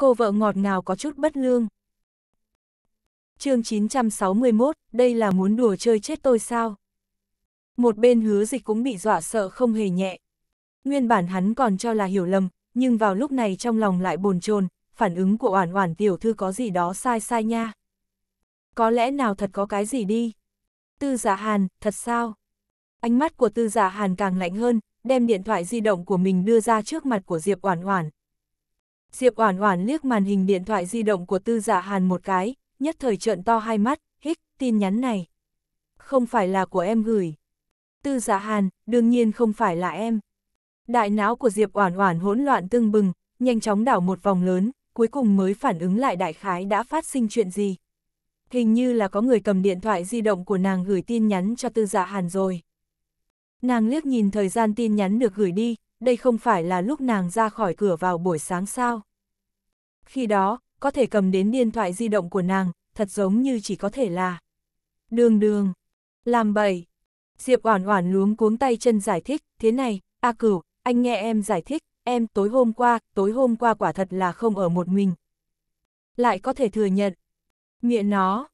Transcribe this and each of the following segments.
cô vợ ngọt ngào có chút bất lương. chương 961, đây là muốn đùa chơi chết tôi sao? Một bên hứa dịch cũng bị dọa sợ không hề nhẹ. Nguyên bản hắn còn cho là hiểu lầm, nhưng vào lúc này trong lòng lại bồn chồn phản ứng của oản oản tiểu thư có gì đó sai sai nha. Có lẽ nào thật có cái gì đi? Tư giả dạ hàn, thật sao? Ánh mắt của tư giả dạ hàn càng lạnh hơn, đem điện thoại di động của mình đưa ra trước mặt của Diệp Oản Oản, Diệp Oản Oản liếc màn hình điện thoại di động của Tư Dạ Hàn một cái, nhất thời trợn to hai mắt, hích, tin nhắn này. Không phải là của em gửi. Tư Dạ Hàn, đương nhiên không phải là em. Đại não của Diệp Oản Oản hỗn loạn tương bừng, nhanh chóng đảo một vòng lớn, cuối cùng mới phản ứng lại đại khái đã phát sinh chuyện gì. Hình như là có người cầm điện thoại di động của nàng gửi tin nhắn cho Tư Dạ Hàn rồi. Nàng liếc nhìn thời gian tin nhắn được gửi đi, đây không phải là lúc nàng ra khỏi cửa vào buổi sáng sao. Khi đó, có thể cầm đến điện thoại di động của nàng, thật giống như chỉ có thể là đường đường, làm bậy. Diệp Oản Oản luống cuống tay chân giải thích, thế này, A Cửu, anh nghe em giải thích, em tối hôm qua, tối hôm qua quả thật là không ở một mình. Lại có thể thừa nhận. Miệng nó,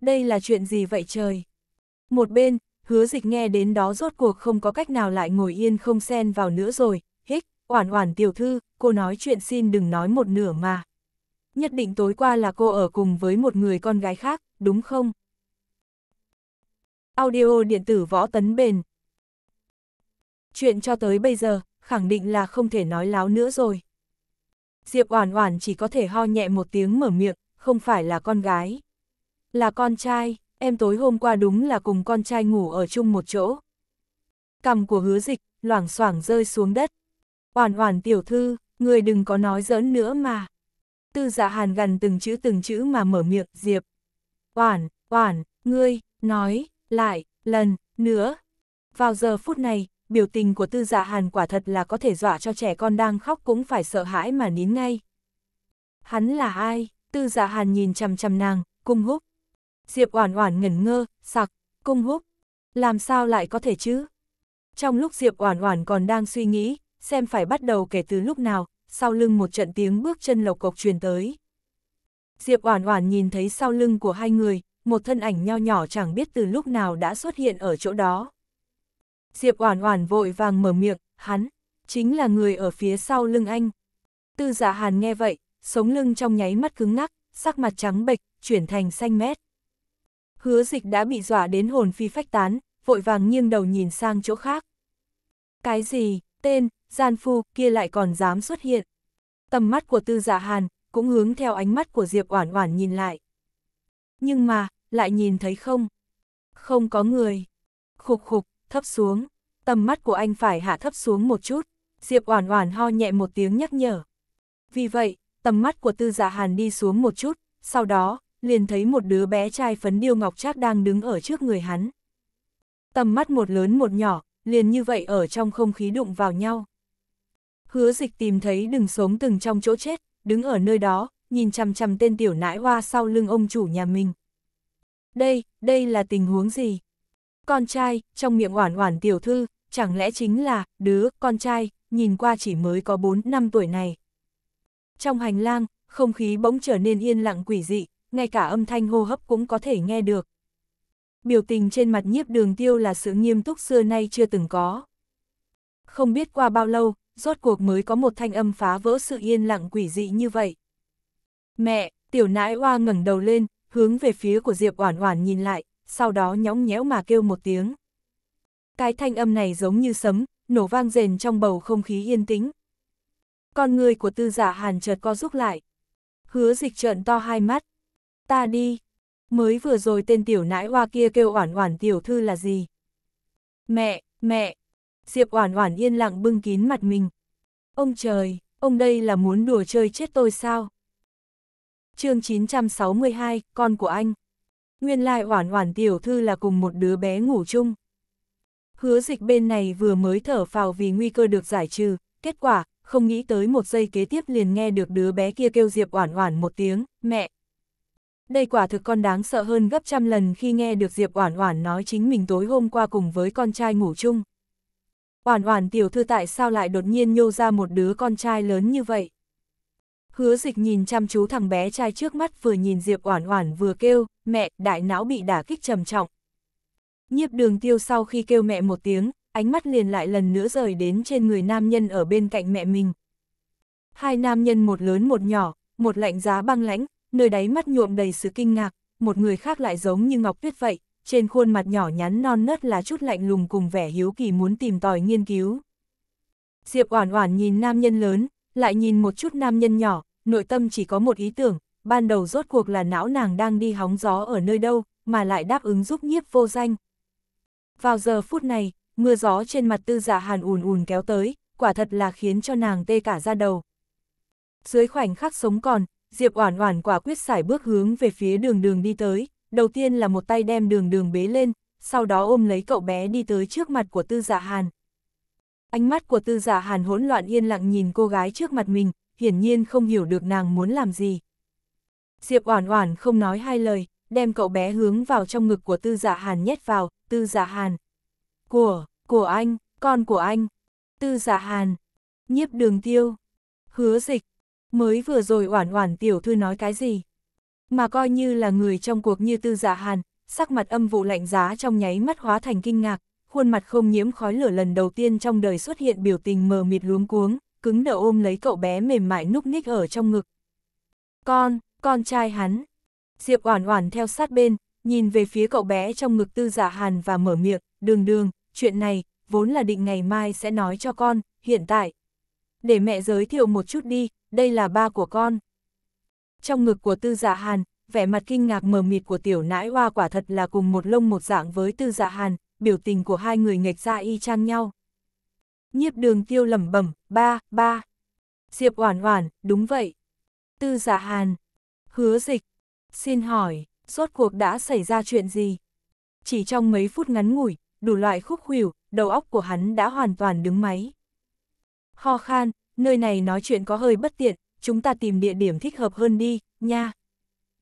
đây là chuyện gì vậy trời? Một bên, hứa dịch nghe đến đó rốt cuộc không có cách nào lại ngồi yên không xen vào nữa rồi, hích, oản oản tiểu thư, cô nói chuyện xin đừng nói một nửa mà. Nhất định tối qua là cô ở cùng với một người con gái khác, đúng không? Audio điện tử võ tấn bền. Chuyện cho tới bây giờ, khẳng định là không thể nói láo nữa rồi. Diệp Oản Oản chỉ có thể ho nhẹ một tiếng mở miệng, không phải là con gái, là con trai em tối hôm qua đúng là cùng con trai ngủ ở chung một chỗ. Cầm của hứa dịch, loảng xoảng rơi xuống đất. Oản hoàn tiểu thư, người đừng có nói giỡn nữa mà. Tư dạ hàn gần từng chữ từng chữ mà mở miệng, diệp. Oản, oản, ngươi, nói, lại, lần, nữa. Vào giờ phút này, biểu tình của tư dạ hàn quả thật là có thể dọa cho trẻ con đang khóc cũng phải sợ hãi mà nín ngay. Hắn là ai? Tư dạ hàn nhìn chằm chằm nàng, cung húc, Diệp Oản Oản ngẩn ngơ, sặc, cung húc, làm sao lại có thể chứ? Trong lúc Diệp Oản Oản còn đang suy nghĩ, xem phải bắt đầu kể từ lúc nào, sau lưng một trận tiếng bước chân lộc cộc truyền tới. Diệp Oản Oản nhìn thấy sau lưng của hai người, một thân ảnh nho nhỏ chẳng biết từ lúc nào đã xuất hiện ở chỗ đó. Diệp Oản Oản vội vàng mở miệng, hắn chính là người ở phía sau lưng anh. Tư Dạ Hàn nghe vậy, sống lưng trong nháy mắt cứng ngắc, sắc mặt trắng bệch, chuyển thành xanh mét hứa dịch đã bị dọa đến hồn phi phách tán, vội vàng nghiêng đầu nhìn sang chỗ khác. Cái gì, tên, gian phu kia lại còn dám xuất hiện. Tầm mắt của tư dạ hàn, cũng hướng theo ánh mắt của Diệp Oản Oản nhìn lại. Nhưng mà, lại nhìn thấy không? Không có người. Khục khục, thấp xuống, tầm mắt của anh phải hạ thấp xuống một chút, Diệp Oản Oản ho nhẹ một tiếng nhắc nhở. Vì vậy, tầm mắt của Tư Dạ Hàn đi xuống một chút, sau đó, liền thấy một đứa bé trai phấn điêu ngọc trác đang đứng ở trước người hắn. Tầm mắt một lớn một nhỏ, liền như vậy ở trong không khí đụng vào nhau. Hứa dịch tìm thấy đừng sống từng trong chỗ chết, đứng ở nơi đó, nhìn chằm chằm tên tiểu nãi hoa sau lưng ông chủ nhà mình. Đây, đây là tình huống gì? Con trai, trong miệng oản oản tiểu thư, chẳng lẽ chính là, đứa, con trai, nhìn qua chỉ mới có 4 năm tuổi này. Trong hành lang, không khí bỗng trở nên yên lặng quỷ dị, ngay cả âm thanh hô hấp cũng có thể nghe được. Biểu tình trên mặt nhiếp đường tiêu là sự nghiêm túc xưa nay chưa từng có. Không biết qua bao lâu, rốt cuộc mới có một thanh âm phá vỡ sự yên lặng quỷ dị như vậy. Mẹ, tiểu nãi oa ngẩng đầu lên, hướng về phía của Diệp Oản Oản nhìn lại, sau đó nhõng nhẽo mà kêu một tiếng. Cái thanh âm này giống như sấm, nổ vang rền trong bầu không khí yên tĩnh. Con người của tư giả dạ hàn chợt co rút lại. Hứa dịch trợn to hai mắt ta đi. Mới vừa rồi tên tiểu nãi hoa kia kêu oản oản tiểu thư là gì? Mẹ, mẹ! Diệp oản oản yên lặng bưng kín mặt mình. Ông trời, ông đây là muốn đùa chơi chết tôi sao? chương 962, con của anh. Nguyên lai oản oản tiểu thư là cùng một đứa bé ngủ chung. Hứa dịch bên này vừa mới thở phào vì nguy cơ được giải trừ, kết quả, không nghĩ tới một giây kế tiếp liền nghe được đứa bé kia kêu Diệp Oản Oản một tiếng, mẹ, đây quả thực con đáng sợ hơn gấp trăm lần khi nghe được Diệp Oản Oản nói chính mình tối hôm qua cùng với con trai ngủ chung. Oản Oản tiểu thư tại sao lại đột nhiên nhô ra một đứa con trai lớn như vậy? Hứa Dịch nhìn chăm chú thằng bé trai trước mắt vừa nhìn Diệp Oản Oản vừa kêu, "Mẹ, đại não bị đả kích trầm trọng." Nhiếp Đường Tiêu sau khi kêu mẹ một tiếng, ánh mắt liền lại lần nữa rời đến trên người nam nhân ở bên cạnh mẹ mình. Hai nam nhân một lớn một nhỏ, một lạnh giá băng lãnh, nơi đáy mắt nhuộm đầy sự kinh ngạc, một người khác lại giống như Ngọc Tuyết vậy, trên khuôn mặt nhỏ nhắn non nớt là chút lạnh lùng cùng vẻ hiếu kỳ muốn tìm tòi nghiên cứu. Diệp Oản Oản nhìn nam nhân lớn, lại nhìn một chút nam nhân nhỏ, nội tâm chỉ có một ý tưởng, ban đầu rốt cuộc là não nàng đang đi hóng gió ở nơi đâu, mà lại đáp ứng giúp nhiếp vô danh. Vào giờ phút này, mưa gió trên mặt tư dạ hàn ùn ùn kéo tới, quả thật là khiến cho nàng tê cả da đầu. Dưới khoảnh khắc sống còn, Diệp Oản Oản quả quyết sải bước hướng về phía đường đường đi tới, đầu tiên là một tay đem đường đường bế lên, sau đó ôm lấy cậu bé đi tới trước mặt của Tư Dạ Hàn. Ánh mắt của Tư Dạ Hàn hỗn loạn yên lặng nhìn cô gái trước mặt mình, hiển nhiên không hiểu được nàng muốn làm gì. Diệp Oản Oản không nói hai lời, đem cậu bé hướng vào trong ngực của Tư Dạ Hàn nhét vào, Tư Dạ Hàn. Của, của anh, con của anh. Tư Dạ Hàn. Nhiếp Đường Tiêu. Hứa Dịch, mới vừa rồi oản oản tiểu thư nói cái gì. Mà coi như là người trong cuộc như tư dạ hàn, sắc mặt âm vụ lạnh giá trong nháy mắt hóa thành kinh ngạc, khuôn mặt không nhiễm khói lửa lần đầu tiên trong đời xuất hiện biểu tình mờ mịt luống cuống, cứng đờ ôm lấy cậu bé mềm mại núp ních ở trong ngực. Con, con trai hắn. Diệp oản oản theo sát bên, nhìn về phía cậu bé trong ngực tư giả dạ hàn và mở miệng, đường đường, chuyện này, vốn là định ngày mai sẽ nói cho con, hiện tại, để mẹ giới thiệu một chút đi, đây là ba của con. Trong ngực của tư dạ hàn, vẻ mặt kinh ngạc mờ mịt của tiểu nãi hoa quả thật là cùng một lông một dạng với tư dạ hàn, biểu tình của hai người nghịch ra y chang nhau. Nhiếp đường tiêu lẩm bẩm ba, ba. Diệp hoàn hoàn đúng vậy. Tư dạ hàn, hứa dịch, xin hỏi, rốt cuộc đã xảy ra chuyện gì? Chỉ trong mấy phút ngắn ngủi, đủ loại khúc khuỷu, đầu óc của hắn đã hoàn toàn đứng máy. Ho khan, nơi này nói chuyện có hơi bất tiện, chúng ta tìm địa điểm thích hợp hơn đi, nha.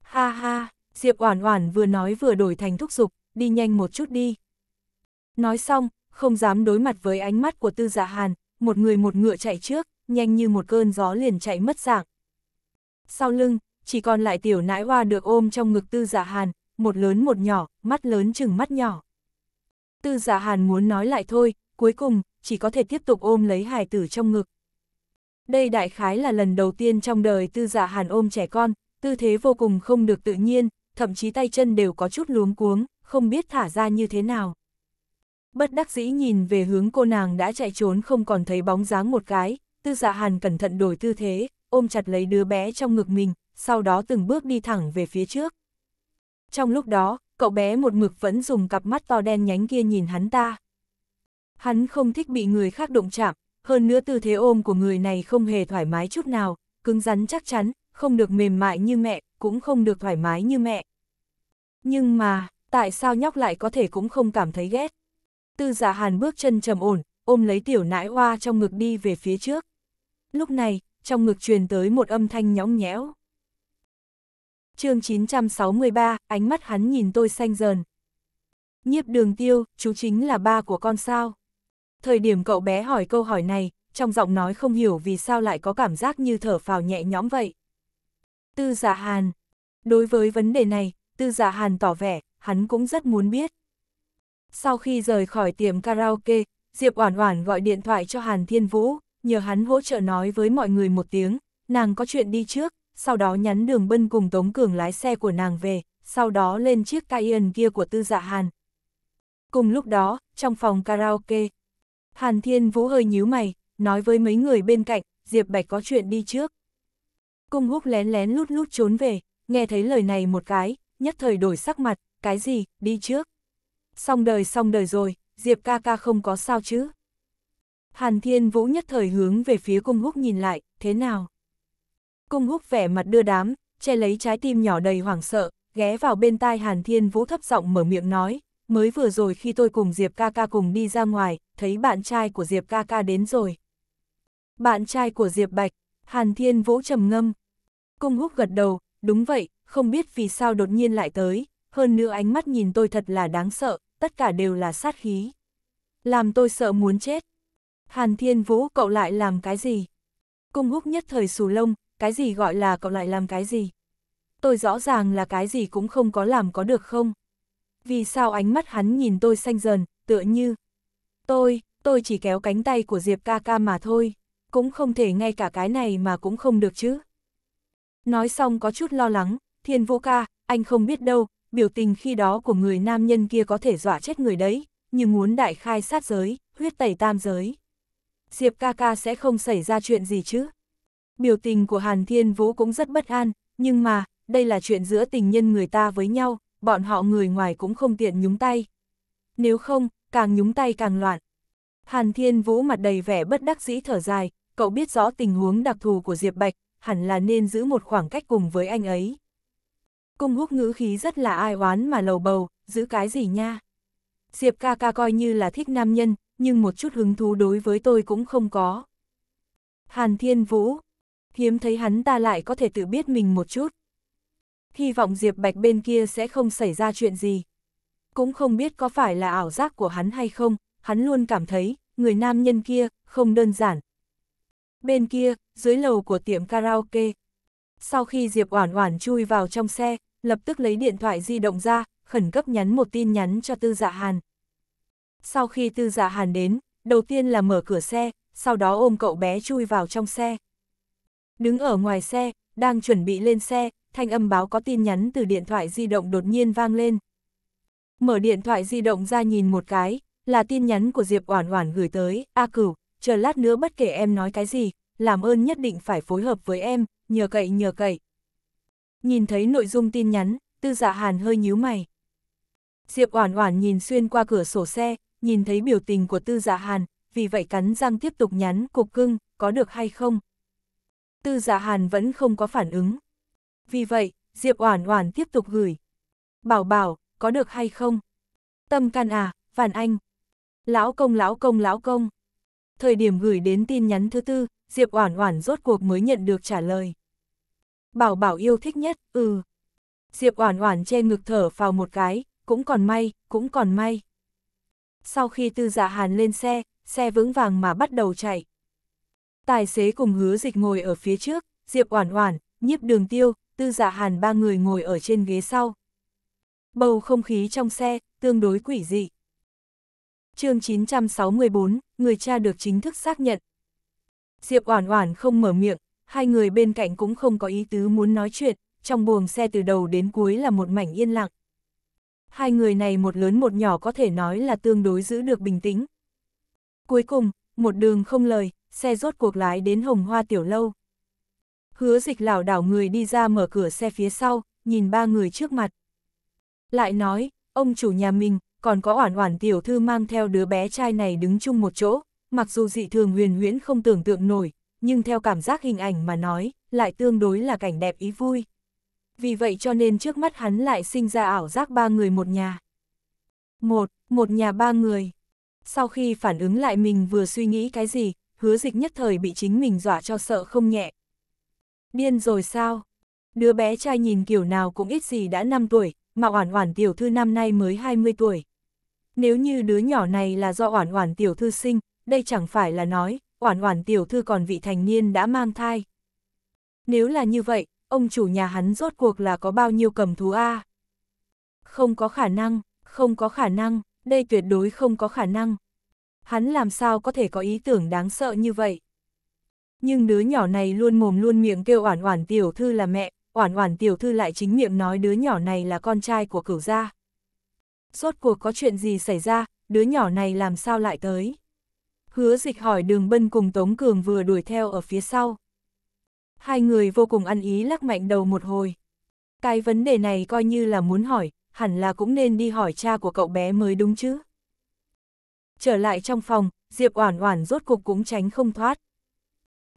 Ha ha, Diệp Oản Oản vừa nói vừa đổi thành thúc giục, đi nhanh một chút đi. Nói xong, không dám đối mặt với ánh mắt của Tư Dạ Hàn, một người một ngựa chạy trước, nhanh như một cơn gió liền chạy mất dạng. Sau lưng, chỉ còn lại tiểu nãi hoa được ôm trong ngực Tư Dạ Hàn, một lớn một nhỏ, mắt lớn chừng mắt nhỏ. Tư Dạ Hàn muốn nói lại thôi, cuối cùng, chỉ có thể tiếp tục ôm lấy hài tử trong ngực. Đây đại khái là lần đầu tiên trong đời tư giả dạ hàn ôm trẻ con, tư thế vô cùng không được tự nhiên, thậm chí tay chân đều có chút luống cuống, không biết thả ra như thế nào. Bất đắc dĩ nhìn về hướng cô nàng đã chạy trốn không còn thấy bóng dáng một cái, tư giả dạ hàn cẩn thận đổi tư thế, ôm chặt lấy đứa bé trong ngực mình, sau đó từng bước đi thẳng về phía trước. Trong lúc đó, cậu bé một mực vẫn dùng cặp mắt to đen nhánh kia nhìn hắn ta. Hắn không thích bị người khác động chạm, hơn nữa tư thế ôm của người này không hề thoải mái chút nào, cứng rắn chắc chắn, không được mềm mại như mẹ, cũng không được thoải mái như mẹ. Nhưng mà, tại sao nhóc lại có thể cũng không cảm thấy ghét? Tư giả dạ hàn bước chân trầm ổn, ôm lấy tiểu nãi hoa trong ngực đi về phía trước. Lúc này, trong ngực truyền tới một âm thanh nhõng nhẽo. chương 963, ánh mắt hắn nhìn tôi xanh dần. Nhiếp đường tiêu, chú chính là ba của con sao? Thời điểm cậu bé hỏi câu hỏi này, trong giọng nói không hiểu vì sao lại có cảm giác như thở phào nhẹ nhõm vậy. Tư giả dạ Hàn Đối với vấn đề này, tư giả dạ Hàn tỏ vẻ, hắn cũng rất muốn biết. Sau khi rời khỏi tiệm karaoke, Diệp Oản Oản gọi điện thoại cho Hàn Thiên Vũ, nhờ hắn hỗ trợ nói với mọi người một tiếng, nàng có chuyện đi trước, sau đó nhắn đường bân cùng Tống Cường lái xe của nàng về, sau đó lên chiếc Cayenne kia của Tư Dạ Hàn. Cùng lúc đó, trong phòng karaoke, Hàn Thiên Vũ hơi nhíu mày, nói với mấy người bên cạnh, Diệp Bạch có chuyện đi trước. Cung húc lén lén lút lút trốn về, nghe thấy lời này một cái, nhất thời đổi sắc mặt, cái gì, đi trước. Xong đời xong đời rồi, Diệp ca ca không có sao chứ. Hàn Thiên Vũ nhất thời hướng về phía cung húc nhìn lại, thế nào? Cung húc vẻ mặt đưa đám, che lấy trái tim nhỏ đầy hoảng sợ, ghé vào bên tai Hàn Thiên Vũ thấp giọng mở miệng nói, mới vừa rồi khi tôi cùng Diệp ca ca cùng đi ra ngoài, thấy bạn trai của Diệp ca ca đến rồi. Bạn trai của Diệp Bạch, Hàn Thiên Vũ trầm ngâm. Cung húc gật đầu, đúng vậy, không biết vì sao đột nhiên lại tới, hơn nữa ánh mắt nhìn tôi thật là đáng sợ, tất cả đều là sát khí. Làm tôi sợ muốn chết. Hàn Thiên Vũ cậu lại làm cái gì? Cung húc nhất thời xù lông, cái gì gọi là cậu lại làm cái gì? Tôi rõ ràng là cái gì cũng không có làm có được không? vì sao ánh mắt hắn nhìn tôi xanh dần, tựa như. Tôi, tôi chỉ kéo cánh tay của Diệp ca ca mà thôi, cũng không thể ngay cả cái này mà cũng không được chứ. Nói xong có chút lo lắng, thiên vô ca, anh không biết đâu, biểu tình khi đó của người nam nhân kia có thể dọa chết người đấy, nhưng muốn đại khai sát giới, huyết tẩy tam giới. Diệp ca ca sẽ không xảy ra chuyện gì chứ. Biểu tình của Hàn Thiên Vũ cũng rất bất an, nhưng mà, đây là chuyện giữa tình nhân người ta với nhau, bọn họ người ngoài cũng không tiện nhúng tay. Nếu không, càng nhúng tay càng loạn. Hàn Thiên Vũ mặt đầy vẻ bất đắc dĩ thở dài, cậu biết rõ tình huống đặc thù của Diệp Bạch, hẳn là nên giữ một khoảng cách cùng với anh ấy. Cung húc ngữ khí rất là ai oán mà lầu bầu, giữ cái gì nha. Diệp ca ca coi như là thích nam nhân, nhưng một chút hứng thú đối với tôi cũng không có. Hàn Thiên Vũ, hiếm thấy hắn ta lại có thể tự biết mình một chút hy vọng Diệp Bạch bên kia sẽ không xảy ra chuyện gì. Cũng không biết có phải là ảo giác của hắn hay không, hắn luôn cảm thấy, người nam nhân kia, không đơn giản. Bên kia, dưới lầu của tiệm karaoke. Sau khi Diệp Oản Oản chui vào trong xe, lập tức lấy điện thoại di động ra, khẩn cấp nhắn một tin nhắn cho Tư Dạ Hàn. Sau khi Tư Dạ Hàn đến, đầu tiên là mở cửa xe, sau đó ôm cậu bé chui vào trong xe. Đứng ở ngoài xe, đang chuẩn bị lên xe, thanh âm báo có tin nhắn từ điện thoại di động đột nhiên vang lên. Mở điện thoại di động ra nhìn một cái, là tin nhắn của Diệp Oản Oản gửi tới, "A Cửu, chờ lát nữa bất kể em nói cái gì, làm ơn nhất định phải phối hợp với em, nhờ cậy nhờ cậy." Nhìn thấy nội dung tin nhắn, Tư Dạ Hàn hơi nhíu mày. Diệp Oản Oản nhìn xuyên qua cửa sổ xe, nhìn thấy biểu tình của Tư Dạ Hàn, vì vậy cắn răng tiếp tục nhắn cục cưng, có được hay không? Tư Dạ Hàn vẫn không có phản ứng. Vì vậy, Diệp Oản Oản tiếp tục gửi. Bảo bảo, có được hay không? Tâm can à, Phản Anh. Lão công lão công lão công. Thời điểm gửi đến tin nhắn thứ tư, Diệp Oản Oản rốt cuộc mới nhận được trả lời. Bảo bảo yêu thích nhất, ừ. Diệp Oản Oản che ngực thở vào một cái, cũng còn may, cũng còn may. Sau khi Tư giả dạ Hàn lên xe, xe vững vàng mà bắt đầu chạy. Tài xế cùng Hứa Dịch ngồi ở phía trước, Diệp Oản Oản, Nhiếp Đường Tiêu, tư dạ hàn ba người ngồi ở trên ghế sau. Bầu không khí trong xe, tương đối quỷ dị. chương 964, người cha được chính thức xác nhận. Diệp Oản Oản không mở miệng, hai người bên cạnh cũng không có ý tứ muốn nói chuyện, trong buồng xe từ đầu đến cuối là một mảnh yên lặng. Hai người này một lớn một nhỏ có thể nói là tương đối giữ được bình tĩnh. Cuối cùng, một đường không lời, xe rốt cuộc lái đến Hồng Hoa Tiểu Lâu. Hứa dịch lảo đảo người đi ra mở cửa xe phía sau, nhìn ba người trước mặt. Lại nói, ông chủ nhà mình, còn có oản oản tiểu thư mang theo đứa bé trai này đứng chung một chỗ, mặc dù dị thường huyền huyễn không tưởng tượng nổi, nhưng theo cảm giác hình ảnh mà nói, lại tương đối là cảnh đẹp ý vui. Vì vậy cho nên trước mắt hắn lại sinh ra ảo giác ba người một nhà. Một, một nhà ba người. Sau khi phản ứng lại mình vừa suy nghĩ cái gì, hứa dịch nhất thời bị chính mình dọa cho sợ không nhẹ, Điên rồi sao? Đứa bé trai nhìn kiểu nào cũng ít gì đã 5 tuổi, mà Oản Oản tiểu thư năm nay mới 20 tuổi. Nếu như đứa nhỏ này là do Oản Oản tiểu thư sinh, đây chẳng phải là nói, Oản Oản tiểu thư còn vị thành niên đã mang thai. Nếu là như vậy, ông chủ nhà hắn rốt cuộc là có bao nhiêu cầm thú a? Không có khả năng, không có khả năng, đây tuyệt đối không có khả năng. Hắn làm sao có thể có ý tưởng đáng sợ như vậy? Nhưng đứa nhỏ này luôn mồm luôn miệng kêu oản oản tiểu thư là mẹ, oản oản tiểu thư lại chính miệng nói đứa nhỏ này là con trai của cửu gia. Rốt cuộc có chuyện gì xảy ra, đứa nhỏ này làm sao lại tới? Hứa dịch hỏi đường bân cùng Tống Cường vừa đuổi theo ở phía sau. Hai người vô cùng ăn ý lắc mạnh đầu một hồi. Cái vấn đề này coi như là muốn hỏi, hẳn là cũng nên đi hỏi cha của cậu bé mới đúng chứ. Trở lại trong phòng, Diệp Oản Oản rốt cuộc cũng tránh không thoát.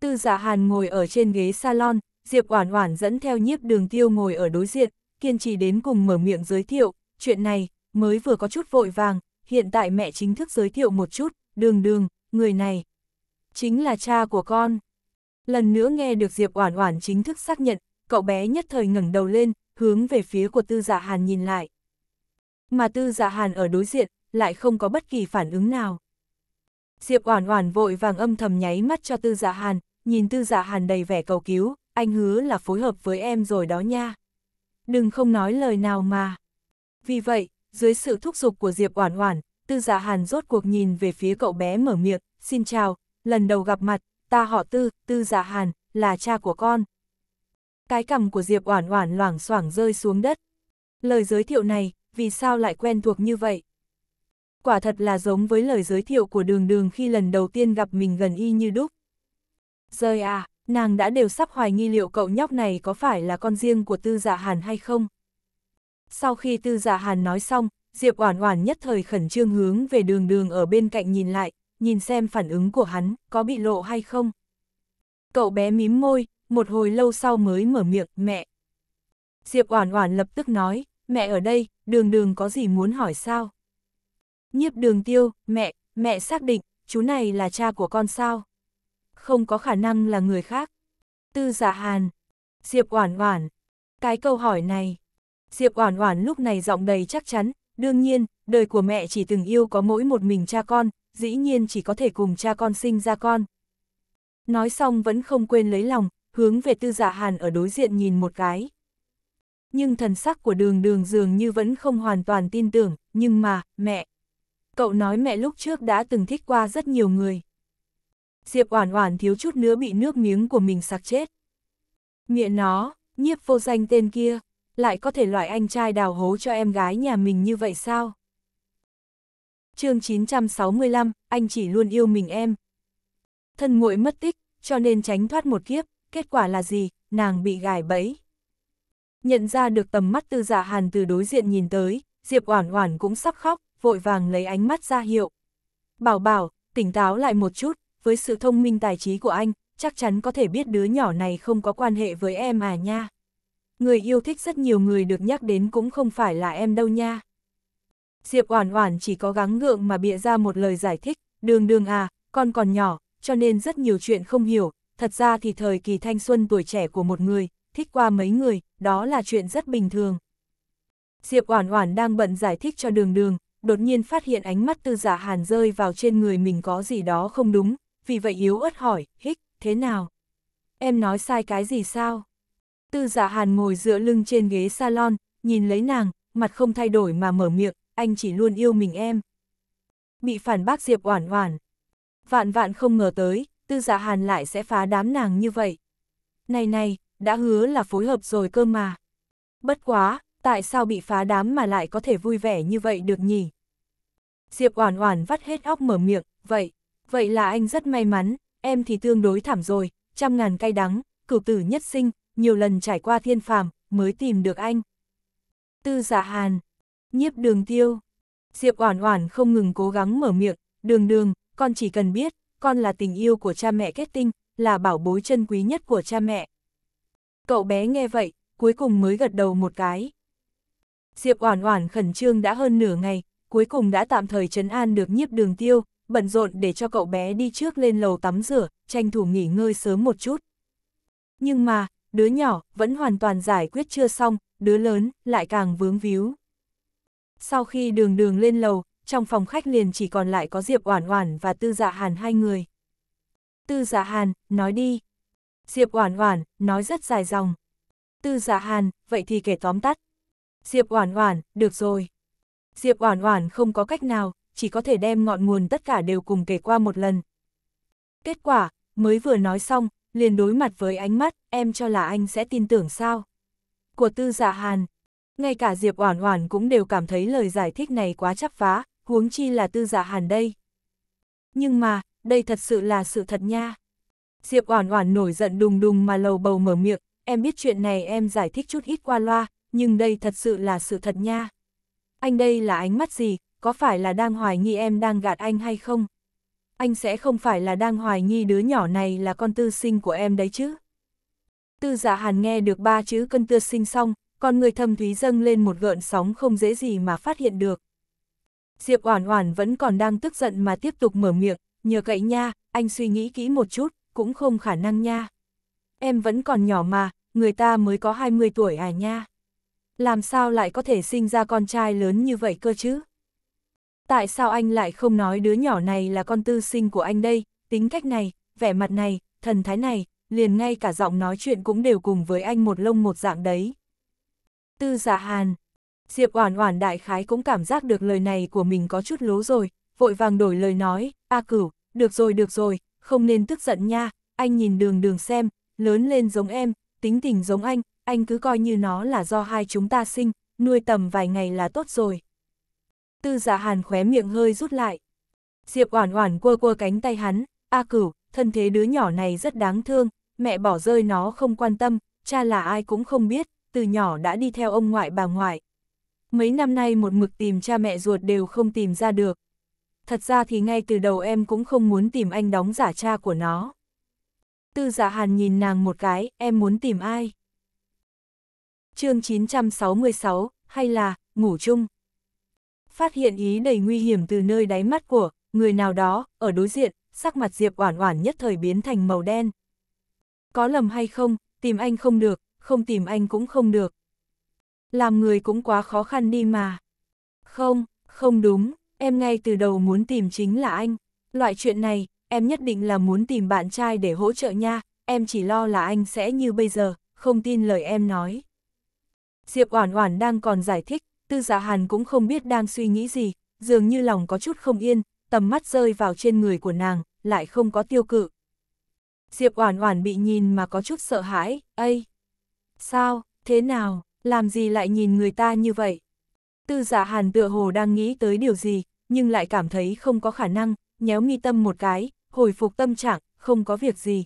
Tư Dạ Hàn ngồi ở trên ghế salon, Diệp Oản Oản dẫn theo Nhiếp Đường Tiêu ngồi ở đối diện, kiên trì đến cùng mở miệng giới thiệu, chuyện này mới vừa có chút vội vàng, hiện tại mẹ chính thức giới thiệu một chút, Đường Đường, người này chính là cha của con. Lần nữa nghe được Diệp Oản Oản chính thức xác nhận, cậu bé nhất thời ngẩng đầu lên, hướng về phía của Tư Dạ Hàn nhìn lại. Mà Tư Dạ Hàn ở đối diện, lại không có bất kỳ phản ứng nào. Diệp Oản Oản vội vàng âm thầm nháy mắt cho Tư Dạ Hàn, nhìn tư dạ hàn đầy vẻ cầu cứu, anh hứa là phối hợp với em rồi đó nha. Đừng không nói lời nào mà. Vì vậy, dưới sự thúc giục của Diệp Oản Oản, tư dạ hàn rốt cuộc nhìn về phía cậu bé mở miệng, xin chào, lần đầu gặp mặt, ta họ tư, tư dạ hàn, là cha của con. Cái cằm của Diệp Oản Oản loảng xoảng rơi xuống đất. Lời giới thiệu này, vì sao lại quen thuộc như vậy? Quả thật là giống với lời giới thiệu của đường đường khi lần đầu tiên gặp mình gần y như đúc. Rơi à, nàng đã đều sắp hoài nghi liệu cậu nhóc này có phải là con riêng của tư giả dạ hàn hay không. Sau khi tư giả dạ hàn nói xong, Diệp Oản Oản nhất thời khẩn trương hướng về đường đường ở bên cạnh nhìn lại, nhìn xem phản ứng của hắn có bị lộ hay không. Cậu bé mím môi, một hồi lâu sau mới mở miệng, mẹ. Diệp Oản Oản lập tức nói, mẹ ở đây, đường đường có gì muốn hỏi sao? Nhiếp đường tiêu, mẹ, mẹ xác định, chú này là cha của con sao? không có khả năng là người khác. Tư Dạ Hàn, Diệp Oản Oản. Cái câu hỏi này, Diệp Oản Oản lúc này giọng đầy chắc chắn, đương nhiên, đời của mẹ chỉ từng yêu có mỗi một mình cha con, dĩ nhiên chỉ có thể cùng cha con sinh ra con. Nói xong vẫn không quên lấy lòng, hướng về Tư Dạ Hàn ở đối diện nhìn một cái. Nhưng thần sắc của Đường Đường dường như vẫn không hoàn toàn tin tưởng, nhưng mà, mẹ. Cậu nói mẹ lúc trước đã từng thích qua rất nhiều người. Diệp Oản Oản thiếu chút nữa bị nước miếng của mình sặc chết. Miệng nó, nhiếp vô danh tên kia, lại có thể loại anh trai đào hố cho em gái nhà mình như vậy sao? chương 965, anh chỉ luôn yêu mình em. Thân muội mất tích, cho nên tránh thoát một kiếp, kết quả là gì, nàng bị gài bẫy. Nhận ra được tầm mắt tư dạ hàn từ đối diện nhìn tới, Diệp Oản Oản cũng sắp khóc, vội vàng lấy ánh mắt ra hiệu. Bảo bảo, tỉnh táo lại một chút, với sự thông minh tài trí của anh, chắc chắn có thể biết đứa nhỏ này không có quan hệ với em à nha. Người yêu thích rất nhiều người được nhắc đến cũng không phải là em đâu nha. Diệp Oản Oản chỉ có gắng gượng mà bịa ra một lời giải thích, "Đường Đường à, con còn nhỏ, cho nên rất nhiều chuyện không hiểu, thật ra thì thời kỳ thanh xuân tuổi trẻ của một người, thích qua mấy người, đó là chuyện rất bình thường." Diệp Oản Oản đang bận giải thích cho Đường Đường, đột nhiên phát hiện ánh mắt Tư Giả dạ Hàn rơi vào trên người mình có gì đó không đúng, vì vậy yếu ớt hỏi, hích, thế nào? Em nói sai cái gì sao? Tư giả dạ hàn ngồi dựa lưng trên ghế salon, nhìn lấy nàng, mặt không thay đổi mà mở miệng, anh chỉ luôn yêu mình em. Bị phản bác Diệp oản oản. Vạn vạn không ngờ tới, tư giả dạ hàn lại sẽ phá đám nàng như vậy. Này này, đã hứa là phối hợp rồi cơ mà. Bất quá, tại sao bị phá đám mà lại có thể vui vẻ như vậy được nhỉ? Diệp Oản Oản vắt hết óc mở miệng, "Vậy, vậy là anh rất may mắn, em thì tương đối thảm rồi, trăm ngàn cay đắng, cửu tử nhất sinh, nhiều lần trải qua thiên phàm, mới tìm được anh. Tư giả dạ hàn, nhiếp đường tiêu, Diệp Oản Oản không ngừng cố gắng mở miệng, đường đường, con chỉ cần biết, con là tình yêu của cha mẹ kết tinh, là bảo bối chân quý nhất của cha mẹ. Cậu bé nghe vậy, cuối cùng mới gật đầu một cái. Diệp Oản Oản khẩn trương đã hơn nửa ngày, cuối cùng đã tạm thời trấn an được nhiếp đường tiêu, bận rộn để cho cậu bé đi trước lên lầu tắm rửa, tranh thủ nghỉ ngơi sớm một chút. Nhưng mà, đứa nhỏ vẫn hoàn toàn giải quyết chưa xong, đứa lớn lại càng vướng víu. Sau khi đường đường lên lầu, trong phòng khách liền chỉ còn lại có Diệp Oản Oản và Tư Dạ Hàn hai người. Tư Dạ Hàn, nói đi. Diệp Oản Oản, nói rất dài dòng. Tư Dạ Hàn, vậy thì kể tóm tắt. Diệp Oản Oản, được rồi. Diệp Oản Oản không có cách nào, chỉ có thể đem ngọn nguồn tất cả đều cùng kể qua một lần. Kết quả, mới vừa nói xong, liền đối mặt với ánh mắt, em cho là anh sẽ tin tưởng sao? Của tư dạ hàn, ngay cả Diệp Oản Oản cũng đều cảm thấy lời giải thích này quá chắp phá, huống chi là tư dạ hàn đây. Nhưng mà, đây thật sự là sự thật nha. Diệp Oản Oản nổi giận đùng đùng mà lầu bầu mở miệng, em biết chuyện này em giải thích chút ít qua loa, nhưng đây thật sự là sự thật nha. Anh đây là ánh mắt gì, có phải là đang hoài nghi em đang gạt anh hay không? Anh sẽ không phải là đang hoài nghi đứa nhỏ này là con tư sinh của em đấy chứ? Tư giả dạ hàn nghe được ba chữ cân tư sinh xong, còn người thầm thúy dâng lên một gợn sóng không dễ gì mà phát hiện được. Diệp Oản Oản vẫn còn đang tức giận mà tiếp tục mở miệng, nhờ cậy nha, anh suy nghĩ kỹ một chút, cũng không khả năng nha. Em vẫn còn nhỏ mà, người ta mới có 20 tuổi à nha. Làm sao lại có thể sinh ra con trai lớn như vậy cơ chứ? Tại sao anh lại không nói đứa nhỏ này là con tư sinh của anh đây, tính cách này, vẻ mặt này, thần thái này, liền ngay cả giọng nói chuyện cũng đều cùng với anh một lông một dạng đấy. Tư giả dạ hàn, Diệp Oản Oản đại khái cũng cảm giác được lời này của mình có chút lố rồi, vội vàng đổi lời nói, "A Cửu, được rồi được rồi, không nên tức giận nha, anh nhìn Đường Đường xem, lớn lên giống em, tính tình giống anh, anh cứ coi như nó là do hai chúng ta sinh, nuôi tầm vài ngày là tốt rồi." tư giả dạ hàn khóe miệng hơi rút lại. Diệp oản oản quơ quơ cánh tay hắn, A cửu, thân thế đứa nhỏ này rất đáng thương, mẹ bỏ rơi nó không quan tâm, cha là ai cũng không biết, từ nhỏ đã đi theo ông ngoại bà ngoại. Mấy năm nay một mực tìm cha mẹ ruột đều không tìm ra được. Thật ra thì ngay từ đầu em cũng không muốn tìm anh đóng giả cha của nó. Tư giả dạ hàn nhìn nàng một cái, em muốn tìm ai? chương 966, hay là, ngủ chung phát hiện ý đầy nguy hiểm từ nơi đáy mắt của người nào đó, ở đối diện, sắc mặt Diệp Oản Oản nhất thời biến thành màu đen. Có lầm hay không, tìm anh không được, không tìm anh cũng không được. Làm người cũng quá khó khăn đi mà. Không, không đúng, em ngay từ đầu muốn tìm chính là anh. Loại chuyện này, em nhất định là muốn tìm bạn trai để hỗ trợ nha, em chỉ lo là anh sẽ như bây giờ, không tin lời em nói. Diệp Oản Oản đang còn giải thích, tư giả dạ hàn cũng không biết đang suy nghĩ gì, dường như lòng có chút không yên, tầm mắt rơi vào trên người của nàng, lại không có tiêu cự. Diệp Oản Oản bị nhìn mà có chút sợ hãi, "Ây, sao, thế nào, làm gì lại nhìn người ta như vậy?" Tư Dạ Hàn tựa hồ đang nghĩ tới điều gì, nhưng lại cảm thấy không có khả năng, nhéo mi tâm một cái, hồi phục tâm trạng, không có việc gì.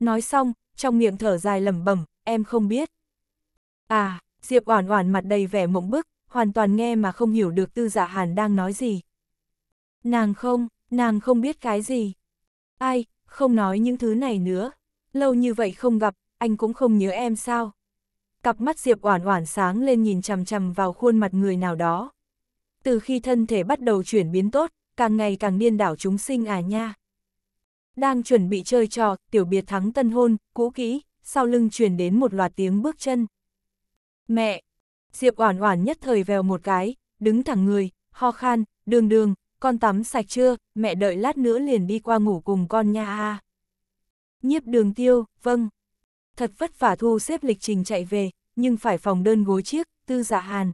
Nói xong, trong miệng thở dài lẩm bẩm, "Em không biết." "À, Diệp Oản Oản mặt đầy vẻ mộng bức, hoàn toàn nghe mà không hiểu được Tư Dạ Hàn đang nói gì. Nàng không, nàng không biết cái gì. Ai, không nói những thứ này nữa. Lâu như vậy không gặp, anh cũng không nhớ em sao? Cặp mắt Diệp Oản Oản sáng lên nhìn chằm chằm vào khuôn mặt người nào đó. Từ khi thân thể bắt đầu chuyển biến tốt, càng ngày càng điên đảo chúng sinh à nha. Đang chuẩn bị chơi trò, tiểu biệt thắng tân hôn, cũ kỹ, sau lưng truyền đến một loạt tiếng bước chân. Mẹ! Diệp Oản Oản nhất thời vèo một cái, đứng thẳng người, ho khan, "Đường Đường, con tắm sạch chưa? Mẹ đợi lát nữa liền đi qua ngủ cùng con nha a." Nhiếp Đường Tiêu, "Vâng." Thật vất vả thu xếp lịch trình chạy về, nhưng phải phòng đơn gối chiếc, tư giả dạ hàn.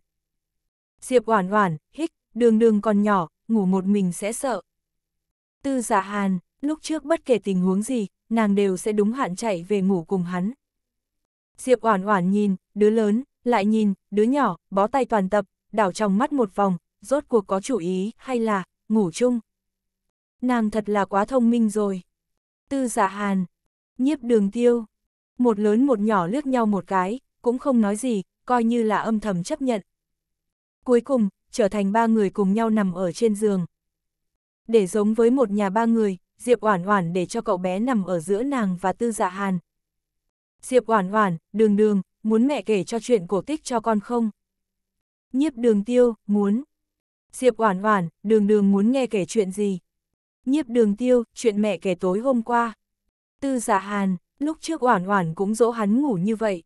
Diệp Oản Oản, hích, Đường Đường còn nhỏ, ngủ một mình sẽ sợ. Tư giả dạ hàn, lúc trước bất kể tình huống gì, nàng đều sẽ đúng hạn chạy về ngủ cùng hắn. Diệp Oản Oản nhìn, đứa lớn, lại nhìn, đứa nhỏ, bó tay toàn tập, đảo trong mắt một vòng, rốt cuộc có chủ ý, hay là, ngủ chung. Nàng thật là quá thông minh rồi. Tư giả dạ hàn, nhiếp đường tiêu. Một lớn một nhỏ lướt nhau một cái, cũng không nói gì, coi như là âm thầm chấp nhận. Cuối cùng, trở thành ba người cùng nhau nằm ở trên giường. Để giống với một nhà ba người, Diệp Oản Oản để cho cậu bé nằm ở giữa nàng và Tư Dạ Hàn. Diệp Oản Oản, Đường Đường, muốn mẹ kể cho chuyện cổ tích cho con không? Nhiếp đường tiêu, muốn. Diệp oản oản, đường đường muốn nghe kể chuyện gì? Nhiếp đường tiêu, chuyện mẹ kể tối hôm qua. Tư giả dạ hàn, lúc trước oản oản cũng dỗ hắn ngủ như vậy.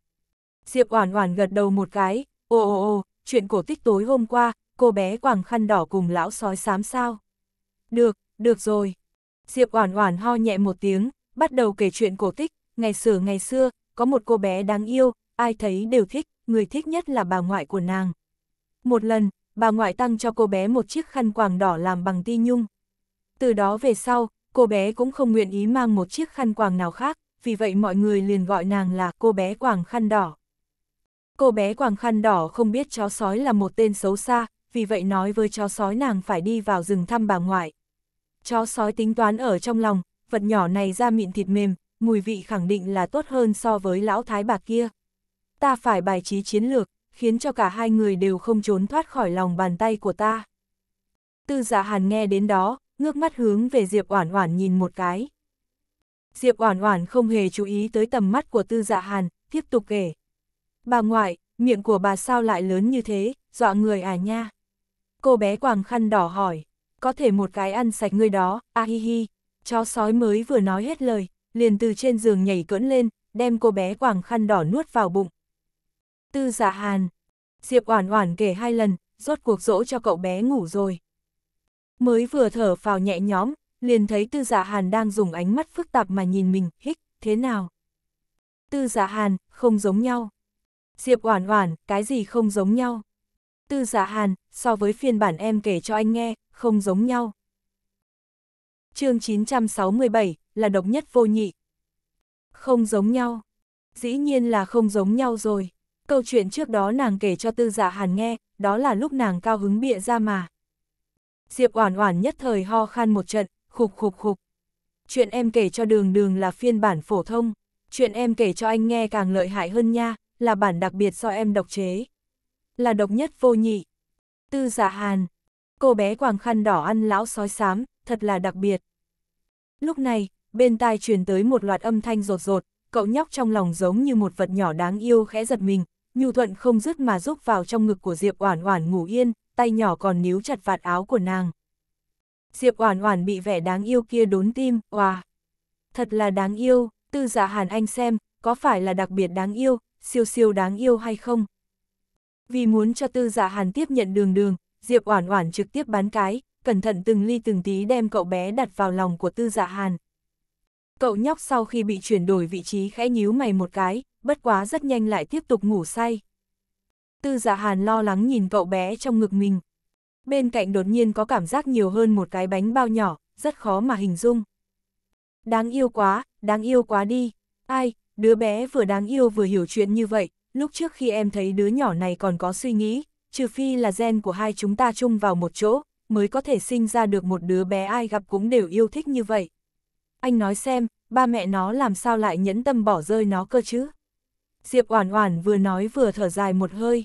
Diệp oản oản gật đầu một cái, ồ ồ ồ, chuyện cổ tích tối hôm qua, cô bé quàng khăn đỏ cùng lão sói xám sao. Được, được rồi. Diệp oản oản ho nhẹ một tiếng, bắt đầu kể chuyện cổ tích, ngày xưa ngày xưa, có một cô bé đáng yêu, ai thấy đều thích, người thích nhất là bà ngoại của nàng. Một lần, bà ngoại tặng cho cô bé một chiếc khăn quàng đỏ làm bằng ti nhung. Từ đó về sau, cô bé cũng không nguyện ý mang một chiếc khăn quàng nào khác, vì vậy mọi người liền gọi nàng là cô bé quàng khăn đỏ. Cô bé quàng khăn đỏ không biết chó sói là một tên xấu xa, vì vậy nói với chó sói nàng phải đi vào rừng thăm bà ngoại. Chó sói tính toán ở trong lòng, vật nhỏ này ra mịn thịt mềm, mùi vị khẳng định là tốt hơn so với lão thái bà kia ta phải bài trí chiến lược, khiến cho cả hai người đều không trốn thoát khỏi lòng bàn tay của ta. Tư giả dạ hàn nghe đến đó, ngước mắt hướng về Diệp Oản Oản nhìn một cái. Diệp Oản Oản không hề chú ý tới tầm mắt của Tư Dạ Hàn, tiếp tục kể. "Bà ngoại, miệng của bà sao lại lớn như thế, dọa người à nha?" Cô bé quàng khăn đỏ hỏi, "Có thể một cái ăn sạch người đó, a hi hi." Chó sói mới vừa nói hết lời, liền từ trên giường nhảy cưỡn lên, đem cô bé quàng khăn đỏ nuốt vào bụng. Tư Dạ Hàn. Diệp Oản Oản kể hai lần, rốt cuộc dỗ cho cậu bé ngủ rồi. Mới vừa thở phào nhẹ nhõm, liền thấy Tư Dạ Hàn đang dùng ánh mắt phức tạp mà nhìn mình, hích, thế nào? Tư Dạ Hàn, không giống nhau. Diệp Oản Oản, cái gì không giống nhau? Tư Dạ Hàn, so với phiên bản em kể cho anh nghe, không giống nhau. Chương 967, là độc nhất vô nhị. Không giống nhau. Dĩ nhiên là không giống nhau rồi câu chuyện trước đó nàng kể cho tư giả dạ hàn nghe, đó là lúc nàng cao hứng bịa ra mà. Diệp Oản Oản nhất thời ho khan một trận, khục khục khục. Chuyện em kể cho Đường Đường là phiên bản phổ thông, chuyện em kể cho anh nghe càng lợi hại hơn nha, là bản đặc biệt do em độc chế. Là độc nhất vô nhị. Tư Dạ Hàn, cô bé quàng khăn đỏ ăn lão sói xám, thật là đặc biệt. Lúc này, bên tai truyền tới một loạt âm thanh rột rột, cậu nhóc trong lòng giống như một vật nhỏ đáng yêu khẽ giật mình, Nhu thuận không dứt mà rúc vào trong ngực của Diệp Oản Oản ngủ yên, tay nhỏ còn níu chặt vạt áo của nàng. Diệp Oản Oản bị vẻ đáng yêu kia đốn tim, oà. Thật là đáng yêu, Tư Dạ Hàn anh xem, có phải là đặc biệt đáng yêu, siêu siêu đáng yêu hay không? Vì muốn cho Tư Dạ Hàn tiếp nhận đường đường, Diệp Oản Oản trực tiếp bán cái, cẩn thận từng ly từng tí đem cậu bé đặt vào lòng của Tư Dạ Hàn. Cậu nhóc sau khi bị chuyển đổi vị trí khẽ nhíu mày một cái, bất quá rất nhanh lại tiếp tục ngủ say. Tư dạ hàn lo lắng nhìn cậu bé trong ngực mình. Bên cạnh đột nhiên có cảm giác nhiều hơn một cái bánh bao nhỏ, rất khó mà hình dung. Đáng yêu quá, đáng yêu quá đi. Ai, đứa bé vừa đáng yêu vừa hiểu chuyện như vậy, lúc trước khi em thấy đứa nhỏ này còn có suy nghĩ, trừ phi là gen của hai chúng ta chung vào một chỗ, mới có thể sinh ra được một đứa bé ai gặp cũng đều yêu thích như vậy. Anh nói xem, ba mẹ nó làm sao lại nhẫn tâm bỏ rơi nó cơ chứ? Diệp Oản Oản vừa nói vừa thở dài một hơi.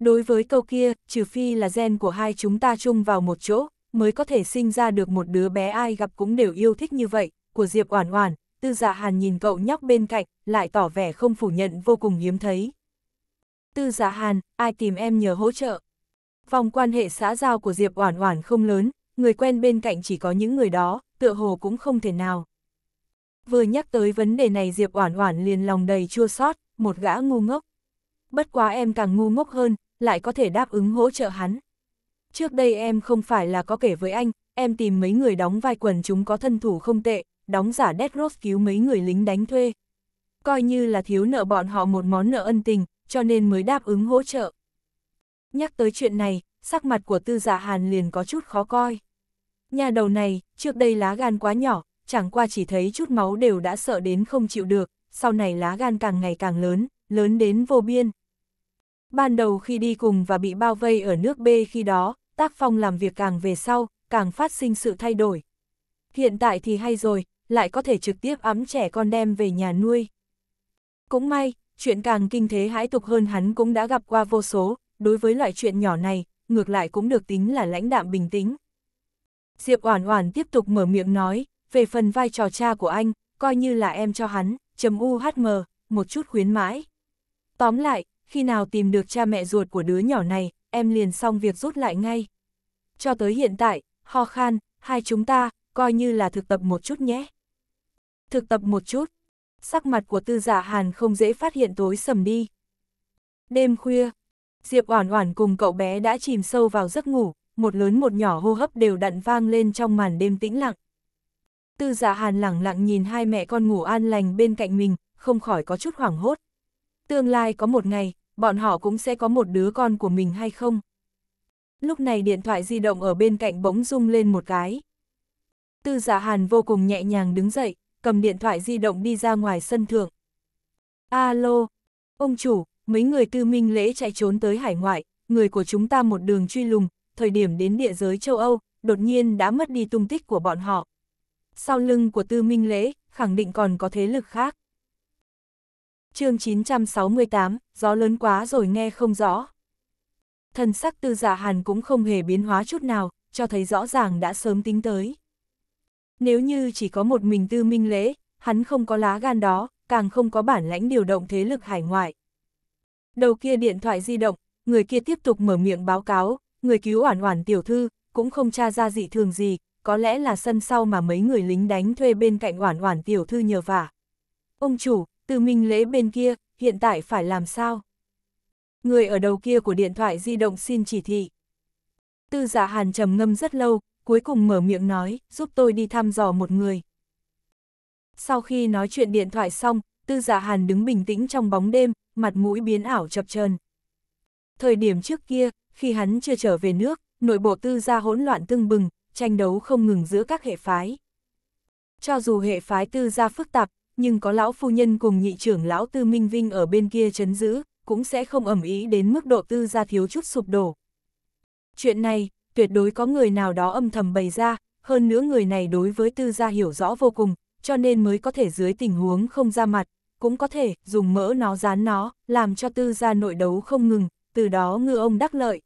Đối với câu kia, trừ phi là gen của hai chúng ta chung vào một chỗ, mới có thể sinh ra được một đứa bé ai gặp cũng đều yêu thích như vậy, của Diệp Oản Oản, Tư Dạ Hàn nhìn cậu nhóc bên cạnh, lại tỏ vẻ không phủ nhận vô cùng hiếm thấy. Tư Dạ Hàn, ai tìm em nhờ hỗ trợ? Vòng quan hệ xã giao của Diệp Oản Oản không lớn, người quen bên cạnh chỉ có những người đó, tựa hồ cũng không thể nào. Vừa nhắc tới vấn đề này Diệp Oản Oản liền lòng đầy chua xót, một gã ngu ngốc. Bất quá em càng ngu ngốc hơn, lại có thể đáp ứng hỗ trợ hắn. Trước đây em không phải là có kể với anh, em tìm mấy người đóng vai quần chúng có thân thủ không tệ, đóng giả Deathross cứu mấy người lính đánh thuê. Coi như là thiếu nợ bọn họ một món nợ ân tình, cho nên mới đáp ứng hỗ trợ. Nhắc tới chuyện này, sắc mặt của tư giả dạ Hàn liền có chút khó coi. Nhà đầu này, trước đây lá gan quá nhỏ, chẳng qua chỉ thấy chút máu đều đã sợ đến không chịu được, sau này lá gan càng ngày càng lớn, lớn đến vô biên. Ban đầu khi đi cùng và bị bao vây ở nước B khi đó, tác phong làm việc càng về sau, càng phát sinh sự thay đổi. Hiện tại thì hay rồi, lại có thể trực tiếp ấm trẻ con đem về nhà nuôi. Cũng may, chuyện càng kinh thế hãi tục hơn hắn cũng đã gặp qua vô số, đối với loại chuyện nhỏ này, ngược lại cũng được tính là lãnh đạm bình tĩnh. Diệp Oản Oản tiếp tục mở miệng nói, về phần vai trò cha của anh, coi như là em cho hắn. UHM, một chút khuyến mãi. Tóm lại, khi nào tìm được cha mẹ ruột của đứa nhỏ này, em liền xong việc rút lại ngay. Cho tới hiện tại, ho khan, hai chúng ta, coi như là thực tập một chút nhé. Thực tập một chút. Sắc mặt của tư giả dạ hàn không dễ phát hiện tối sầm đi. Đêm khuya, Diệp Oản Oản cùng cậu bé đã chìm sâu vào giấc ngủ, một lớn một nhỏ hô hấp đều đặn vang lên trong màn đêm tĩnh lặng. Tư dạ hàn lẳng lặng nhìn hai mẹ con ngủ an lành bên cạnh mình, không khỏi có chút hoảng hốt. Tương lai có một ngày, bọn họ cũng sẽ có một đứa con của mình hay không? Lúc này điện thoại di động ở bên cạnh bỗng rung lên một cái. Tư giả dạ hàn vô cùng nhẹ nhàng đứng dậy, cầm điện thoại di động đi ra ngoài sân thượng. Alo, ông chủ, mấy người tư minh lễ chạy trốn tới hải ngoại, người của chúng ta một đường truy lùng, thời điểm đến địa giới châu Âu, đột nhiên đã mất đi tung tích của bọn họ sau lưng của Tư Minh Lễ, khẳng định còn có thế lực khác. chương 968, gió lớn quá rồi nghe không rõ. Thần sắc tư Dạ hàn cũng không hề biến hóa chút nào, cho thấy rõ ràng đã sớm tính tới. Nếu như chỉ có một mình Tư Minh Lễ, hắn không có lá gan đó, càng không có bản lãnh điều động thế lực hải ngoại. Đầu kia điện thoại di động, người kia tiếp tục mở miệng báo cáo, người cứu oản oản tiểu thư, cũng không tra ra dị thường gì, có lẽ là sân sau mà mấy người lính đánh thuê bên cạnh oản oản tiểu thư nhờ vả. Ông chủ, từ minh lễ bên kia, hiện tại phải làm sao? Người ở đầu kia của điện thoại di động xin chỉ thị. Tư dạ hàn trầm ngâm rất lâu, cuối cùng mở miệng nói, giúp tôi đi thăm dò một người. Sau khi nói chuyện điện thoại xong, tư dạ hàn đứng bình tĩnh trong bóng đêm, mặt mũi biến ảo chập chờn. Thời điểm trước kia, khi hắn chưa trở về nước, nội bộ tư gia hỗn loạn tương bừng, tranh đấu không ngừng giữa các hệ phái. Cho dù hệ phái tư gia phức tạp, nhưng có lão phu nhân cùng nhị trưởng lão tư minh vinh ở bên kia chấn giữ, cũng sẽ không ẩm ý đến mức độ tư gia thiếu chút sụp đổ. Chuyện này, tuyệt đối có người nào đó âm thầm bày ra, hơn nữa người này đối với tư gia hiểu rõ vô cùng, cho nên mới có thể dưới tình huống không ra mặt, cũng có thể dùng mỡ nó dán nó, làm cho tư gia nội đấu không ngừng, từ đó ngư ông đắc lợi.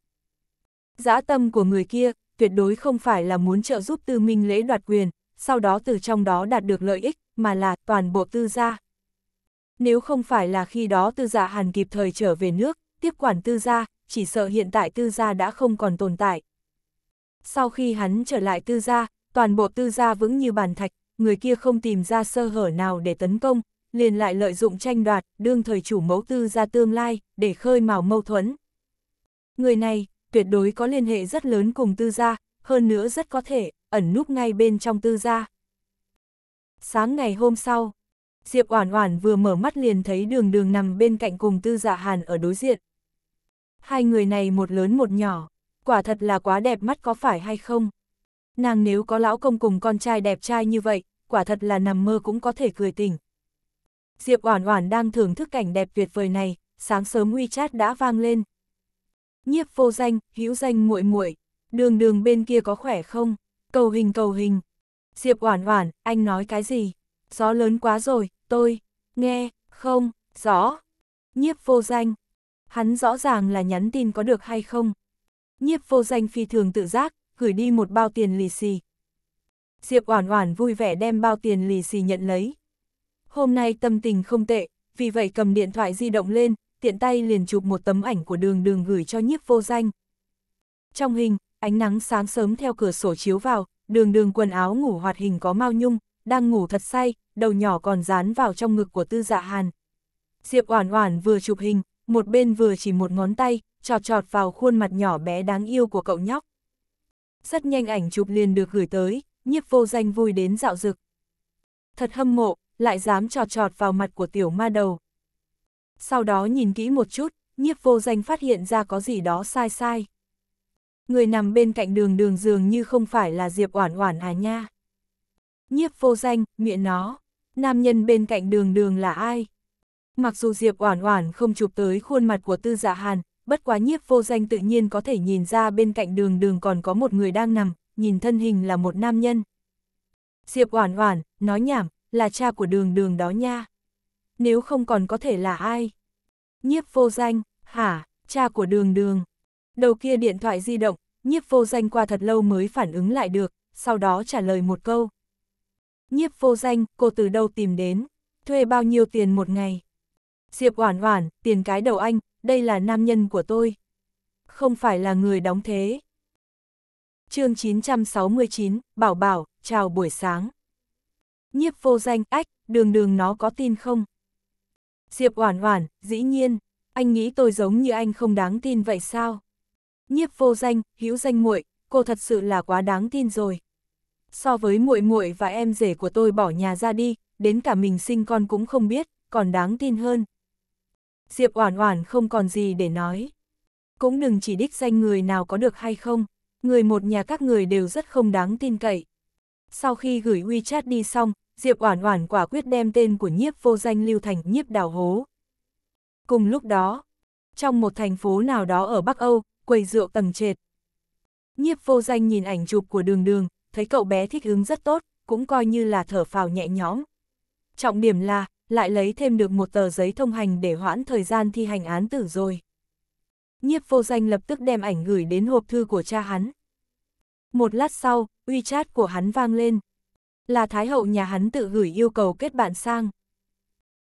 Dã tâm của người kia, tuyệt đối không phải là muốn trợ giúp tư minh lễ đoạt quyền, sau đó từ trong đó đạt được lợi ích, mà là toàn bộ tư gia. Nếu không phải là khi đó tư gia hàn kịp thời trở về nước, tiếp quản tư gia, chỉ sợ hiện tại tư gia đã không còn tồn tại. Sau khi hắn trở lại tư gia, toàn bộ tư gia vững như bàn thạch, người kia không tìm ra sơ hở nào để tấn công, liền lại lợi dụng tranh đoạt, đương thời chủ mẫu tư gia tương lai, để khơi mào mâu thuẫn. Người này, tuyệt đối có liên hệ rất lớn cùng tư gia, hơn nữa rất có thể, ẩn núp ngay bên trong tư gia. Sáng ngày hôm sau, Diệp Oản Oản vừa mở mắt liền thấy đường đường nằm bên cạnh cùng tư dạ hàn ở đối diện. Hai người này một lớn một nhỏ, quả thật là quá đẹp mắt có phải hay không? Nàng nếu có lão công cùng con trai đẹp trai như vậy, quả thật là nằm mơ cũng có thể cười tỉnh. Diệp Oản Oản đang thưởng thức cảnh đẹp tuyệt vời này, sáng sớm WeChat đã vang lên, nhiếp vô danh, hữu danh muội muội, đường đường bên kia có khỏe không? Cầu hình cầu hình. Diệp Oản Oản, anh nói cái gì? Gió lớn quá rồi, tôi nghe không rõ. Nhiếp vô danh. Hắn rõ ràng là nhắn tin có được hay không? Nhiếp vô danh phi thường tự giác, gửi đi một bao tiền lì xì. Diệp Oản Oản vui vẻ đem bao tiền lì xì nhận lấy. Hôm nay tâm tình không tệ, vì vậy cầm điện thoại di động lên, tiện tay liền chụp một tấm ảnh của đường đường gửi cho nhiếp vô danh. Trong hình, ánh nắng sáng sớm theo cửa sổ chiếu vào, đường đường quần áo ngủ hoạt hình có mau nhung, đang ngủ thật say, đầu nhỏ còn dán vào trong ngực của tư dạ hàn. Diệp Oản Oản vừa chụp hình, một bên vừa chỉ một ngón tay, trọt trọt vào khuôn mặt nhỏ bé đáng yêu của cậu nhóc. Rất nhanh ảnh chụp liền được gửi tới, nhiếp vô danh vui đến dạo dực. Thật hâm mộ, lại dám trọt trọt vào mặt của tiểu ma đầu. Sau đó nhìn kỹ một chút, nhiếp vô danh phát hiện ra có gì đó sai sai. Người nằm bên cạnh đường đường dường như không phải là Diệp Oản Oản à nha. Nhiếp vô danh, miệng nó, nam nhân bên cạnh đường đường là ai? Mặc dù Diệp Oản Oản không chụp tới khuôn mặt của Tư Dạ Hàn, bất quá nhiếp vô danh tự nhiên có thể nhìn ra bên cạnh đường đường còn có một người đang nằm, nhìn thân hình là một nam nhân. Diệp Oản Oản, nói nhảm, là cha của đường đường đó nha nếu không còn có thể là ai. Nhiếp vô danh, hả, cha của đường đường. Đầu kia điện thoại di động, nhiếp vô danh qua thật lâu mới phản ứng lại được, sau đó trả lời một câu. Nhiếp vô danh, cô từ đâu tìm đến, thuê bao nhiêu tiền một ngày. Diệp oản oản, tiền cái đầu anh, đây là nam nhân của tôi. Không phải là người đóng thế. chương 969, Bảo Bảo, chào buổi sáng. Nhiếp vô danh, ách, đường đường nó có tin không? Diệp Oản Oản, dĩ nhiên, anh nghĩ tôi giống như anh không đáng tin vậy sao? Nhiếp Vô Danh, hữu danh muội, cô thật sự là quá đáng tin rồi. So với muội muội và em rể của tôi bỏ nhà ra đi, đến cả mình sinh con cũng không biết, còn đáng tin hơn. Diệp Oản Oản không còn gì để nói. Cũng đừng chỉ đích danh người nào có được hay không, người một nhà các người đều rất không đáng tin cậy. Sau khi gửi WeChat đi xong, Diệp Oản Oản quả quyết đem tên của nhiếp vô danh lưu thành nhiếp đào hố. Cùng lúc đó, trong một thành phố nào đó ở Bắc Âu, quầy rượu tầng trệt. Nhiếp vô danh nhìn ảnh chụp của đường đường, thấy cậu bé thích hứng rất tốt, cũng coi như là thở phào nhẹ nhõm. Trọng điểm là, lại lấy thêm được một tờ giấy thông hành để hoãn thời gian thi hành án tử rồi. Nhiếp vô danh lập tức đem ảnh gửi đến hộp thư của cha hắn. Một lát sau, uy chat của hắn vang lên, là Thái hậu nhà hắn tự gửi yêu cầu kết bạn sang.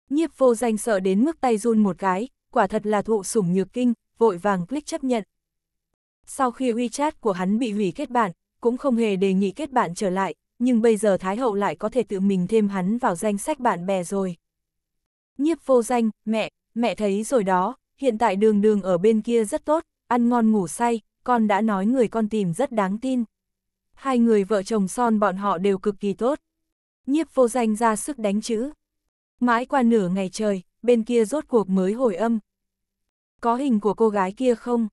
Nhiếp vô danh sợ đến mức tay run một cái, quả thật là thụ sủng nhược kinh, vội vàng click chấp nhận. Sau khi WeChat của hắn bị hủy kết bạn, cũng không hề đề nghị kết bạn trở lại, nhưng bây giờ Thái hậu lại có thể tự mình thêm hắn vào danh sách bạn bè rồi. Nhiếp vô danh, mẹ, mẹ thấy rồi đó, hiện tại đường đường ở bên kia rất tốt, ăn ngon ngủ say, con đã nói người con tìm rất đáng tin hai người vợ chồng son bọn họ đều cực kỳ tốt. Nhiếp vô danh ra sức đánh chữ. Mãi qua nửa ngày trời, bên kia rốt cuộc mới hồi âm. Có hình của cô gái kia không?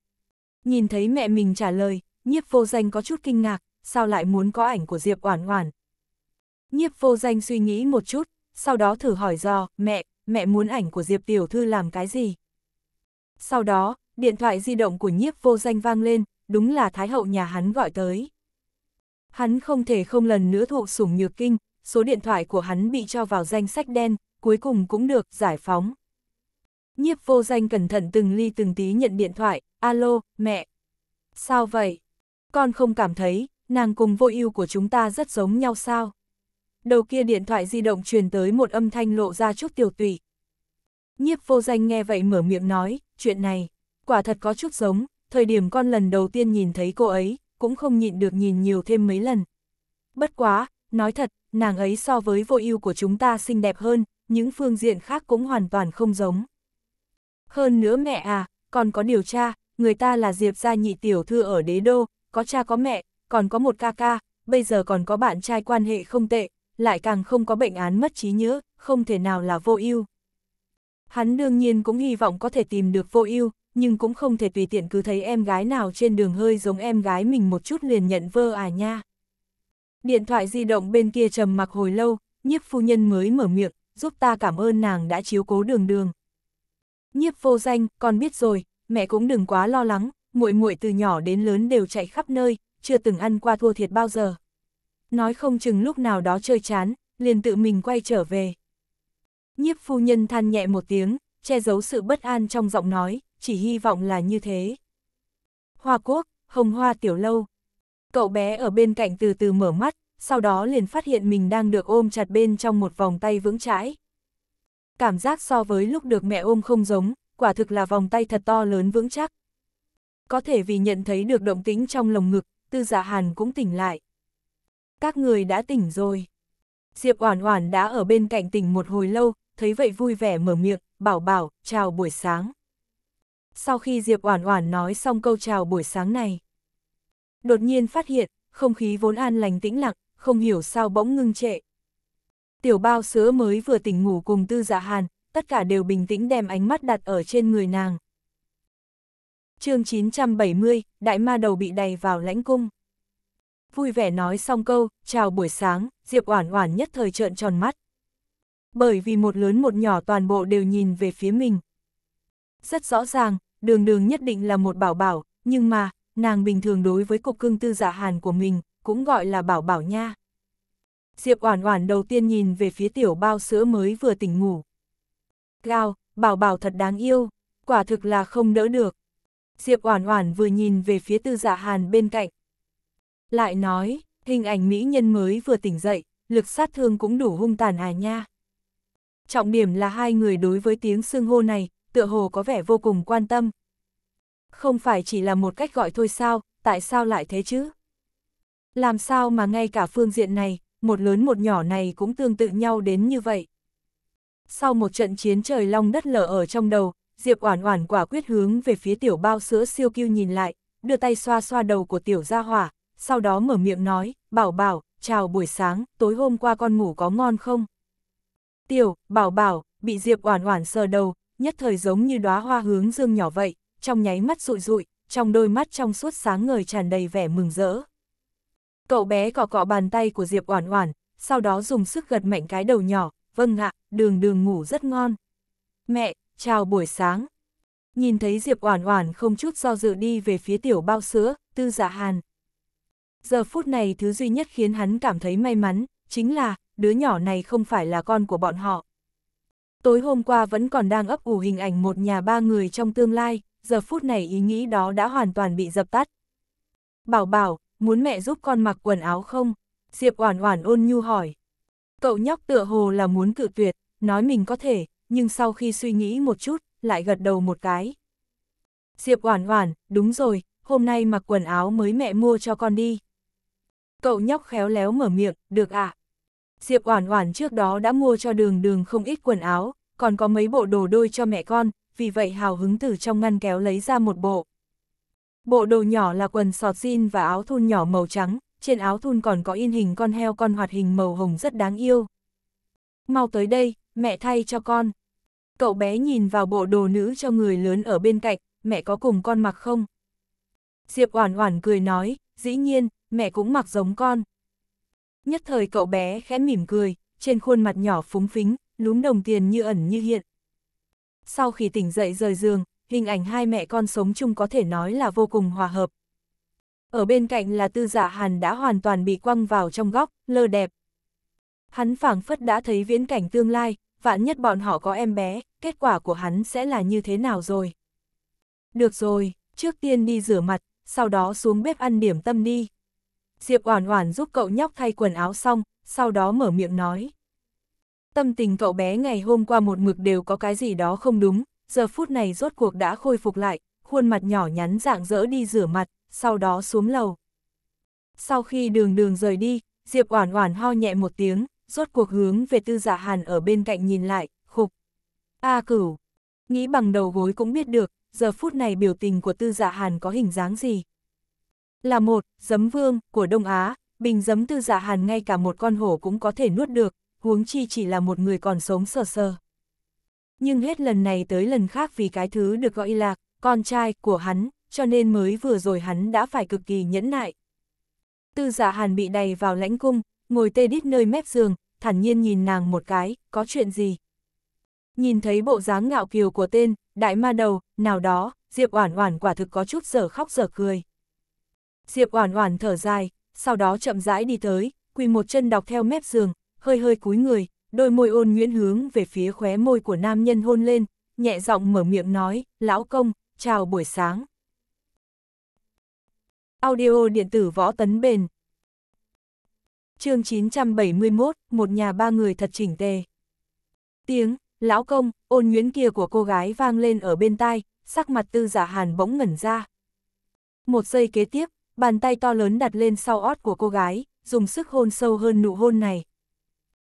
Nhìn thấy mẹ mình trả lời, nhiếp vô danh có chút kinh ngạc, sao lại muốn có ảnh của Diệp Oản Oản? Nhiếp vô danh suy nghĩ một chút, sau đó thử hỏi dò, mẹ, mẹ muốn ảnh của Diệp Tiểu Thư làm cái gì? Sau đó, điện thoại di động của nhiếp vô danh vang lên, đúng là Thái hậu nhà hắn gọi tới. Hắn không thể không lần nữa thụ sủng nhược kinh, số điện thoại của hắn bị cho vào danh sách đen, cuối cùng cũng được giải phóng. Nhiếp vô danh cẩn thận từng ly từng tí nhận điện thoại, alo, mẹ. Sao vậy? Con không cảm thấy, nàng cùng vô ưu của chúng ta rất giống nhau sao? Đầu kia điện thoại di động truyền tới một âm thanh lộ ra chút tiểu tùy. Nhiếp vô danh nghe vậy mở miệng nói, chuyện này, quả thật có chút giống, thời điểm con lần đầu tiên nhìn thấy cô ấy, cũng không nhịn được nhìn nhiều thêm mấy lần. Bất quá, nói thật, nàng ấy so với vô ưu của chúng ta xinh đẹp hơn, những phương diện khác cũng hoàn toàn không giống. Hơn nữa mẹ à, còn có điều tra, người ta là Diệp gia nhị tiểu thư ở đế đô, có cha có mẹ, còn có một ca ca, bây giờ còn có bạn trai quan hệ không tệ, lại càng không có bệnh án mất trí nhớ, không thể nào là vô ưu. Hắn đương nhiên cũng hy vọng có thể tìm được vô ưu, nhưng cũng không thể tùy tiện cứ thấy em gái nào trên đường hơi giống em gái mình một chút liền nhận vơ à nha. Điện thoại di động bên kia trầm mặc hồi lâu, nhiếp phu nhân mới mở miệng, giúp ta cảm ơn nàng đã chiếu cố đường đường. Nhiếp vô danh, con biết rồi, mẹ cũng đừng quá lo lắng, muội muội từ nhỏ đến lớn đều chạy khắp nơi, chưa từng ăn qua thua thiệt bao giờ. Nói không chừng lúc nào đó chơi chán, liền tự mình quay trở về. Nhiếp phu nhân than nhẹ một tiếng, che giấu sự bất an trong giọng nói, chỉ hy vọng là như thế. Hoa Quốc, Hồng Hoa Tiểu Lâu. Cậu bé ở bên cạnh từ từ mở mắt, sau đó liền phát hiện mình đang được ôm chặt bên trong một vòng tay vững chãi. Cảm giác so với lúc được mẹ ôm không giống, quả thực là vòng tay thật to lớn vững chắc. Có thể vì nhận thấy được động tĩnh trong lồng ngực, tư giả dạ hàn cũng tỉnh lại. Các người đã tỉnh rồi. Diệp Oản Oản đã ở bên cạnh tỉnh một hồi lâu, thấy vậy vui vẻ mở miệng, bảo bảo, chào buổi sáng sau khi Diệp Oản Oản nói xong câu chào buổi sáng này. Đột nhiên phát hiện, không khí vốn an lành tĩnh lặng, không hiểu sao bỗng ngưng trệ. Tiểu bao sứa mới vừa tỉnh ngủ cùng tư dạ hàn, tất cả đều bình tĩnh đem ánh mắt đặt ở trên người nàng. chương 970, đại ma đầu bị đầy vào lãnh cung. Vui vẻ nói xong câu, chào buổi sáng, Diệp Oản Oản nhất thời trợn tròn mắt. Bởi vì một lớn một nhỏ toàn bộ đều nhìn về phía mình, rất rõ ràng, đường đường nhất định là một bảo bảo, nhưng mà, nàng bình thường đối với cục cưng tư giả dạ hàn của mình, cũng gọi là bảo bảo nha. Diệp Oản Oản đầu tiên nhìn về phía tiểu bao sữa mới vừa tỉnh ngủ. Gào, bảo bảo thật đáng yêu, quả thực là không đỡ được. Diệp Oản Oản vừa nhìn về phía Tư giả dạ Hàn bên cạnh. Lại nói, hình ảnh mỹ nhân mới vừa tỉnh dậy, lực sát thương cũng đủ hung tàn à nha. Trọng điểm là hai người đối với tiếng xương hô này, tựa hồ có vẻ vô cùng quan tâm. Không phải chỉ là một cách gọi thôi sao, tại sao lại thế chứ? Làm sao mà ngay cả phương diện này, một lớn một nhỏ này cũng tương tự nhau đến như vậy? Sau một trận chiến trời long đất lở ở trong đầu, Diệp Oản Oản quả quyết hướng về phía tiểu bao sữa siêu kiêu nhìn lại, đưa tay xoa xoa đầu của tiểu gia hỏa, sau đó mở miệng nói, bảo bảo, chào buổi sáng, tối hôm qua con ngủ có ngon không? Tiểu, bảo bảo, bị Diệp Oản Oản sờ đầu, nhất thời giống như đóa hoa hướng dương nhỏ vậy, trong nháy mắt rụi rụi, trong đôi mắt trong suốt sáng ngời tràn đầy vẻ mừng rỡ. Cậu bé cọ cọ bàn tay của Diệp Oản Oản, sau đó dùng sức gật mạnh cái đầu nhỏ, "Vâng ạ, Đường Đường ngủ rất ngon." "Mẹ, chào buổi sáng." Nhìn thấy Diệp Oản Oản không chút do dự đi về phía tiểu bao sữa, Tư Dạ Hàn. Giờ phút này thứ duy nhất khiến hắn cảm thấy may mắn chính là đứa nhỏ này không phải là con của bọn họ, Tối hôm qua vẫn còn đang ấp ủ hình ảnh một nhà ba người trong tương lai, giờ phút này ý nghĩ đó đã hoàn toàn bị dập tắt. Bảo bảo, muốn mẹ giúp con mặc quần áo không? Diệp Oản Oản ôn nhu hỏi. Cậu nhóc tựa hồ là muốn cự tuyệt, nói mình có thể, nhưng sau khi suy nghĩ một chút, lại gật đầu một cái. Diệp Oản Oản, đúng rồi, hôm nay mặc quần áo mới mẹ mua cho con đi. Cậu nhóc khéo léo mở miệng, được ạ. À? Diệp Oản Oản trước đó đã mua cho Đường Đường không ít quần áo, còn có mấy bộ đồ đôi cho mẹ con, vì vậy hào hứng từ trong ngăn kéo lấy ra một bộ. Bộ đồ nhỏ là quần sọt jean và áo thun nhỏ màu trắng, trên áo thun còn có in hình con heo con hoạt hình màu hồng rất đáng yêu. Mau tới đây, mẹ thay cho con. Cậu bé nhìn vào bộ đồ nữ cho người lớn ở bên cạnh, mẹ có cùng con mặc không? Diệp Oản Oản cười nói, dĩ nhiên, mẹ cũng mặc giống con. Nhất thời cậu bé khẽ mỉm cười, trên khuôn mặt nhỏ phúng phính, lúm đồng tiền như ẩn như hiện. Sau khi tỉnh dậy rời giường, hình ảnh hai mẹ con sống chung có thể nói là vô cùng hòa hợp. Ở bên cạnh là tư giả dạ hàn đã hoàn toàn bị quăng vào trong góc, lơ đẹp. Hắn phảng phất đã thấy viễn cảnh tương lai, vạn nhất bọn họ có em bé, kết quả của hắn sẽ là như thế nào rồi. Được rồi, trước tiên đi rửa mặt, sau đó xuống bếp ăn điểm tâm đi. Diệp Oản Oản giúp cậu nhóc thay quần áo xong, sau đó mở miệng nói. Tâm tình cậu bé ngày hôm qua một mực đều có cái gì đó không đúng, giờ phút này rốt cuộc đã khôi phục lại, khuôn mặt nhỏ nhắn dạng dỡ đi rửa mặt, sau đó xuống lầu. Sau khi đường đường rời đi, Diệp Oản Oản ho nhẹ một tiếng, rốt cuộc hướng về Tư Dạ Hàn ở bên cạnh nhìn lại, khục. A Cửu, nghĩ bằng đầu gối cũng biết được, giờ phút này biểu tình của Tư Dạ Hàn có hình dáng gì, là một, giấm vương, của Đông Á, bình giấm tư dạ hàn ngay cả một con hổ cũng có thể nuốt được, huống chi chỉ là một người còn sống sờ sờ. Nhưng hết lần này tới lần khác vì cái thứ được gọi là con trai của hắn, cho nên mới vừa rồi hắn đã phải cực kỳ nhẫn nại. Tư dạ hàn bị đầy vào lãnh cung, ngồi tê đít nơi mép giường, thản nhiên nhìn nàng một cái, có chuyện gì? Nhìn thấy bộ dáng ngạo kiều của tên, đại ma đầu, nào đó, Diệp Oản Oản quả thực có chút giở khóc giở cười. Diệp Oản Oản thở dài, sau đó chậm rãi đi tới, quỳ một chân đọc theo mép giường, hơi hơi cúi người, đôi môi ôn nhuyễn hướng về phía khóe môi của nam nhân hôn lên, nhẹ giọng mở miệng nói, "Lão công, chào buổi sáng." Audio điện tử võ tấn bền. Chương 971, một nhà ba người thật chỉnh tề. Tiếng lão công, ôn nhuyễn kia của cô gái vang lên ở bên tai, sắc mặt Tư Giả dạ Hàn bỗng ngẩn ra. Một giây kế tiếp, bàn tay to lớn đặt lên sau ót của cô gái, dùng sức hôn sâu hơn nụ hôn này.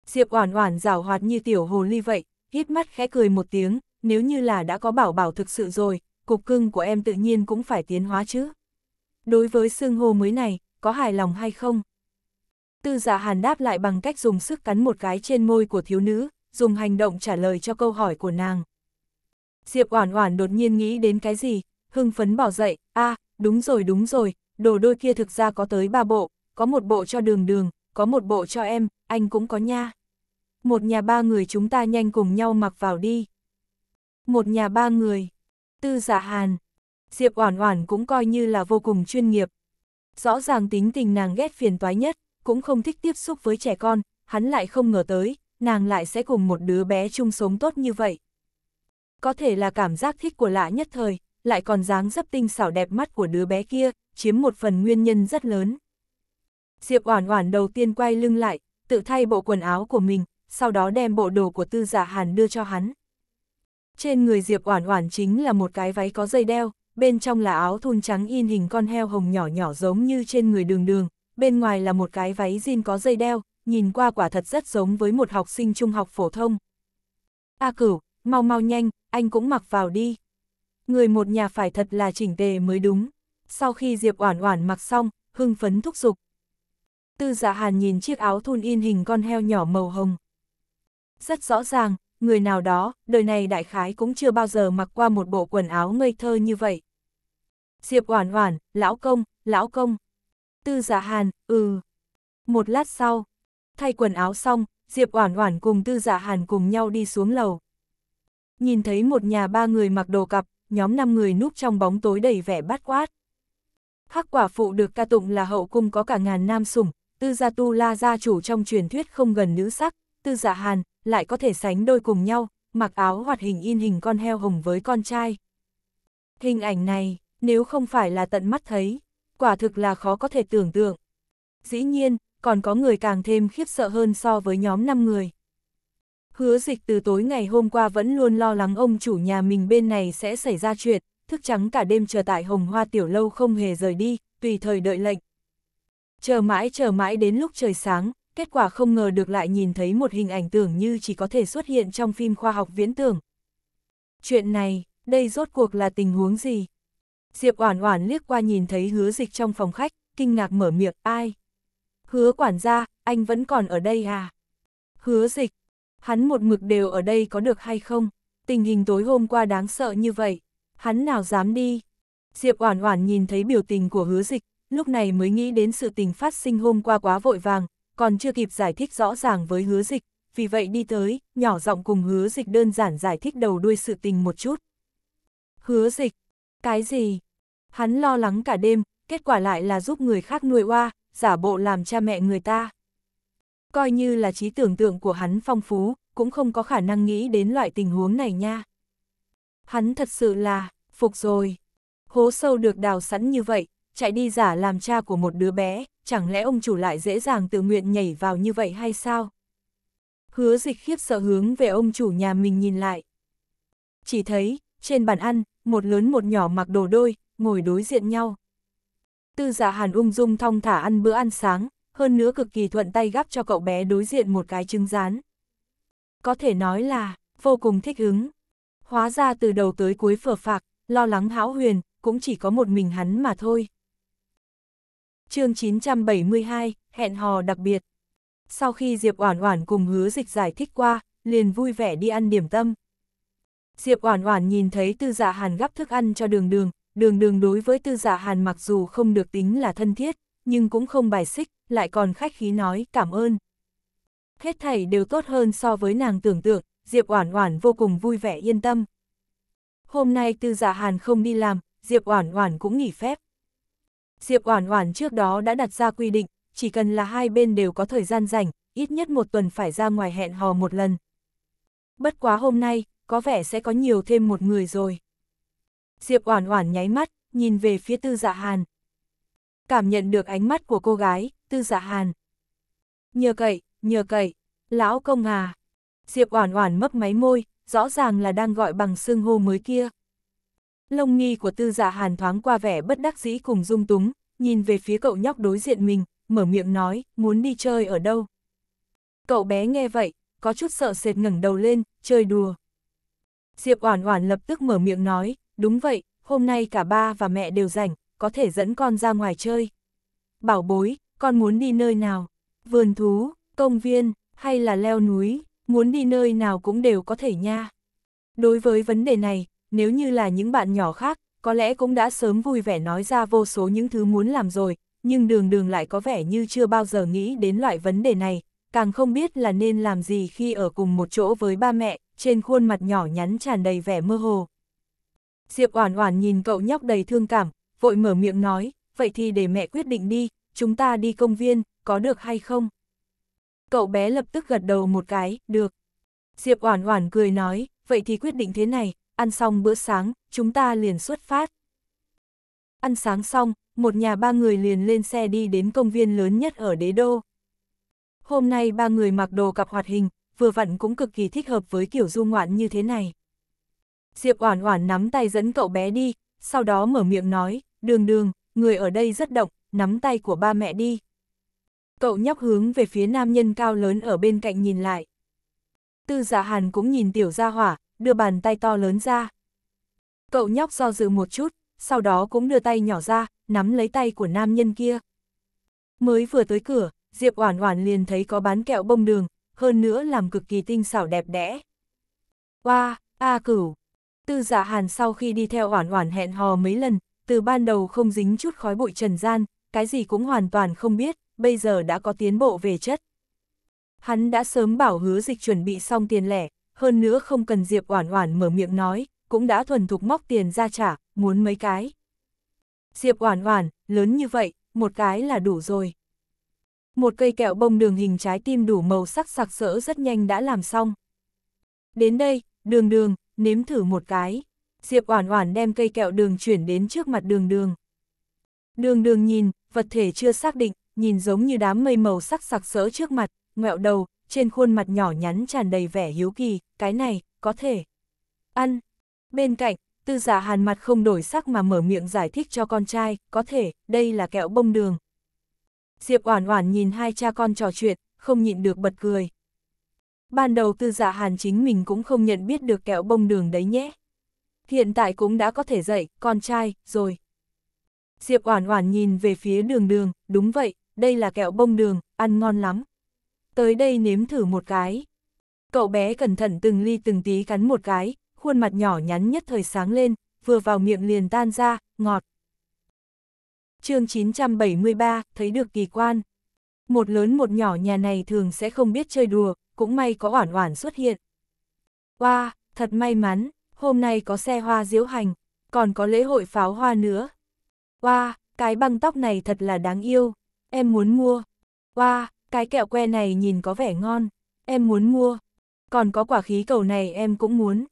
Diệp Oản Oản rảo hoạt như tiểu hồ ly vậy, híp mắt khẽ cười một tiếng, nếu như là đã có bảo bảo thực sự rồi, cục cưng của em tự nhiên cũng phải tiến hóa chứ. Đối với xương hô mới này, có hài lòng hay không? Tư giả dạ hàn đáp lại bằng cách dùng sức cắn một cái trên môi của thiếu nữ, dùng hành động trả lời cho câu hỏi của nàng. Diệp Oản Oản đột nhiên nghĩ đến cái gì, hưng phấn bỏ dậy, a, đúng rồi đúng rồi, đồ đôi kia thực ra có tới ba bộ, có một bộ cho đường đường, có một bộ cho em, anh cũng có nha. Một nhà ba người chúng ta nhanh cùng nhau mặc vào đi. Một nhà ba người, tư giả dạ hàn, Diệp Oản Oản cũng coi như là vô cùng chuyên nghiệp. Rõ ràng tính tình nàng ghét phiền toái nhất, cũng không thích tiếp xúc với trẻ con, hắn lại không ngờ tới, nàng lại sẽ cùng một đứa bé chung sống tốt như vậy. Có thể là cảm giác thích của lạ nhất thời, lại còn dáng dấp tinh xảo đẹp mắt của đứa bé kia, chiếm một phần nguyên nhân rất lớn. Diệp Oản Oản đầu tiên quay lưng lại, tự thay bộ quần áo của mình, sau đó đem bộ đồ của Tư Giả dạ Hàn đưa cho hắn. Trên người Diệp Oản Oản chính là một cái váy có dây đeo, bên trong là áo thun trắng in hình con heo hồng nhỏ nhỏ giống như trên người Đường Đường, bên ngoài là một cái váy jean có dây đeo, nhìn qua quả thật rất giống với một học sinh trung học phổ thông. A Cửu, mau mau nhanh, anh cũng mặc vào đi. Người một nhà phải thật là chỉnh tề mới đúng. Sau khi Diệp Oản Oản mặc xong, hưng phấn thúc giục. Tư Dạ Hàn nhìn chiếc áo thun in hình con heo nhỏ màu hồng. Rất rõ ràng, người nào đó, đời này đại khái cũng chưa bao giờ mặc qua một bộ quần áo ngây thơ như vậy. Diệp Oản Oản, lão công, lão công. Tư Dạ Hàn, ừ. Một lát sau, thay quần áo xong, Diệp Oản Oản cùng Tư Dạ Hàn cùng nhau đi xuống lầu. Nhìn thấy một nhà ba người mặc đồ cặp, nhóm 5 người núp trong bóng tối đầy vẻ bát quát. Hắc quả phụ được ca tụng là hậu cung có cả ngàn nam sủng, tư gia tu la gia chủ trong truyền thuyết không gần nữ sắc, tư dạ hàn, lại có thể sánh đôi cùng nhau, mặc áo hoạt hình in hình con heo hồng với con trai. Hình ảnh này, nếu không phải là tận mắt thấy, quả thực là khó có thể tưởng tượng. Dĩ nhiên, còn có người càng thêm khiếp sợ hơn so với nhóm 5 người. Hứa dịch từ tối ngày hôm qua vẫn luôn lo lắng ông chủ nhà mình bên này sẽ xảy ra chuyện, thức trắng cả đêm chờ tại hồng hoa tiểu lâu không hề rời đi, tùy thời đợi lệnh. Chờ mãi chờ mãi đến lúc trời sáng, kết quả không ngờ được lại nhìn thấy một hình ảnh tưởng như chỉ có thể xuất hiện trong phim khoa học viễn tưởng. Chuyện này, đây rốt cuộc là tình huống gì? Diệp Oản Oản liếc qua nhìn thấy hứa dịch trong phòng khách, kinh ngạc mở miệng, ai? Hứa quản gia, anh vẫn còn ở đây à? Hứa dịch, hắn một mực đều ở đây có được hay không, tình hình tối hôm qua đáng sợ như vậy, hắn nào dám đi. Diệp Oản Oản nhìn thấy biểu tình của hứa dịch, lúc này mới nghĩ đến sự tình phát sinh hôm qua quá vội vàng, còn chưa kịp giải thích rõ ràng với hứa dịch, vì vậy đi tới, nhỏ giọng cùng hứa dịch đơn giản giải thích đầu đuôi sự tình một chút. Hứa dịch, cái gì? Hắn lo lắng cả đêm, kết quả lại là giúp người khác nuôi oa, giả bộ làm cha mẹ người ta coi như là trí tưởng tượng của hắn phong phú, cũng không có khả năng nghĩ đến loại tình huống này nha. Hắn thật sự là, phục rồi. Hố sâu được đào sẵn như vậy, chạy đi giả làm cha của một đứa bé, chẳng lẽ ông chủ lại dễ dàng tự nguyện nhảy vào như vậy hay sao? Hứa dịch khiếp sợ hướng về ông chủ nhà mình nhìn lại. Chỉ thấy, trên bàn ăn, một lớn một nhỏ mặc đồ đôi, ngồi đối diện nhau. Tư giả dạ hàn ung dung thong thả ăn bữa ăn sáng, hơn nữa cực kỳ thuận tay gắp cho cậu bé đối diện một cái trứng rán. Có thể nói là, vô cùng thích ứng. Hóa ra từ đầu tới cuối phở phạc, lo lắng hão huyền, cũng chỉ có một mình hắn mà thôi. chương 972, hẹn hò đặc biệt. Sau khi Diệp Oản Oản cùng hứa dịch giải thích qua, liền vui vẻ đi ăn điểm tâm. Diệp Oản Oản nhìn thấy Tư Dạ Hàn gắp thức ăn cho Đường Đường, Đường Đường đối với Tư Dạ Hàn mặc dù không được tính là thân thiết, nhưng cũng không bài xích, lại còn khách khí nói cảm ơn. Hết thảy đều tốt hơn so với nàng tưởng tượng, Diệp Oản Oản vô cùng vui vẻ yên tâm. Hôm nay Tư Dạ Hàn không đi làm, Diệp Oản Oản cũng nghỉ phép. Diệp Oản Oản trước đó đã đặt ra quy định, chỉ cần là hai bên đều có thời gian rảnh, ít nhất một tuần phải ra ngoài hẹn hò một lần. Bất quá hôm nay, có vẻ sẽ có nhiều thêm một người rồi. Diệp Oản Oản nháy mắt, nhìn về phía Tư Dạ Hàn cảm nhận được ánh mắt của cô gái, tư dạ hàn. Nhờ cậy, nhờ cậy, lão công à. Diệp oản oản mấp máy môi, rõ ràng là đang gọi bằng xương hô mới kia. Lông nghi của tư dạ hàn thoáng qua vẻ bất đắc dĩ cùng dung túng, nhìn về phía cậu nhóc đối diện mình, mở miệng nói, muốn đi chơi ở đâu. Cậu bé nghe vậy, có chút sợ sệt ngẩng đầu lên, chơi đùa. Diệp Oản Oản lập tức mở miệng nói, đúng vậy, hôm nay cả ba và mẹ đều rảnh, có thể dẫn con ra ngoài chơi. Bảo bối, con muốn đi nơi nào? Vườn thú, công viên, hay là leo núi, muốn đi nơi nào cũng đều có thể nha. Đối với vấn đề này, nếu như là những bạn nhỏ khác, có lẽ cũng đã sớm vui vẻ nói ra vô số những thứ muốn làm rồi, nhưng đường đường lại có vẻ như chưa bao giờ nghĩ đến loại vấn đề này, càng không biết là nên làm gì khi ở cùng một chỗ với ba mẹ, trên khuôn mặt nhỏ nhắn tràn đầy vẻ mơ hồ. Diệp Oản Oản nhìn cậu nhóc đầy thương cảm, vội mở miệng nói, vậy thì để mẹ quyết định đi, chúng ta đi công viên, có được hay không? Cậu bé lập tức gật đầu một cái, được. Diệp Oản Oản cười nói, vậy thì quyết định thế này, ăn xong bữa sáng, chúng ta liền xuất phát. Ăn sáng xong, một nhà ba người liền lên xe đi đến công viên lớn nhất ở đế đô. Hôm nay ba người mặc đồ cặp hoạt hình, vừa vặn cũng cực kỳ thích hợp với kiểu du ngoạn như thế này. Diệp Oản Oản nắm tay dẫn cậu bé đi, sau đó mở miệng nói, đường đường, người ở đây rất động, nắm tay của ba mẹ đi. Cậu nhóc hướng về phía nam nhân cao lớn ở bên cạnh nhìn lại. Tư giả dạ hàn cũng nhìn tiểu gia hỏa, đưa bàn tay to lớn ra. Cậu nhóc do dự một chút, sau đó cũng đưa tay nhỏ ra, nắm lấy tay của nam nhân kia. Mới vừa tới cửa, Diệp Oản Oản liền thấy có bán kẹo bông đường, hơn nữa làm cực kỳ tinh xảo đẹp đẽ. Oa, wow, a cửu. Tư giả dạ Hàn sau khi đi theo Oản Oản hẹn hò mấy lần, từ ban đầu không dính chút khói bụi trần gian, cái gì cũng hoàn toàn không biết, bây giờ đã có tiến bộ về chất. Hắn đã sớm bảo hứa dịch chuẩn bị xong tiền lẻ, hơn nữa không cần Diệp Oản Oản mở miệng nói, cũng đã thuần thục móc tiền ra trả, muốn mấy cái. Diệp Oản Oản, lớn như vậy, một cái là đủ rồi. Một cây kẹo bông đường hình trái tim đủ màu sắc sặc sỡ rất nhanh đã làm xong. Đến đây, đường đường, nếm thử một cái. Diệp Oản Oản đem cây kẹo đường chuyển đến trước mặt Đường Đường. Đường Đường nhìn, vật thể chưa xác định, nhìn giống như đám mây màu sắc sặc sỡ trước mặt, ngẹo đầu, trên khuôn mặt nhỏ nhắn tràn đầy vẻ hiếu kỳ, cái này, có thể ăn. Bên cạnh, Tư Giả dạ Hàn mặt không đổi sắc mà mở miệng giải thích cho con trai, có thể, đây là kẹo bông đường. Diệp Oản Oản nhìn hai cha con trò chuyện, không nhịn được bật cười. Ban đầu Tư Dạ Hàn chính mình cũng không nhận biết được kẹo bông đường đấy nhé hiện tại cũng đã có thể dạy, con trai, rồi. Diệp Oản Oản nhìn về phía đường đường, đúng vậy, đây là kẹo bông đường, ăn ngon lắm. Tới đây nếm thử một cái. Cậu bé cẩn thận từng ly từng tí cắn một cái, khuôn mặt nhỏ nhắn nhất thời sáng lên, vừa vào miệng liền tan ra, ngọt. chương 973, thấy được kỳ quan. Một lớn một nhỏ nhà này thường sẽ không biết chơi đùa, cũng may có oản oản xuất hiện. Wow, thật may mắn, hôm nay có xe hoa diễu hành, còn có lễ hội pháo hoa nữa. Wow, cái băng tóc này thật là đáng yêu, em muốn mua. Wow, cái kẹo que này nhìn có vẻ ngon, em muốn mua. Còn có quả khí cầu này em cũng muốn.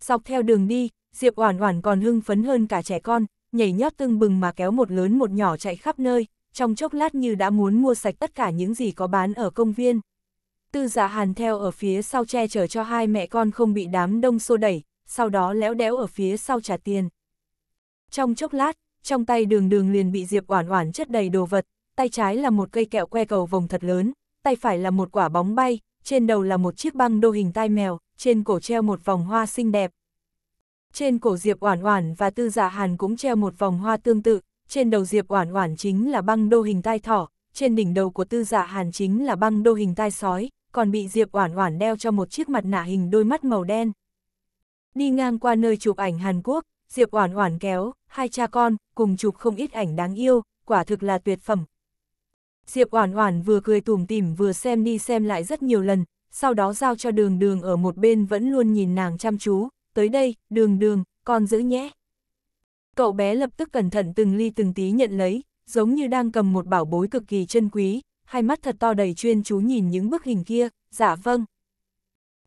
Dọc theo đường đi, Diệp Oản Oản còn hưng phấn hơn cả trẻ con, nhảy nhót tưng bừng mà kéo một lớn một nhỏ chạy khắp nơi, trong chốc lát như đã muốn mua sạch tất cả những gì có bán ở công viên. Tư Dạ Hàn theo ở phía sau che chở cho hai mẹ con không bị đám đông xô đẩy, sau đó léo đéo ở phía sau trả tiền. Trong chốc lát, trong tay đường đường liền bị Diệp Oản Oản chất đầy đồ vật, tay trái là một cây kẹo que cầu vồng thật lớn, tay phải là một quả bóng bay, trên đầu là một chiếc băng đô hình tai mèo, trên cổ treo một vòng hoa xinh đẹp. Trên cổ Diệp Oản Oản và Tư giả dạ Hàn cũng treo một vòng hoa tương tự, trên đầu Diệp Oản Oản chính là băng đô hình tai thỏ, trên đỉnh đầu của Tư giả dạ Hàn chính là băng đô hình tai sói, còn bị Diệp Oản Oản đeo cho một chiếc mặt nạ hình đôi mắt màu đen. Đi ngang qua nơi chụp ảnh Hàn Quốc, Diệp Oản Oản kéo hai cha con cùng chụp không ít ảnh đáng yêu, quả thực là tuyệt phẩm. Diệp Oản Oản vừa cười tủm tỉm vừa xem đi xem lại rất nhiều lần, sau đó giao cho Đường Đường ở một bên vẫn luôn nhìn nàng chăm chú, "Tới đây, Đường Đường, con giữ nhé." Cậu bé lập tức cẩn thận từng ly từng tí nhận lấy, giống như đang cầm một bảo bối cực kỳ chân quý, hai mắt thật to đầy chuyên chú nhìn những bức hình kia, "Dạ vâng."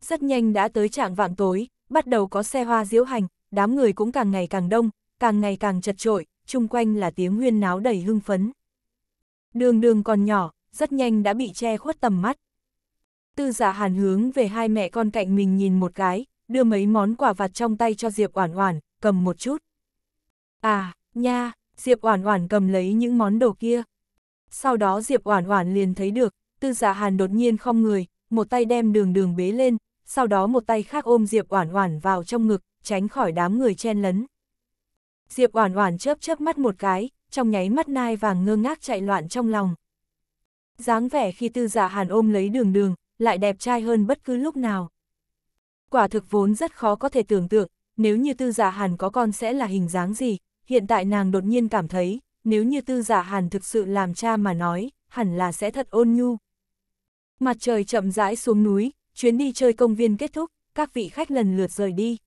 Rất nhanh đã tới trạng vạng tối, bắt đầu có xe hoa diễu hành, đám người cũng càng ngày càng đông, càng ngày càng chật trội, chung quanh là tiếng huyên náo đầy hưng phấn. Đường đường còn nhỏ, rất nhanh đã bị che khuất tầm mắt. Tư giả dạ hàn hướng về hai mẹ con cạnh mình nhìn một cái, đưa mấy món quà vặt trong tay cho Diệp Oản Oản, cầm một chút. À, nha, Diệp Oản Oản cầm lấy những món đồ kia. Sau đó Diệp Oản Oản liền thấy được, Tư giả dạ Hàn đột nhiên không người, một tay đem Đường Đường bế lên, sau đó một tay khác ôm Diệp Oản Oản vào trong ngực, tránh khỏi đám người chen lấn. Diệp Oản Oản chớp chớp mắt một cái, trong nháy mắt nai vàng ngơ ngác chạy loạn trong lòng. Dáng vẻ khi Tư Dạ Hàn ôm lấy Đường Đường, lại đẹp trai hơn bất cứ lúc nào. Quả thực vốn rất khó có thể tưởng tượng, nếu như Tư Dạ Hàn có con sẽ là hình dáng gì, hiện tại nàng đột nhiên cảm thấy, nếu như Tư Dạ Hàn thực sự làm cha mà nói, hẳn là sẽ thật ôn nhu. Mặt trời chậm rãi xuống núi, chuyến đi chơi công viên kết thúc, các vị khách lần lượt rời đi.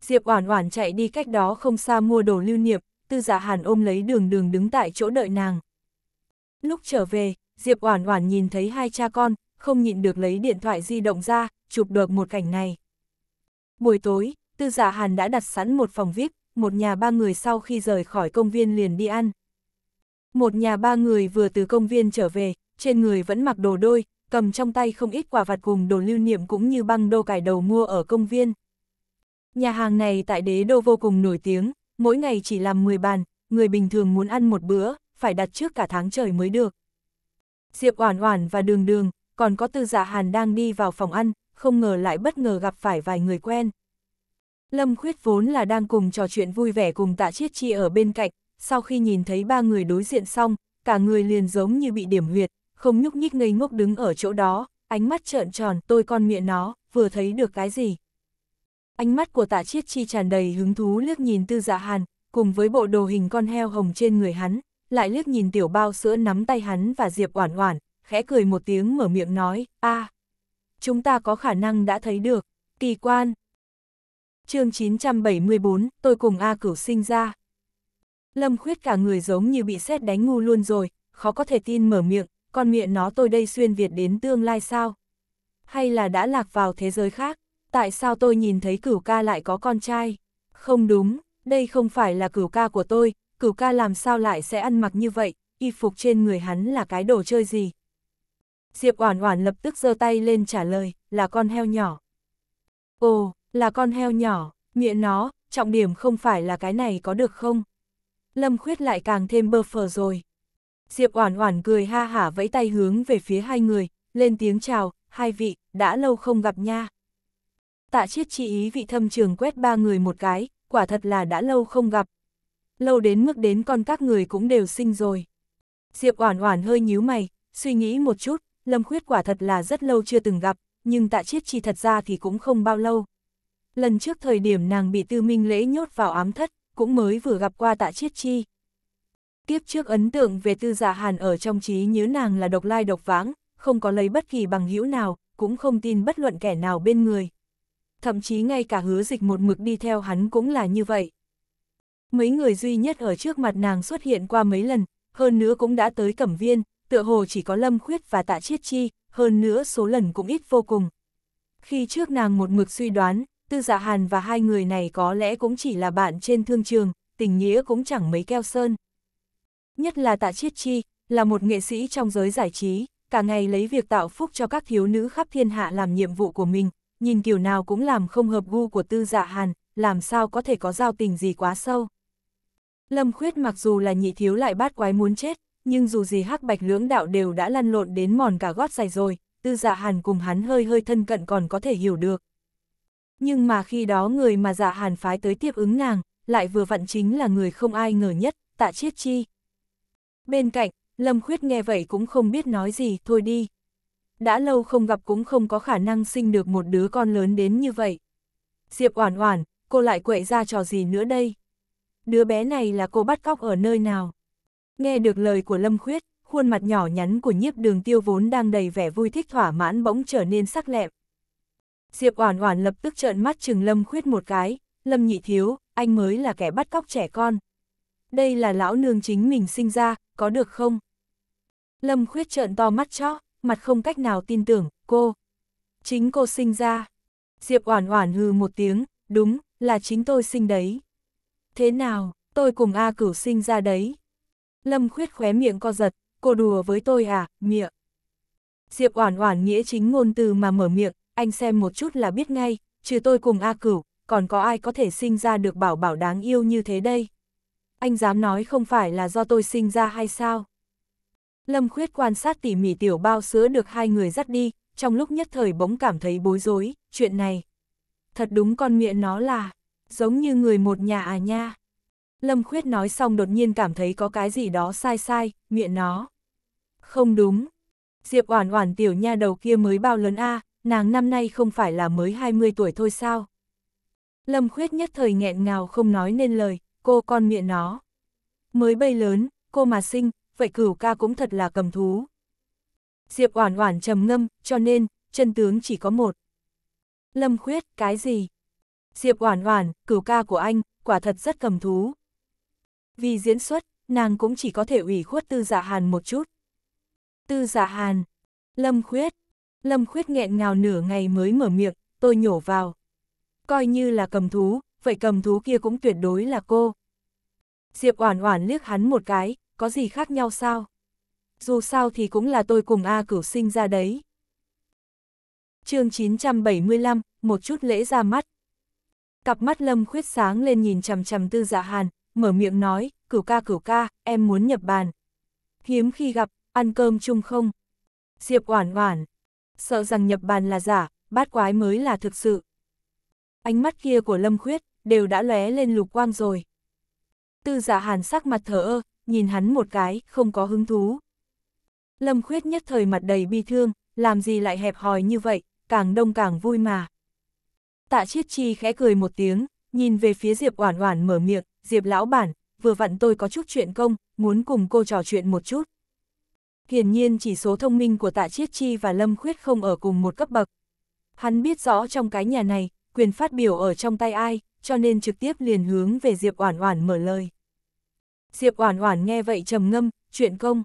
Diệp Oản Oản chạy đi cách đó không xa mua đồ lưu niệm, Tư Dạ Hàn ôm lấy Đường Đường đứng tại chỗ đợi nàng. Lúc trở về, Diệp Oản Oản nhìn thấy hai cha con, không nhịn được lấy điện thoại di động ra, chụp được một cảnh này. Buổi tối, Tư Dạ Hàn đã đặt sẵn một phòng VIP, một nhà ba người sau khi rời khỏi công viên liền đi ăn. Một nhà ba người vừa từ công viên trở về, trên người vẫn mặc đồ đôi, cầm trong tay không ít quả vặt cùng đồ lưu niệm cũng như băng đô cải đầu mua ở công viên. Nhà hàng này tại đế đô vô cùng nổi tiếng, mỗi ngày chỉ làm 10 bàn, người bình thường muốn ăn một bữa, phải đặt trước cả tháng trời mới được. Diệp Oản Oản và Đường Đường, còn có Tư Dạ Hàn đang đi vào phòng ăn, không ngờ lại bất ngờ gặp phải vài người quen. Lâm Khuyết vốn là đang cùng trò chuyện vui vẻ cùng Tạ Chiết Chi ở bên cạnh, sau khi nhìn thấy ba người đối diện xong, cả người liền giống như bị điểm huyệt, không nhúc nhích ngây ngốc đứng ở chỗ đó, ánh mắt trợn tròn, tôi con miệng nó, vừa thấy được cái gì. Ánh mắt của tạ chiết chi tràn đầy hứng thú liếc nhìn tư dạ hàn, cùng với bộ đồ hình con heo hồng trên người hắn, lại liếc nhìn tiểu bao sữa nắm tay hắn và Diệp oản oản, khẽ cười một tiếng mở miệng nói, a à, chúng ta có khả năng đã thấy được, kỳ quan. chương 974, tôi cùng A cửu sinh ra. Lâm khuyết cả người giống như bị sét đánh ngu luôn rồi, khó có thể tin mở miệng, con miệng nó tôi đây xuyên Việt đến tương lai sao? Hay là đã lạc vào thế giới khác? Tại sao tôi nhìn thấy cửu ca lại có con trai? Không đúng, đây không phải là cửu ca của tôi, cửu ca làm sao lại sẽ ăn mặc như vậy, y phục trên người hắn là cái đồ chơi gì? Diệp Oản Oản lập tức giơ tay lên trả lời, là con heo nhỏ. Ồ, là con heo nhỏ, miệng nó, trọng điểm không phải là cái này có được không? Lâm Khuyết lại càng thêm bơ phờ rồi. Diệp Oản Oản cười ha hả vẫy tay hướng về phía hai người, lên tiếng chào, hai vị, đã lâu không gặp nha. Tạ Triết chi ý vị thâm trường quét ba người một cái, quả thật là đã lâu không gặp. Lâu đến mức đến con các người cũng đều sinh rồi. Diệp Oản Oản hơi nhíu mày, suy nghĩ một chút, Lâm Khuyết quả thật là rất lâu chưa từng gặp, nhưng Tạ Triết chi thật ra thì cũng không bao lâu. Lần trước thời điểm nàng bị Tư Minh Lễ nhốt vào ám thất, cũng mới vừa gặp qua Tạ Chiết chi. Tiếp trước ấn tượng về tư giả dạ hàn ở trong trí nhớ nàng là độc lai độc vãng, không có lấy bất kỳ bằng hữu nào, cũng không tin bất luận kẻ nào bên người. Thậm chí ngay cả hứa dịch một mực đi theo hắn cũng là như vậy. Mấy người duy nhất ở trước mặt nàng xuất hiện qua mấy lần, hơn nữa cũng đã tới cẩm viên, tựa hồ chỉ có lâm khuyết và tạ chiết chi, hơn nữa số lần cũng ít vô cùng. Khi trước nàng một mực suy đoán, tư dạ hàn và hai người này có lẽ cũng chỉ là bạn trên thương trường, tình nghĩa cũng chẳng mấy keo sơn. Nhất là Tạ Chiết Chi, là một nghệ sĩ trong giới giải trí, cả ngày lấy việc tạo phúc cho các thiếu nữ khắp thiên hạ làm nhiệm vụ của mình, nhìn kiểu nào cũng làm không hợp gu của tư dạ hàn, làm sao có thể có giao tình gì quá sâu. Lâm Khuyết mặc dù là nhị thiếu lại bát quái muốn chết, nhưng dù gì hắc bạch lưỡng đạo đều đã lăn lộn đến mòn cả gót giày rồi, tư dạ hàn cùng hắn hơi hơi thân cận còn có thể hiểu được. Nhưng mà khi đó người mà dạ hàn phái tới tiếp ứng nàng, lại vừa vặn chính là người không ai ngờ nhất, tạ chiết chi. Bên cạnh, Lâm Khuyết nghe vậy cũng không biết nói gì, thôi đi. Đã lâu không gặp cũng không có khả năng sinh được một đứa con lớn đến như vậy. Diệp Oản Oản, cô lại quậy ra trò gì nữa đây? Đứa bé này là cô bắt cóc ở nơi nào? Nghe được lời của Lâm Khuyết, khuôn mặt nhỏ nhắn của nhiếp đường tiêu vốn đang đầy vẻ vui thích thỏa mãn bỗng trở nên sắc lẹm. Diệp Oản Oản lập tức trợn mắt chừng Lâm Khuyết một cái, Lâm Nhị Thiếu, anh mới là kẻ bắt cóc trẻ con. Đây là lão nương chính mình sinh ra, có được không? Lâm Khuyết trợn to mắt chó, mặt không cách nào tin tưởng, cô. Chính cô sinh ra. Diệp Oản Oản hừ một tiếng, đúng, là chính tôi sinh đấy. Thế nào, tôi cùng A Cửu sinh ra đấy. Lâm Khuyết khóe miệng co giật, cô đùa với tôi à, miệng. Diệp Oản Oản nghĩa chính ngôn từ mà mở miệng, anh xem một chút là biết ngay, trừ tôi cùng A Cửu, còn có ai có thể sinh ra được bảo bảo đáng yêu như thế đây anh dám nói không phải là do tôi sinh ra hay sao? Lâm Khuyết quan sát tỉ mỉ tiểu bao sữa được hai người dắt đi, trong lúc nhất thời bỗng cảm thấy bối rối, chuyện này. Thật đúng con miệng nó là, giống như người một nhà à nha. Lâm Khuyết nói xong đột nhiên cảm thấy có cái gì đó sai sai, miệng nó. Không đúng. Diệp Oản Oản tiểu nha đầu kia mới bao lớn a, nàng năm nay không phải là mới 20 tuổi thôi sao? Lâm Khuyết nhất thời nghẹn ngào không nói nên lời, cô con miệng nó. Mới bay lớn, cô mà sinh, vậy cửu ca cũng thật là cầm thú. Diệp Oản Oản trầm ngâm, cho nên, chân tướng chỉ có một. Lâm Khuyết, cái gì? Diệp Oản Oản, cửu ca của anh, quả thật rất cầm thú. Vì diễn xuất, nàng cũng chỉ có thể ủy khuất Tư Dạ Hàn một chút. Tư Dạ Hàn, Lâm Khuyết, Lâm Khuyết nghẹn ngào nửa ngày mới mở miệng, tôi nhổ vào. Coi như là cầm thú, vậy cầm thú kia cũng tuyệt đối là cô. Diệp Oản Oản liếc hắn một cái, có gì khác nhau sao? Dù sao thì cũng là tôi cùng A Cửu sinh ra đấy. Chương 975, một chút lễ ra mắt. Cặp mắt Lâm Khuyết sáng lên nhìn chằm chằm Tư Dạ Hàn, mở miệng nói, "Cửu ca cửu ca, em muốn nhập bàn." Hiếm khi gặp, ăn cơm chung không? Diệp Oản Oản, sợ rằng nhập bàn là giả, bát quái mới là thực sự. Ánh mắt kia của Lâm Khuyết, đều đã lóe lên lục quang rồi. Tư giả dạ hàn sắc mặt thở ơ, nhìn hắn một cái, không có hứng thú. Lâm khuyết nhất thời mặt đầy bi thương, làm gì lại hẹp hòi như vậy, càng đông càng vui mà. Tạ chiết chi khẽ cười một tiếng, nhìn về phía Diệp Oản Oản mở miệng, Diệp lão bản, vừa vặn tôi có chút chuyện công, muốn cùng cô trò chuyện một chút. Hiển nhiên chỉ số thông minh của Tạ Chiết Chi và Lâm Khuyết không ở cùng một cấp bậc. Hắn biết rõ trong cái nhà này, quyền phát biểu ở trong tay ai, cho nên trực tiếp liền hướng về Diệp Oản Oản mở lời. Diệp Oản Oản nghe vậy trầm ngâm, chuyện công.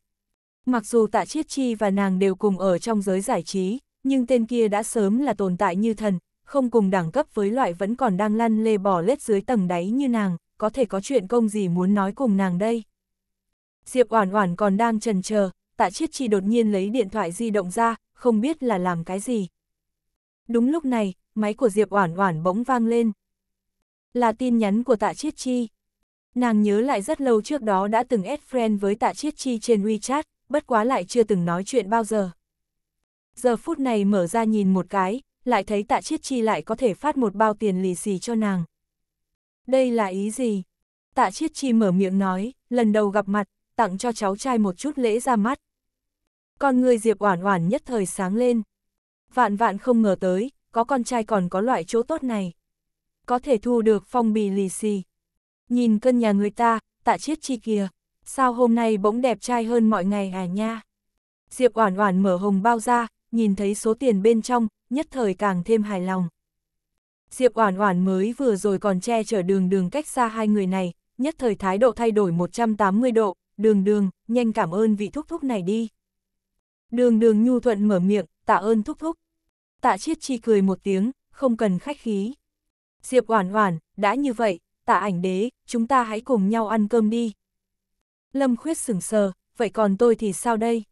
Mặc dù Tạ Chiết Chi và nàng đều cùng ở trong giới giải trí, nhưng tên kia đã sớm là tồn tại như thần, không cùng đẳng cấp với loại vẫn còn đang lăn lê bò lết dưới tầng đáy như nàng, có thể có chuyện công gì muốn nói cùng nàng đây. Diệp Oản Oản còn đang chần chờ, Tạ Chiết Chi đột nhiên lấy điện thoại di động ra, không biết là làm cái gì. Đúng lúc này, máy của Diệp Oản Oản bỗng vang lên, là tin nhắn của Tạ Chiết Chi. Nàng nhớ lại rất lâu trước đó đã từng add friend với Tạ Chiết Chi trên WeChat, bất quá lại chưa từng nói chuyện bao giờ. Giờ phút này mở ra nhìn một cái, lại thấy Tạ Chiết Chi lại có thể phát một bao tiền lì xì cho nàng. Đây là ý gì? Tạ Chiết Chi mở miệng nói, lần đầu gặp mặt, tặng cho cháu trai một chút lễ ra mắt. Con người Diệp Oản Oản nhất thời sáng lên. Vạn vạn không ngờ tới, có con trai còn có loại chỗ tốt này có thể thu được phong bì lì xì. Nhìn cân nhà người ta, tạ chiết chi kìa, sao hôm nay bỗng đẹp trai hơn mọi ngày à nha. Diệp Oản Oản mở hồng bao ra, nhìn thấy số tiền bên trong, nhất thời càng thêm hài lòng. Diệp Oản Oản mới vừa rồi còn che chở đường đường cách xa hai người này, nhất thời thái độ thay đổi 180 độ, đường đường, nhanh cảm ơn vị thúc thúc này đi. Đường đường nhu thuận mở miệng, tạ ơn thúc thúc. Tạ chiết chi cười một tiếng, không cần khách khí. Diệp Oản Oản, đã như vậy, tạ ảnh đế, chúng ta hãy cùng nhau ăn cơm đi. Lâm Khuyết sửng sờ, vậy còn tôi thì sao đây?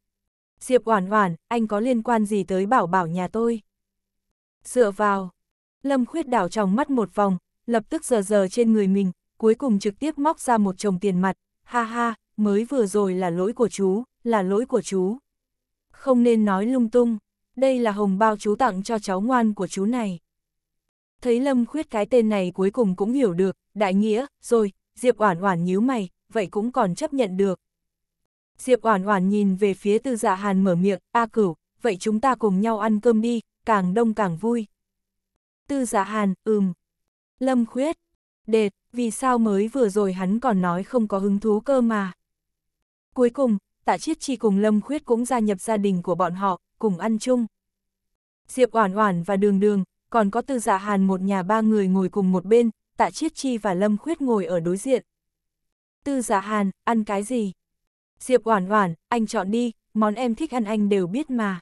Diệp Oản Oản, anh có liên quan gì tới bảo bảo nhà tôi? Dựa vào. Lâm Khuyết đảo trong mắt một vòng, lập tức giờ giờ trên người mình, cuối cùng trực tiếp móc ra một chồng tiền mặt, ha ha, mới vừa rồi là lỗi của chú, là lỗi của chú. Không nên nói lung tung, đây là hồng bao chú tặng cho cháu ngoan của chú này. Thấy Lâm Khuyết cái tên này cuối cùng cũng hiểu được, đại nghĩa, rồi, Diệp Oản Oản nhíu mày, vậy cũng còn chấp nhận được. Diệp Oản Oản nhìn về phía Tư Dạ Hàn mở miệng, "A Cửu, vậy chúng ta cùng nhau ăn cơm đi, càng đông càng vui." Tư Dạ Hàn, "Ừm." Lâm Khuyết, "Đệt, vì sao mới vừa rồi hắn còn nói không có hứng thú cơ mà?" Cuối cùng, Tạ Chiết Chi cùng Lâm Khuyết cũng gia nhập gia đình của bọn họ, cùng ăn chung. Diệp Oản Oản và Đường Đường, còn có tư dạ hàn một nhà ba người ngồi cùng một bên, tạ chiết chi và lâm khuyết ngồi ở đối diện. Tư dạ hàn, ăn cái gì? Diệp oản oản, anh chọn đi, món em thích ăn anh đều biết mà.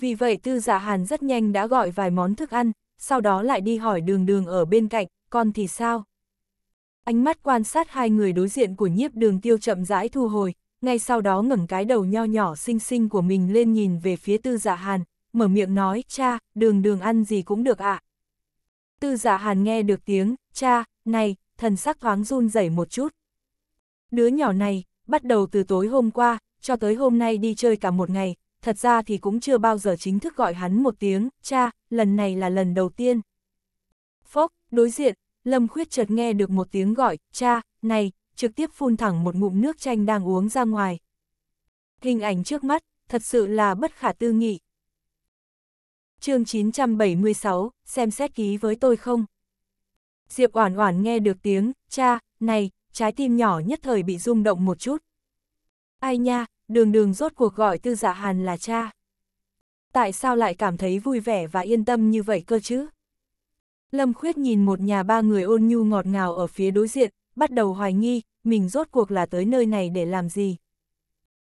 Vì vậy tư dạ hàn rất nhanh đã gọi vài món thức ăn, sau đó lại đi hỏi đường đường ở bên cạnh, con thì sao? Ánh mắt quan sát hai người đối diện của nhiếp đường tiêu chậm rãi thu hồi, ngay sau đó ngẩng cái đầu nho nhỏ xinh xinh của mình lên nhìn về phía tư dạ hàn, mở miệng nói, cha, đường đường ăn gì cũng được ạ. À. Tư giả dạ hàn nghe được tiếng, cha, này, thần sắc thoáng run rẩy một chút. Đứa nhỏ này, bắt đầu từ tối hôm qua, cho tới hôm nay đi chơi cả một ngày, thật ra thì cũng chưa bao giờ chính thức gọi hắn một tiếng, cha, lần này là lần đầu tiên. Phốc, đối diện, Lâm Khuyết chợt nghe được một tiếng gọi, cha, này, trực tiếp phun thẳng một ngụm nước chanh đang uống ra ngoài. Hình ảnh trước mắt, thật sự là bất khả tư nghị chương 976, xem xét ký với tôi không? Diệp Oản Oản nghe được tiếng, cha, này, trái tim nhỏ nhất thời bị rung động một chút. Ai nha, đường đường rốt cuộc gọi tư giả dạ hàn là cha. Tại sao lại cảm thấy vui vẻ và yên tâm như vậy cơ chứ? Lâm Khuyết nhìn một nhà ba người ôn nhu ngọt ngào ở phía đối diện, bắt đầu hoài nghi, mình rốt cuộc là tới nơi này để làm gì?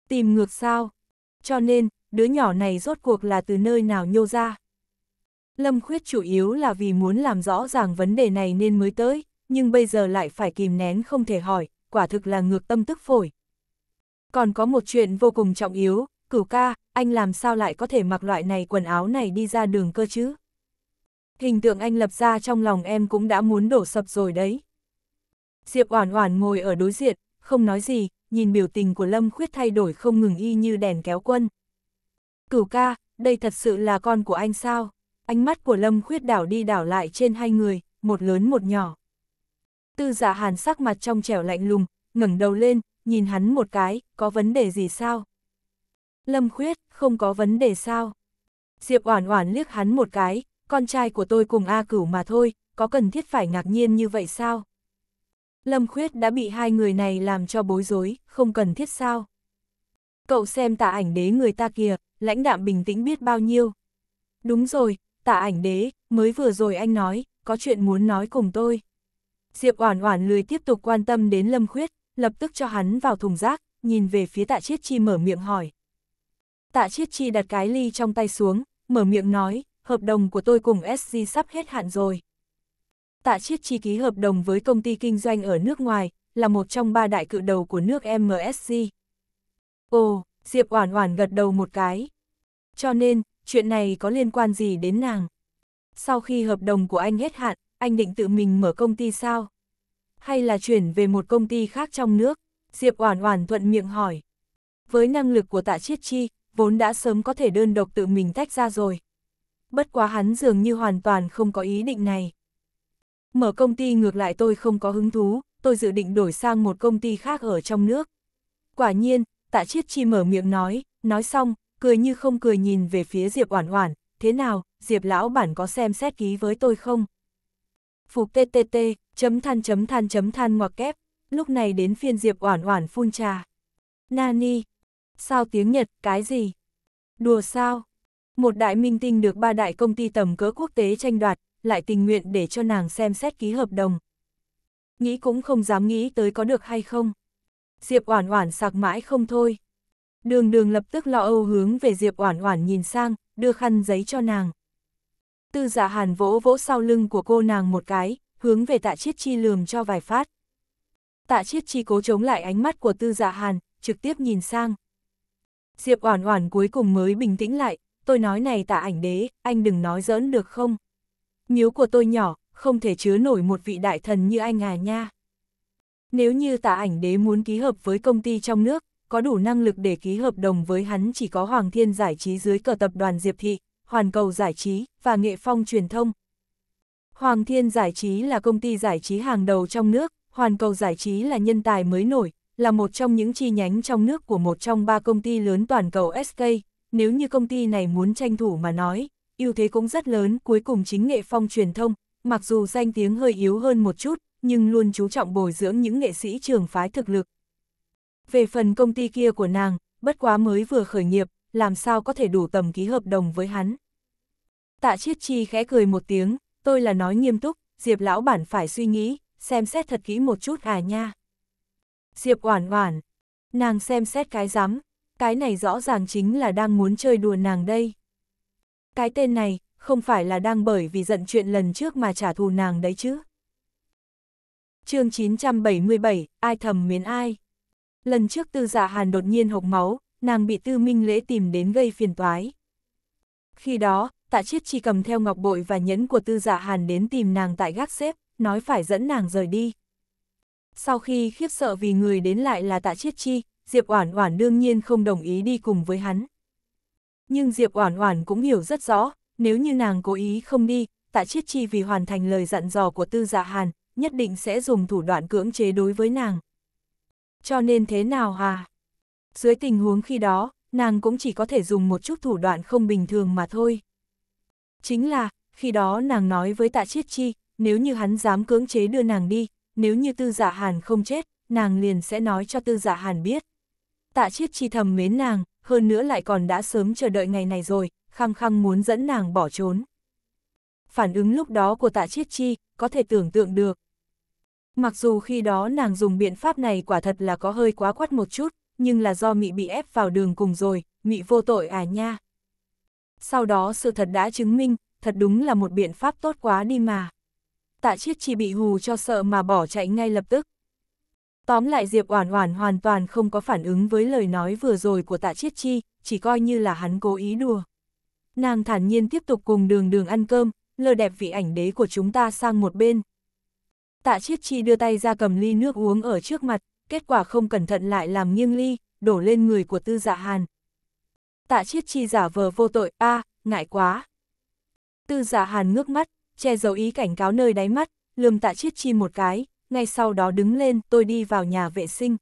Tìm ngược sao? Cho nên, đứa nhỏ này rốt cuộc là từ nơi nào nhô ra. Lâm Khuyết chủ yếu là vì muốn làm rõ ràng vấn đề này nên mới tới, nhưng bây giờ lại phải kìm nén không thể hỏi, quả thực là ngược tâm tức phổi. Còn có một chuyện vô cùng trọng yếu, cửu ca, anh làm sao lại có thể mặc loại này quần áo này đi ra đường cơ chứ? Hình tượng anh lập ra trong lòng em cũng đã muốn đổ sập rồi đấy. Diệp Oản Oản ngồi ở đối diện, không nói gì, nhìn biểu tình của Lâm Khuyết thay đổi không ngừng y như đèn kéo quân. Cửu ca, đây thật sự là con của anh sao? Ánh mắt của Lâm Khuyết đảo đi đảo lại trên hai người, một lớn một nhỏ. Tư giả dạ hàn sắc mặt trong trẻo lạnh lùng, ngẩng đầu lên, nhìn hắn một cái, có vấn đề gì sao? Lâm Khuyết, không có vấn đề sao? Diệp Oản Oản liếc hắn một cái, con trai của tôi cùng A Cửu mà thôi, có cần thiết phải ngạc nhiên như vậy sao? Lâm Khuyết đã bị hai người này làm cho bối rối, không cần thiết sao? Cậu xem tạ ảnh đế người ta kìa, lãnh đạm bình tĩnh biết bao nhiêu. Đúng rồi, tạ ảnh đế, mới vừa rồi anh nói, có chuyện muốn nói cùng tôi. Diệp Oản Oản lười tiếp tục quan tâm đến Lâm Khuyết, lập tức cho hắn vào thùng rác, nhìn về phía Tạ Chiết Chi mở miệng hỏi. Tạ Chiết Chi đặt cái ly trong tay xuống, mở miệng nói, hợp đồng của tôi cùng SG sắp hết hạn rồi. Tạ Chiết Chi ký hợp đồng với công ty kinh doanh ở nước ngoài, là một trong ba đại cự đầu của nước MSG. Ồ, Diệp Oản Oản gật đầu một cái. Cho nên, chuyện này có liên quan gì đến nàng? Sau khi hợp đồng của anh hết hạn, anh định tự mình mở công ty sao? Hay là chuyển về một công ty khác trong nước? Diệp Oản Oản thuận miệng hỏi. Với năng lực của Tạ Chiết Chi, vốn đã sớm có thể đơn độc tự mình tách ra rồi. Bất quá hắn dường như hoàn toàn không có ý định này. Mở công ty ngược lại tôi không có hứng thú, tôi dự định đổi sang một công ty khác ở trong nước. Quả nhiên, tạ chiết chi mở miệng nói, nói xong, cười như không cười nhìn về phía Diệp Oản Oản, thế nào, Diệp lão bản có xem xét ký với tôi không? Phục ttt, chấm than chấm than chấm than ngoặc kép, lúc này đến phiên Diệp Oản Oản phun trà. Nani, sao tiếng Nhật, cái gì? Đùa sao? Một đại minh tinh được ba đại công ty tầm cỡ quốc tế tranh đoạt, lại tình nguyện để cho nàng xem xét ký hợp đồng. Nghĩ cũng không dám nghĩ tới có được hay không. Diệp Oản Oản sặc mãi không thôi. Đường Đường lập tức lo âu hướng về Diệp Oản Oản nhìn sang, đưa khăn giấy cho nàng. Tư Dạ Hàn vỗ vỗ sau lưng của cô nàng một cái, hướng về Tạ Triết Chi lườm cho vài phát. Tạ Triết Chi cố chống lại ánh mắt của Tư Dạ Hàn, trực tiếp nhìn sang. Diệp Oản Oản cuối cùng mới bình tĩnh lại, tôi nói này Tạ Ảnh Đế, anh đừng nói giỡn được không? Miếu của tôi nhỏ, không thể chứa nổi một vị đại thần như anh à nha. Nếu như Tạ ảnh đế muốn ký hợp với công ty trong nước, có đủ năng lực để ký hợp đồng với hắn chỉ có Hoàng Thiên Giải trí dưới cờ tập đoàn Diệp Thị, Hoàn Cầu Giải trí và Nghệ Phong Truyền thông. Hoàng Thiên Giải trí là công ty giải trí hàng đầu trong nước, Hoàn Cầu Giải trí là nhân tài mới nổi, là một trong những chi nhánh trong nước của một trong ba công ty lớn toàn cầu SK. Nếu như công ty này muốn tranh thủ mà nói, ưu thế cũng rất lớn cuối cùng chính Nghệ Phong Truyền thông, mặc dù danh tiếng hơi yếu hơn một chút, nhưng luôn chú trọng bồi dưỡng những nghệ sĩ trường phái thực lực. Về phần công ty kia của nàng, bất quá mới vừa khởi nghiệp, làm sao có thể đủ tầm ký hợp đồng với hắn. Tạ Chiết Chi khẽ cười một tiếng, tôi là nói nghiêm túc, Diệp lão bản phải suy nghĩ, xem xét thật kỹ một chút à nha. Diệp oản oản, nàng xem xét cái rắm, cái này rõ ràng chính là đang muốn chơi đùa nàng đây. Cái tên này, không phải là đang bởi vì giận chuyện lần trước mà trả thù nàng đấy chứ chương 977, ai thầm miến ai. Lần trước tư giả dạ hàn đột nhiên hộc máu, nàng bị tư minh lễ tìm đến gây phiền toái. Khi đó, tạ chiết chi cầm theo ngọc bội và nhẫn của tư giả dạ hàn đến tìm nàng tại gác xếp, nói phải dẫn nàng rời đi. Sau khi khiếp sợ vì người đến lại là tạ chiết chi, Diệp Oản Oản đương nhiên không đồng ý đi cùng với hắn. Nhưng Diệp Oản Oản cũng hiểu rất rõ, nếu như nàng cố ý không đi, Tạ Chiết Chi vì hoàn thành lời dặn dò của Tư giả dạ Hàn, nhất định sẽ dùng thủ đoạn cưỡng chế đối với nàng. Cho nên thế nào à? Dưới tình huống khi đó, nàng cũng chỉ có thể dùng một chút thủ đoạn không bình thường mà thôi. Chính là, khi đó nàng nói với tạ chiết chi, nếu như hắn dám cưỡng chế đưa nàng đi, nếu như tư Dạ hàn không chết, nàng liền sẽ nói cho tư Dạ hàn biết. Tạ chiết chi thầm mến nàng, hơn nữa lại còn đã sớm chờ đợi ngày này rồi, khăng khăng muốn dẫn nàng bỏ trốn. Phản ứng lúc đó của tạ chiết chi, có thể tưởng tượng được. Mặc dù khi đó nàng dùng biện pháp này quả thật là có hơi quá quắt một chút, nhưng là do mị bị ép vào đường cùng rồi, mị vô tội à nha. Sau đó sự thật đã chứng minh, thật đúng là một biện pháp tốt quá đi mà. Tạ Chiết chỉ bị hù cho sợ mà bỏ chạy ngay lập tức. Tóm lại Diệp Oản Oản hoàn toàn không có phản ứng với lời nói vừa rồi của Tạ Chiết Chi, chỉ coi như là hắn cố ý đùa. Nàng thản nhiên tiếp tục cùng Đường Đường ăn cơm, lờ đẹp vị ảnh đế của chúng ta sang một bên, Tạ Chiết Chi đưa tay ra cầm ly nước uống ở trước mặt, kết quả không cẩn thận lại làm nghiêng ly, đổ lên người của Tư Dạ Hàn. Tạ Chiết Chi giả vờ vô tội, a, ngại quá. Tư Dạ Hàn ngước mắt, che giấu ý cảnh cáo nơi đáy mắt, lườm Tạ Chiết Chi một cái, ngay sau đó đứng lên, tôi đi vào nhà vệ sinh.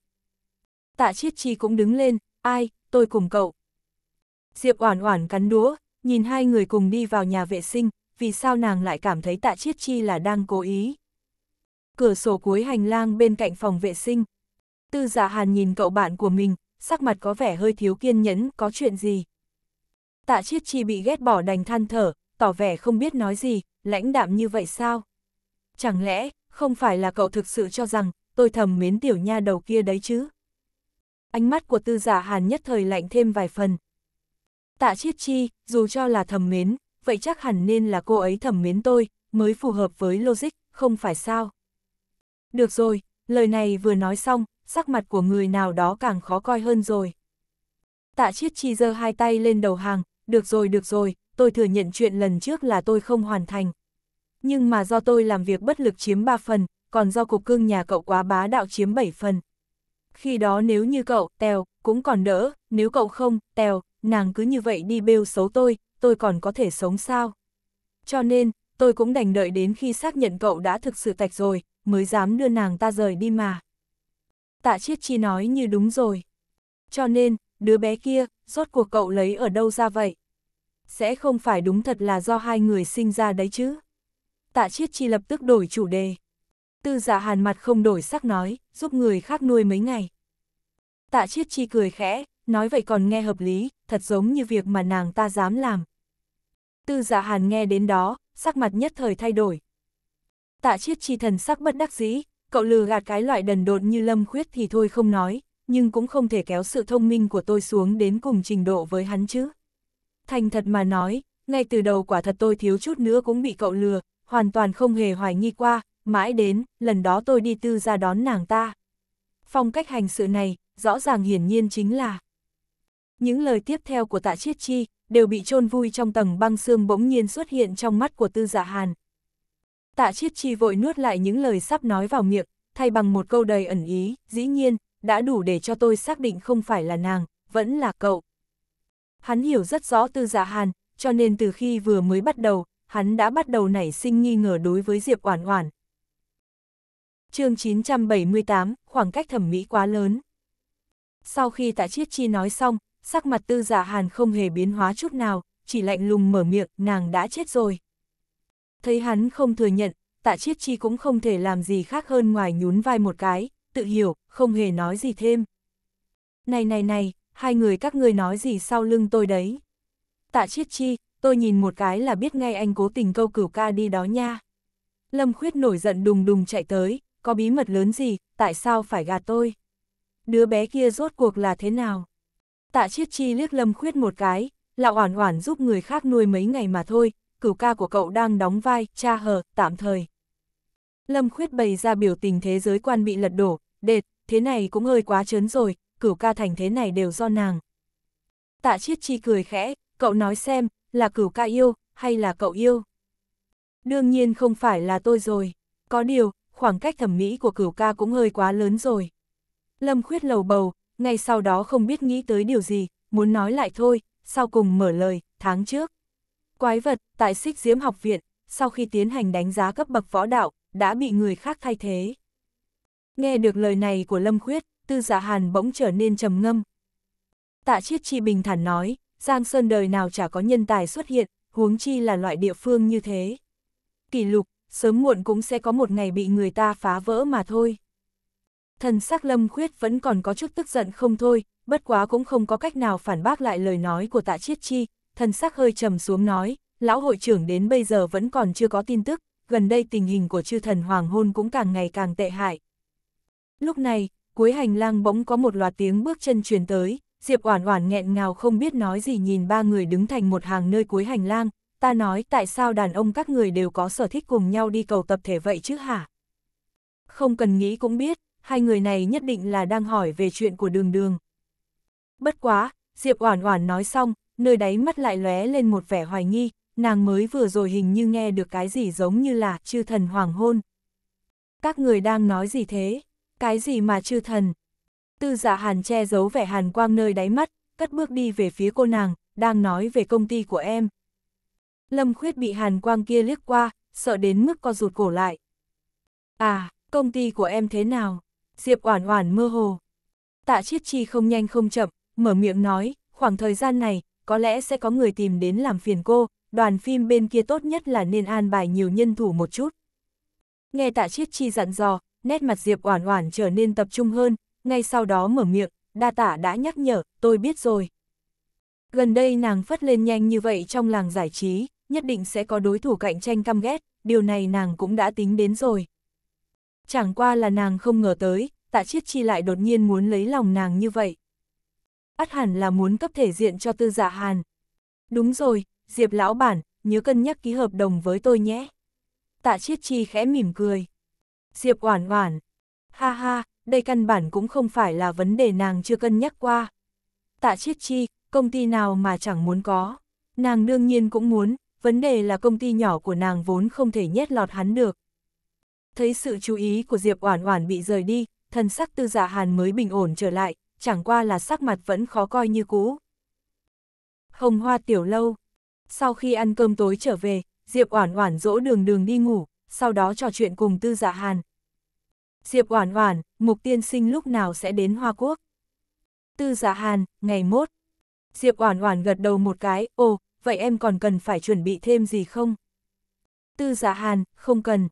Tạ Chiết Chi cũng đứng lên, ai, tôi cùng cậu. Diệp Oản Oản cắn đũa, nhìn hai người cùng đi vào nhà vệ sinh, vì sao nàng lại cảm thấy Tạ Chiết Chi là đang cố ý? cửa sổ cuối hành lang bên cạnh phòng vệ sinh. Tư giả dạ hàn nhìn cậu bạn của mình, sắc mặt có vẻ hơi thiếu kiên nhẫn, có chuyện gì. Tạ chiết chi bị ghét bỏ đành than thở, tỏ vẻ không biết nói gì, lãnh đạm như vậy sao? Chẳng lẽ, không phải là cậu thực sự cho rằng, tôi thầm mến tiểu nha đầu kia đấy chứ? Ánh mắt của tư giả dạ hàn nhất thời lạnh thêm vài phần. Tạ chiết chi, dù cho là thầm mến, vậy chắc hẳn nên là cô ấy thầm mến tôi, mới phù hợp với logic, không phải sao? Được rồi, lời này vừa nói xong, sắc mặt của người nào đó càng khó coi hơn rồi. Tạ Chiết Chi giơ hai tay lên đầu hàng, được rồi được rồi, tôi thừa nhận chuyện lần trước là tôi không hoàn thành. Nhưng mà do tôi làm việc bất lực chiếm ba phần, còn do cục cưng nhà cậu quá bá đạo chiếm bảy phần. Khi đó nếu như cậu, Tèo, cũng còn đỡ, nếu cậu không, Tèo, nàng cứ như vậy đi bêu xấu tôi, tôi còn có thể sống sao. Cho nên, tôi cũng đành đợi đến khi xác nhận cậu đã thực sự tạch rồi, mới dám đưa nàng ta rời đi mà. Tạ Chiết Chi nói như đúng rồi. Cho nên, đứa bé kia, rốt cuộc cậu lấy ở đâu ra vậy? Sẽ không phải đúng thật là do hai người sinh ra đấy chứ? Tạ Chiết Chi lập tức đổi chủ đề. Tư giả dạ hàn mặt không đổi sắc nói, giúp người khác nuôi mấy ngày. Tạ Chiết Chi cười khẽ, nói vậy còn nghe hợp lý, thật giống như việc mà nàng ta dám làm. Tư giả dạ hàn nghe đến đó, sắc mặt nhất thời thay đổi, tạ chiết chi thần sắc bất đắc dĩ, cậu lừa gạt cái loại đần độn như lâm khuyết thì thôi không nói, nhưng cũng không thể kéo sự thông minh của tôi xuống đến cùng trình độ với hắn chứ. Thành thật mà nói, ngay từ đầu quả thật tôi thiếu chút nữa cũng bị cậu lừa, hoàn toàn không hề hoài nghi qua, mãi đến, lần đó tôi đi tư ra đón nàng ta. Phong cách hành sự này, rõ ràng hiển nhiên chính là Những lời tiếp theo của tạ chiết chi, đều bị chôn vui trong tầng băng xương bỗng nhiên xuất hiện trong mắt của tư dạ hàn, Tạ Chiết Chi vội nuốt lại những lời sắp nói vào miệng, thay bằng một câu đầy ẩn ý, dĩ nhiên, đã đủ để cho tôi xác định không phải là nàng, vẫn là cậu. Hắn hiểu rất rõ tư dạ hàn, cho nên từ khi vừa mới bắt đầu, hắn đã bắt đầu nảy sinh nghi ngờ đối với Diệp Oản Oản. Chương 978, khoảng cách thẩm mỹ quá lớn. Sau khi Tạ Chiết Chi nói xong, sắc mặt Tư Dạ Hàn không hề biến hóa chút nào, chỉ lạnh lùng mở miệng, nàng đã chết rồi. Thấy hắn không thừa nhận, tạ chiết chi cũng không thể làm gì khác hơn ngoài nhún vai một cái, tự hiểu, không hề nói gì thêm. Này này này, hai người các ngươi nói gì sau lưng tôi đấy. Tạ chiết chi, tôi nhìn một cái là biết ngay anh cố tình câu cửu ca đi đó nha. Lâm khuyết nổi giận đùng đùng chạy tới, có bí mật lớn gì, tại sao phải gạt tôi? Đứa bé kia rốt cuộc là thế nào? Tạ chiết chi liếc lâm khuyết một cái, lão oản oản giúp người khác nuôi mấy ngày mà thôi, cửu ca của cậu đang đóng vai, cha hờ, tạm thời. Lâm Khuyết bày ra biểu tình thế giới quan bị lật đổ, đệt, thế này cũng hơi quá trớn rồi, cửu ca thành thế này đều do nàng. Tạ Chiết Chi cười khẽ, cậu nói xem, là cửu ca yêu, hay là cậu yêu? Đương nhiên không phải là tôi rồi, có điều, khoảng cách thẩm mỹ của cửu ca cũng hơi quá lớn rồi. Lâm Khuyết lầu bầu, ngay sau đó không biết nghĩ tới điều gì, muốn nói lại thôi, sau cùng mở lời, tháng trước. Quái vật, tại xích diễm học viện, sau khi tiến hành đánh giá cấp bậc võ đạo, đã bị người khác thay thế. Nghe được lời này của Lâm Khuyết, tư giả dạ hàn bỗng trở nên trầm ngâm. Tạ Chiết Chi bình thản nói, Giang Sơn đời nào chả có nhân tài xuất hiện, huống chi là loại địa phương như thế. Kỷ lục, sớm muộn cũng sẽ có một ngày bị người ta phá vỡ mà thôi. Thần sắc Lâm Khuyết vẫn còn có chút tức giận không thôi, bất quá cũng không có cách nào phản bác lại lời nói của Tạ Chiết Chi, thân sắc hơi trầm xuống nói, lão hội trưởng đến bây giờ vẫn còn chưa có tin tức, gần đây tình hình của chư thần hoàng hôn cũng càng ngày càng tệ hại. Lúc này, cuối hành lang bỗng có một loạt tiếng bước chân truyền tới, Diệp Oản Oản nghẹn ngào không biết nói gì nhìn ba người đứng thành một hàng nơi cuối hành lang, ta nói tại sao đàn ông các người đều có sở thích cùng nhau đi cầu tập thể vậy chứ hả? Không cần nghĩ cũng biết, hai người này nhất định là đang hỏi về chuyện của đường đường. Bất quá, Diệp Oản Oản nói xong, nơi đáy mắt lại lóe lên một vẻ hoài nghi, nàng mới vừa rồi hình như nghe được cái gì giống như là chư thần hoàng hôn. Các người đang nói gì thế? Cái gì mà chư thần? Tư giả dạ hàn che giấu vẻ hàn quang nơi đáy mắt, cất bước đi về phía cô nàng, đang nói về công ty của em. Lâm khuyết bị hàn quang kia liếc qua, sợ đến mức co rụt cổ lại. À, công ty của em thế nào? Diệp oản oản mơ hồ. Tạ chiết chi không nhanh không chậm, mở miệng nói, khoảng thời gian này, có lẽ sẽ có người tìm đến làm phiền cô, đoàn phim bên kia tốt nhất là nên an bài nhiều nhân thủ một chút. Nghe tạ chiết chi dặn dò, nét mặt Diệp Oản Oản trở nên tập trung hơn, ngay sau đó mở miệng, đa tả đã nhắc nhở, tôi biết rồi. Gần đây nàng phất lên nhanh như vậy trong làng giải trí, nhất định sẽ có đối thủ cạnh tranh căm ghét, điều này nàng cũng đã tính đến rồi. Chẳng qua là nàng không ngờ tới, tạ chiết chi lại đột nhiên muốn lấy lòng nàng như vậy ắt hẳn là muốn cấp thể diện cho tư giả dạ hàn. Đúng rồi, Diệp lão bản, nhớ cân nhắc ký hợp đồng với tôi nhé. Tạ Chiết Chi khẽ mỉm cười. Diệp oản oản. Ha ha, đây căn bản cũng không phải là vấn đề nàng chưa cân nhắc qua. Tạ Chiết Chi, công ty nào mà chẳng muốn có. Nàng đương nhiên cũng muốn, vấn đề là công ty nhỏ của nàng vốn không thể nhét lọt hắn được. Thấy sự chú ý của Diệp Oản Oản bị rời đi, thần sắc Tư giả dạ Hàn mới bình ổn trở lại, chẳng qua là sắc mặt vẫn khó coi như cũ. Hồng hoa tiểu lâu. Sau khi ăn cơm tối trở về, Diệp Oản Oản dỗ đường đường đi ngủ, sau đó trò chuyện cùng Tư Dạ Hàn. Diệp Oản Oản, Mục Tiên Sinh lúc nào sẽ đến Hoa Quốc? Tư Dạ Hàn, ngày mốt. Diệp Oản Oản gật đầu một cái, "Ồ, vậy em còn cần phải chuẩn bị thêm gì không?" Tư Dạ Hàn, "Không cần."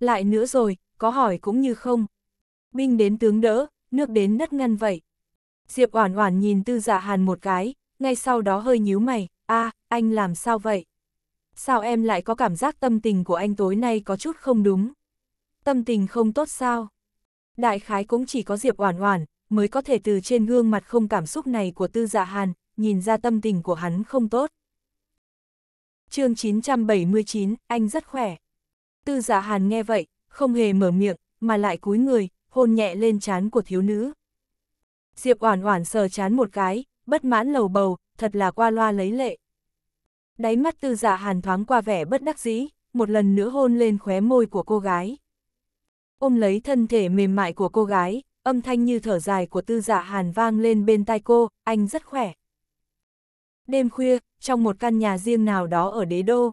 Lại nữa rồi, có hỏi cũng như không. Binh đến tướng đỡ, nước đến đất ngăn vậy. Diệp Oản Oản nhìn Tư Dạ Hàn một cái, ngay sau đó hơi nhíu mày, "A, anh làm sao vậy? Sao em lại có cảm giác tâm tình của anh tối nay có chút không đúng? Tâm tình không tốt sao?" Đại khái cũng chỉ có Diệp Oản Oản mới có thể từ trên gương mặt không cảm xúc này của Tư Dạ Hàn, nhìn ra tâm tình của hắn không tốt. Chương 979, anh rất khỏe. Tư Dạ Hàn nghe vậy, không hề mở miệng, mà lại cúi người, hôn nhẹ lên trán của thiếu nữ. Diệp Oản Oản sờ chán một cái, bất mãn lầu bầu, thật là qua loa lấy lệ. Đáy mắt Tư Dạ Hàn thoáng qua vẻ bất đắc dĩ, một lần nữa hôn lên khóe môi của cô gái. Ôm lấy thân thể mềm mại của cô gái, âm thanh như thở dài của Tư Dạ Hàn vang lên bên tai cô, anh rất khỏe. Đêm khuya, trong một căn nhà riêng nào đó ở Đế Đô.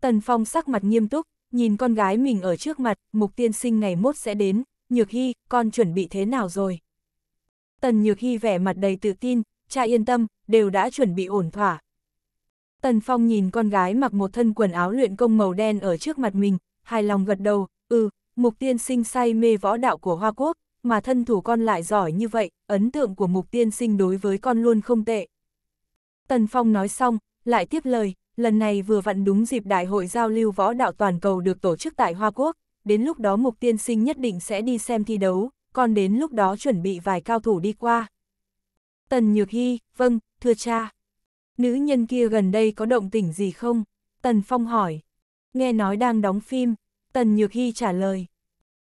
Tần Phong sắc mặt nghiêm túc, nhìn con gái mình ở trước mặt, Mục Tiên Sinh ngày mốt sẽ đến, Nhược Hy, con chuẩn bị thế nào rồi? Tần Nhược Hy vẻ mặt đầy tự tin, cha yên tâm, đều đã chuẩn bị ổn thỏa. Tần Phong nhìn con gái mặc một thân quần áo luyện công màu đen ở trước mặt mình, hài lòng gật đầu, ừ, mục tiên sinh say mê võ đạo của Hoa Quốc, mà thân thủ con lại giỏi như vậy, ấn tượng của mục tiên sinh đối với con luôn không tệ. Tần Phong nói xong, lại tiếp lời, lần này vừa vặn đúng dịp đại hội giao lưu võ đạo toàn cầu được tổ chức tại Hoa Quốc, đến lúc đó mục tiên sinh nhất định sẽ đi xem thi đấu, còn đến lúc đó chuẩn bị vài cao thủ đi qua. Tần Nhược Hy, vâng, thưa cha. Nữ nhân kia gần đây có động tỉnh gì không? Tần Phong hỏi. Nghe nói đang đóng phim, Tần Nhược Hy trả lời.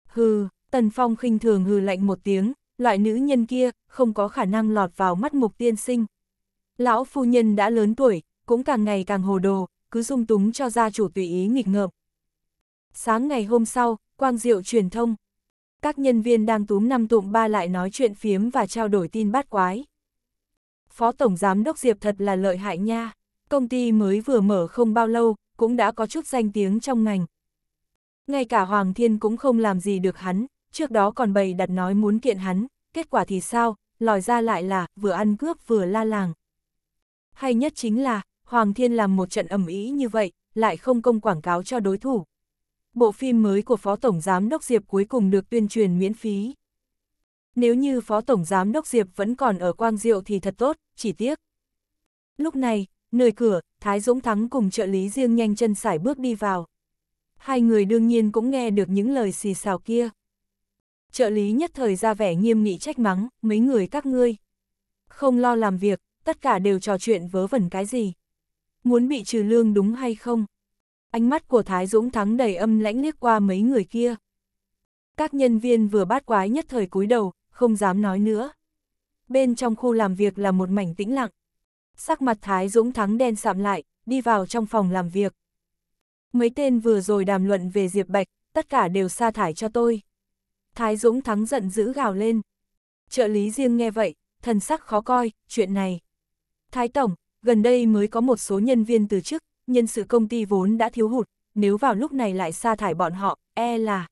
Hừ, Tần Phong khinh thường hừ lạnh một tiếng, loại nữ nhân kia không có khả năng lọt vào mắt mục tiên sinh. Lão phu nhân đã lớn tuổi, cũng càng ngày càng hồ đồ, cứ dung túng cho gia chủ tùy ý nghịch ngợm. Sáng ngày hôm sau, Quang Diệu truyền thông, các nhân viên đang túm năm tụm ba lại nói chuyện phiếm và trao đổi tin bát quái. Phó Tổng Giám Đốc Diệp thật là lợi hại nha, công ty mới vừa mở không bao lâu, cũng đã có chút danh tiếng trong ngành. Ngay cả Hoàng Thiên cũng không làm gì được hắn, trước đó còn bày đặt nói muốn kiện hắn, kết quả thì sao, lòi ra lại là vừa ăn cướp vừa la làng. Hay nhất chính là, Hoàng Thiên làm một trận ẩm ý như vậy, lại không công quảng cáo cho đối thủ bộ phim mới của Phó Tổng Giám Đốc Diệp cuối cùng được tuyên truyền miễn phí. Nếu như Phó Tổng Giám Đốc Diệp vẫn còn ở Quang Diệu thì thật tốt, chỉ tiếc. Lúc này, nơi cửa, Thái Dũng Thắng cùng trợ lý riêng nhanh chân sải bước đi vào. Hai người đương nhiên cũng nghe được những lời xì xào kia. Trợ lý nhất thời ra vẻ nghiêm nghị trách mắng, mấy người các ngươi. Không lo làm việc, tất cả đều trò chuyện vớ vẩn cái gì. Muốn bị trừ lương đúng hay không? ánh mắt của Thái Dũng Thắng đầy âm lãnh liếc qua mấy người kia. Các nhân viên vừa bát quái nhất thời cúi đầu, không dám nói nữa. Bên trong khu làm việc là một mảnh tĩnh lặng. Sắc mặt Thái Dũng Thắng đen sạm lại, đi vào trong phòng làm việc. Mấy tên vừa rồi đàm luận về Diệp Bạch, tất cả đều sa thải cho tôi. Thái Dũng Thắng giận dữ gào lên. Trợ lý riêng nghe vậy, thần sắc khó coi, chuyện này. Thái Tổng, gần đây mới có một số nhân viên từ chức, nhân sự công ty vốn đã thiếu hụt, nếu vào lúc này lại sa thải bọn họ, e là...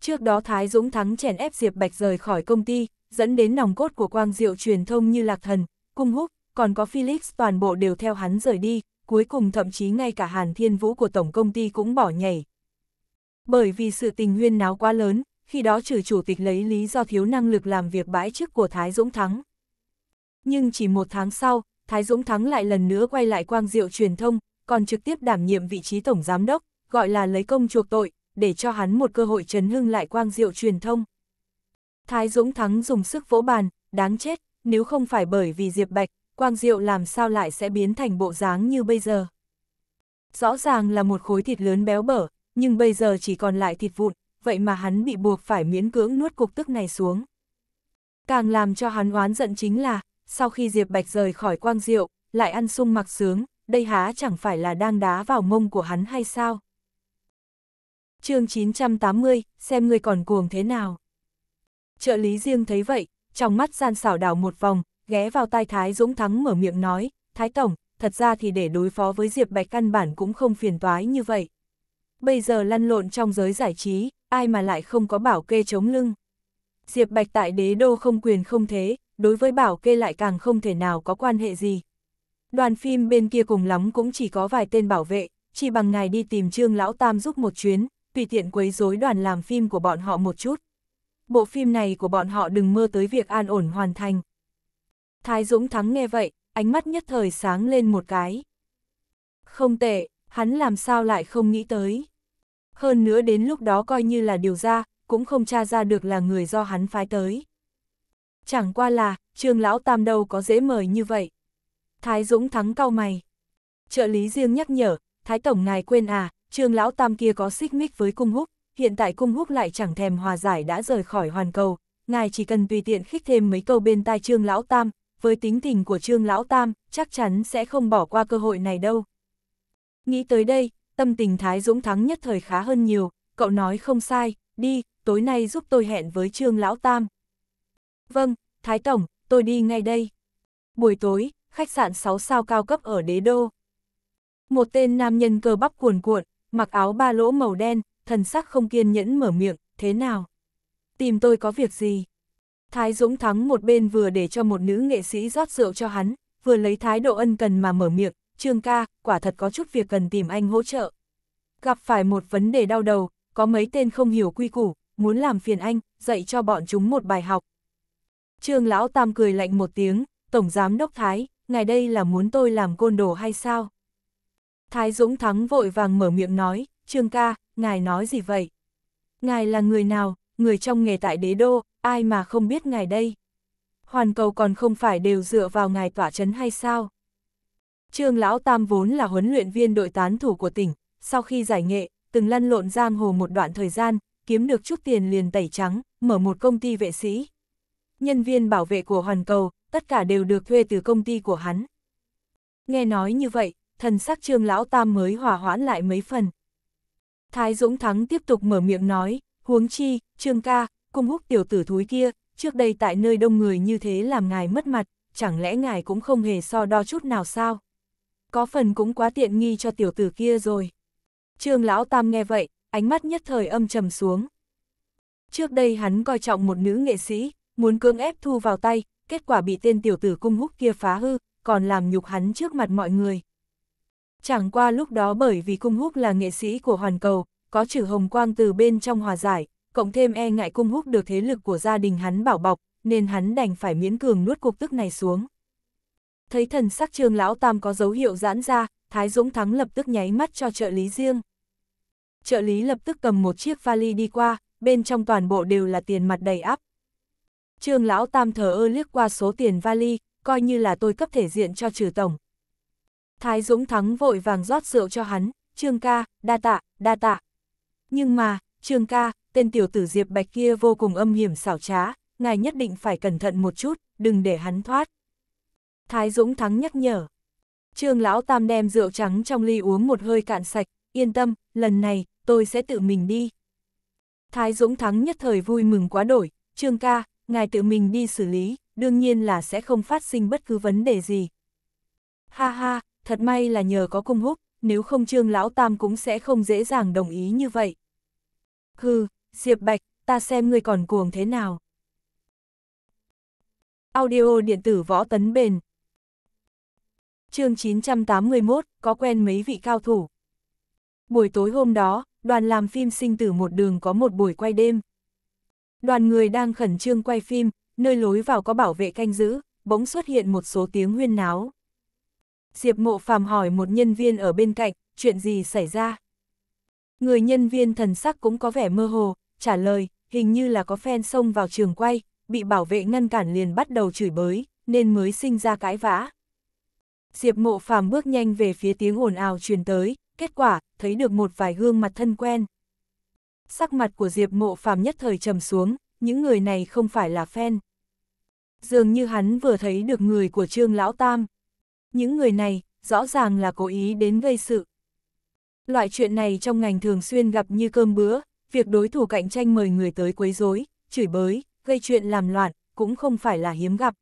Trước đó Thái Dũng thắng chèn ép Diệp Bạch rời khỏi công ty, dẫn đến nòng cốt của Quang Diệu truyền thông như Lạc Thần, Cung Húc, còn có Felix toàn bộ đều theo hắn rời đi, cuối cùng thậm chí ngay cả Hàn Thiên Vũ của Tổng Công ty cũng bỏ nhảy. Bởi vì sự tình huyên náo quá lớn, khi đó trừ chủ tịch lấy lý do thiếu năng lực làm việc bãi chức của Thái Dũng Thắng. Nhưng chỉ một tháng sau, Thái Dũng Thắng lại lần nữa quay lại quang diệu truyền thông, còn trực tiếp đảm nhiệm vị trí tổng giám đốc, gọi là lấy công chuộc tội, để cho hắn một cơ hội chấn hưng lại quang diệu truyền thông. Thái Dũng Thắng dùng sức vỗ bàn, đáng chết, nếu không phải bởi vì Diệp Bạch, Quang Diệu làm sao lại sẽ biến thành bộ dáng như bây giờ. Rõ ràng là một khối thịt lớn béo bở, nhưng bây giờ chỉ còn lại thịt vụn, vậy mà hắn bị buộc phải miễn cưỡng nuốt cục tức này xuống. Càng làm cho hắn oán giận chính là, sau khi Diệp Bạch rời khỏi quang diệu, lại ăn sung mặc sướng, đây há chẳng phải là đang đá vào mông của hắn hay sao? chương 980, xem người còn cuồng thế nào. Trợ lý riêng thấy vậy, trong mắt gian xảo đảo một vòng, ghé vào tai Thái Dũng Thắng mở miệng nói, Thái Tổng, thật ra thì để đối phó với Diệp Bạch căn bản cũng không phiền toái như vậy. Bây giờ lăn lộn trong giới giải trí, ai mà lại không có bảo kê chống lưng. Diệp Bạch tại đế đô không quyền không thế, đối với bảo kê lại càng không thể nào có quan hệ gì. Đoàn phim bên kia cùng lắm cũng chỉ có vài tên bảo vệ, chỉ bằng ngài đi tìm Trương Lão Tam giúp một chuyến, tùy tiện quấy rối đoàn làm phim của bọn họ một chút. Bộ phim này của bọn họ đừng mơ tới việc an ổn hoàn thành. Thái Dũng Thắng nghe vậy, ánh mắt nhất thời sáng lên một cái. Không tệ, hắn làm sao lại không nghĩ tới. Hơn nữa đến lúc đó coi như là điều ra, cũng không tra ra được là người do hắn phái tới chẳng qua là, trương lão tam đâu có dễ mời như vậy. Thái Dũng thắng cau mày. Trợ lý riêng nhắc nhở, Thái Tổng ngài quên à, trương lão tam kia có xích mích với cung húc, hiện tại cung húc lại chẳng thèm hòa giải đã rời khỏi hoàn cầu, ngài chỉ cần tùy tiện khích thêm mấy câu bên tai trương lão tam, với tính tình của trương lão tam, chắc chắn sẽ không bỏ qua cơ hội này đâu. Nghĩ tới đây, tâm tình Thái Dũng thắng nhất thời khá hơn nhiều, cậu nói không sai, đi, tối nay giúp tôi hẹn với trương lão tam. Vâng, Thái Tổng, tôi đi ngay đây. Buổi tối, khách sạn 6 sao cao cấp ở đế đô. Một tên nam nhân cơ bắp cuồn cuộn, mặc áo ba lỗ màu đen, thần sắc không kiên nhẫn mở miệng, thế nào? Tìm tôi có việc gì? Thái Dũng Thắng một bên vừa để cho một nữ nghệ sĩ rót rượu cho hắn, vừa lấy thái độ ân cần mà mở miệng, Trương ca, quả thật có chút việc cần tìm anh hỗ trợ. Gặp phải một vấn đề đau đầu, có mấy tên không hiểu quy củ, muốn làm phiền anh, dạy cho bọn chúng một bài học, Trương Lão Tam cười lạnh một tiếng, Tổng Giám Đốc Thái, ngài đây là muốn tôi làm côn đồ hay sao? Thái Dũng Thắng vội vàng mở miệng nói, Trương ca, ngài nói gì vậy? Ngài là người nào, người trong nghề tại đế đô, ai mà không biết ngài đây? Hoàn cầu còn không phải đều dựa vào ngài tỏa chấn hay sao? Trương Lão Tam vốn là huấn luyện viên đội tán thủ của tỉnh, sau khi giải nghệ, từng lăn lộn giang hồ một đoạn thời gian, kiếm được chút tiền liền tẩy trắng, mở một công ty vệ sĩ nhân viên bảo vệ của Hoàn Cầu, tất cả đều được thuê từ công ty của hắn. Nghe nói như vậy, thần sắc trương lão tam mới hòa hoãn lại mấy phần. Thái Dũng Thắng tiếp tục mở miệng nói, huống chi, trương ca, cung húc tiểu tử thúi kia, trước đây tại nơi đông người như thế làm ngài mất mặt, chẳng lẽ ngài cũng không hề so đo chút nào sao? Có phần cũng quá tiện nghi cho tiểu tử kia rồi. Trương lão tam nghe vậy, ánh mắt nhất thời âm trầm xuống. Trước đây hắn coi trọng một nữ nghệ sĩ, muốn cưỡng ép thu vào tay, kết quả bị tên tiểu tử cung húc kia phá hư, còn làm nhục hắn trước mặt mọi người. Chẳng qua lúc đó bởi vì cung húc là nghệ sĩ của hoàn cầu, có chữ hồng quang từ bên trong hòa giải, cộng thêm e ngại cung húc được thế lực của gia đình hắn bảo bọc, nên hắn đành phải miễn cường nuốt cục tức này xuống. Thấy thần sắc trương lão tam có dấu hiệu giãn ra, Thái Dũng Thắng lập tức nháy mắt cho trợ lý riêng. Trợ lý lập tức cầm một chiếc vali đi qua, bên trong toàn bộ đều là tiền mặt đầy áp, Trương lão tam thờ ơ liếc qua số tiền vali, coi như là tôi cấp thể diện cho trừ tổng. Thái Dũng Thắng vội vàng rót rượu cho hắn, Trương ca, đa tạ, đa tạ. Nhưng mà, Trương ca, tên tiểu tử Diệp Bạch kia vô cùng âm hiểm xảo trá, ngài nhất định phải cẩn thận một chút, đừng để hắn thoát. Thái Dũng Thắng nhắc nhở. Trương lão tam đem rượu trắng trong ly uống một hơi cạn sạch, yên tâm, lần này, tôi sẽ tự mình đi. Thái Dũng Thắng nhất thời vui mừng quá đổi, Trương ca, ngài tự mình đi xử lý, đương nhiên là sẽ không phát sinh bất cứ vấn đề gì. Ha ha, thật may là nhờ có cung húc, nếu không trương lão tam cũng sẽ không dễ dàng đồng ý như vậy. Hừ, Diệp Bạch, ta xem ngươi còn cuồng thế nào. Audio điện tử võ tấn bền. chương 981, có quen mấy vị cao thủ. Buổi tối hôm đó, đoàn làm phim sinh tử một đường có một buổi quay đêm, Đoàn người đang khẩn trương quay phim, nơi lối vào có bảo vệ canh giữ, bỗng xuất hiện một số tiếng huyên náo. Diệp Mộ Phàm hỏi một nhân viên ở bên cạnh, chuyện gì xảy ra? Người nhân viên thần sắc cũng có vẻ mơ hồ, trả lời, hình như là có fan xông vào trường quay, bị bảo vệ ngăn cản liền bắt đầu chửi bới, nên mới sinh ra cãi vã. Diệp Mộ Phàm bước nhanh về phía tiếng ồn ào truyền tới, kết quả, thấy được một vài gương mặt thân quen. Sắc mặt của Diệp Mộ Phàm nhất thời trầm xuống, những người này không phải là phen. Dường như hắn vừa thấy được người của Trương Lão Tam. Những người này, rõ ràng là cố ý đến gây sự. Loại chuyện này trong ngành thường xuyên gặp như cơm bữa, việc đối thủ cạnh tranh mời người tới quấy rối, chửi bới, gây chuyện làm loạn, cũng không phải là hiếm gặp.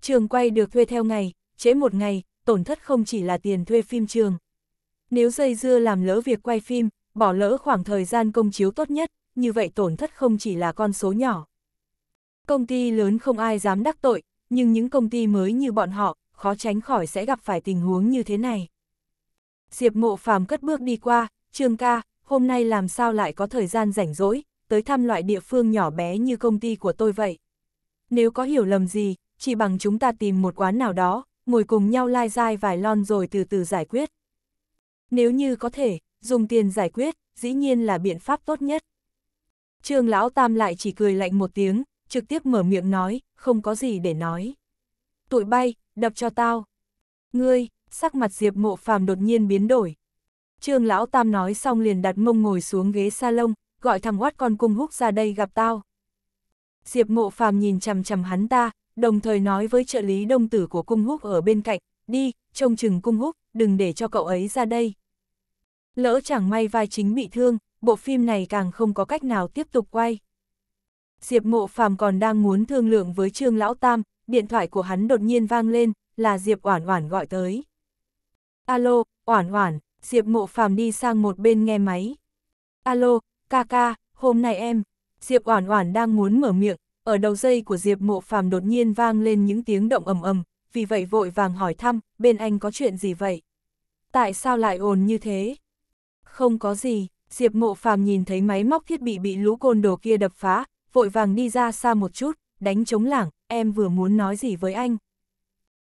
Trường quay được thuê theo ngày, trễ một ngày, tổn thất không chỉ là tiền thuê phim trường. Nếu dây dưa làm lỡ việc quay phim, bỏ lỡ khoảng thời gian công chiếu tốt nhất, như vậy tổn thất không chỉ là con số nhỏ. Công ty lớn không ai dám đắc tội, nhưng những công ty mới như bọn họ, khó tránh khỏi sẽ gặp phải tình huống như thế này. Diệp mộ phàm cất bước đi qua, Trương ca, hôm nay làm sao lại có thời gian rảnh rỗi, tới thăm loại địa phương nhỏ bé như công ty của tôi vậy. Nếu có hiểu lầm gì, chỉ bằng chúng ta tìm một quán nào đó, ngồi cùng nhau lai dai vài lon rồi từ từ giải quyết. Nếu như có thể, dùng tiền giải quyết, dĩ nhiên là biện pháp tốt nhất. Trương Lão Tam lại chỉ cười lạnh một tiếng, trực tiếp mở miệng nói, không có gì để nói. Tụi bay, đập cho tao. Ngươi, sắc mặt Diệp Mộ Phàm đột nhiên biến đổi. Trương Lão Tam nói xong liền đặt mông ngồi xuống ghế salon, gọi thằng quát con cung húc ra đây gặp tao. Diệp Mộ Phàm nhìn chằm chằm hắn ta, đồng thời nói với trợ lý đông tử của cung húc ở bên cạnh, đi, trông chừng cung húc, đừng để cho cậu ấy ra đây. Lỡ chẳng may vai chính bị thương, bộ phim này càng không có cách nào tiếp tục quay. Diệp Mộ Phàm còn đang muốn thương lượng với Trương Lão Tam, điện thoại của hắn đột nhiên vang lên, là Diệp Oản Oản gọi tới. Alo, Oản Oản, Diệp Mộ Phàm đi sang một bên nghe máy. Alo, ca ca, hôm nay em. Diệp Oản Oản đang muốn mở miệng, ở đầu dây của Diệp Mộ Phàm đột nhiên vang lên những tiếng động ầm ầm, vì vậy vội vàng hỏi thăm, bên anh có chuyện gì vậy? Tại sao lại ồn như thế? Không có gì, Diệp Mộ Phàm nhìn thấy máy móc thiết bị bị lũ côn đồ kia đập phá, vội vàng đi ra xa một chút, đánh chống lảng, em vừa muốn nói gì với anh.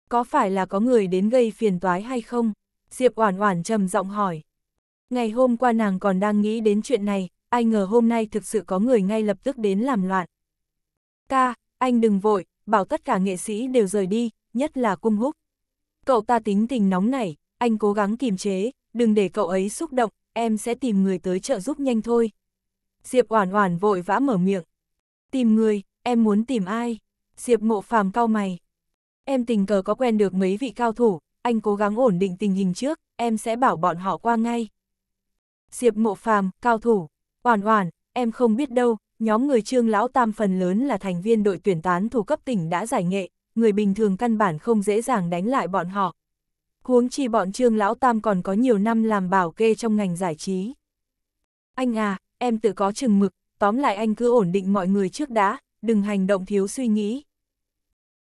Có phải là có người đến gây phiền toái hay không? Diệp Oản Oản trầm giọng hỏi. Ngày hôm qua nàng còn đang nghĩ đến chuyện này, ai ngờ hôm nay thực sự có người ngay lập tức đến làm loạn. Ca, anh đừng vội, bảo tất cả nghệ sĩ đều rời đi, nhất là cung húc. Cậu ta tính tình nóng nảy, anh cố gắng kiềm chế, đừng để cậu ấy xúc động, em sẽ tìm người tới trợ giúp nhanh thôi. Diệp Oản Oản vội vã mở miệng. Tìm người, em muốn tìm ai? Diệp ngộ Phàm cau mày. Em tình cờ có quen được mấy vị cao thủ, anh cố gắng ổn định tình hình trước, em sẽ bảo bọn họ qua ngay. Diệp ngộ Phàm, cao thủ, Oản Oản, em không biết đâu, nhóm người Trương lão tam phần lớn là thành viên đội tuyển tán thủ cấp tỉnh đã giải nghệ, người bình thường căn bản không dễ dàng đánh lại bọn họ, huống chi bọn Trương Lão Tam còn có nhiều năm làm bảo kê trong ngành giải trí. Anh à, em tự có chừng mực, tóm lại anh cứ ổn định mọi người trước đã, đừng hành động thiếu suy nghĩ.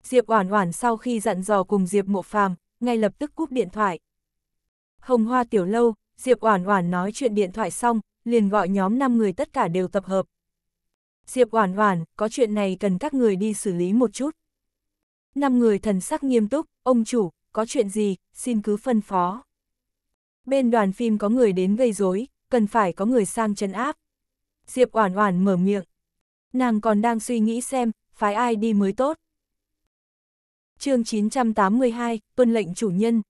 Diệp Oản Oản sau khi dặn dò cùng Diệp Mộ Phàm, ngay lập tức cúp điện thoại. Hồng Hoa tiểu lâu, Diệp Oản Oản nói chuyện điện thoại xong, liền gọi nhóm 5 người tất cả đều tập hợp. Diệp Oản Oản, có chuyện này cần các người đi xử lý một chút. Năm người thần sắc nghiêm túc, ông chủ, có chuyện gì, xin cứ phân phó. Bên đoàn phim có người đến gây rối, cần phải có người sang chân áp. Diệp Oản Oản mở miệng. Nàng còn đang suy nghĩ xem, phái ai đi mới tốt. chương 982, tuân lệnh chủ nhân.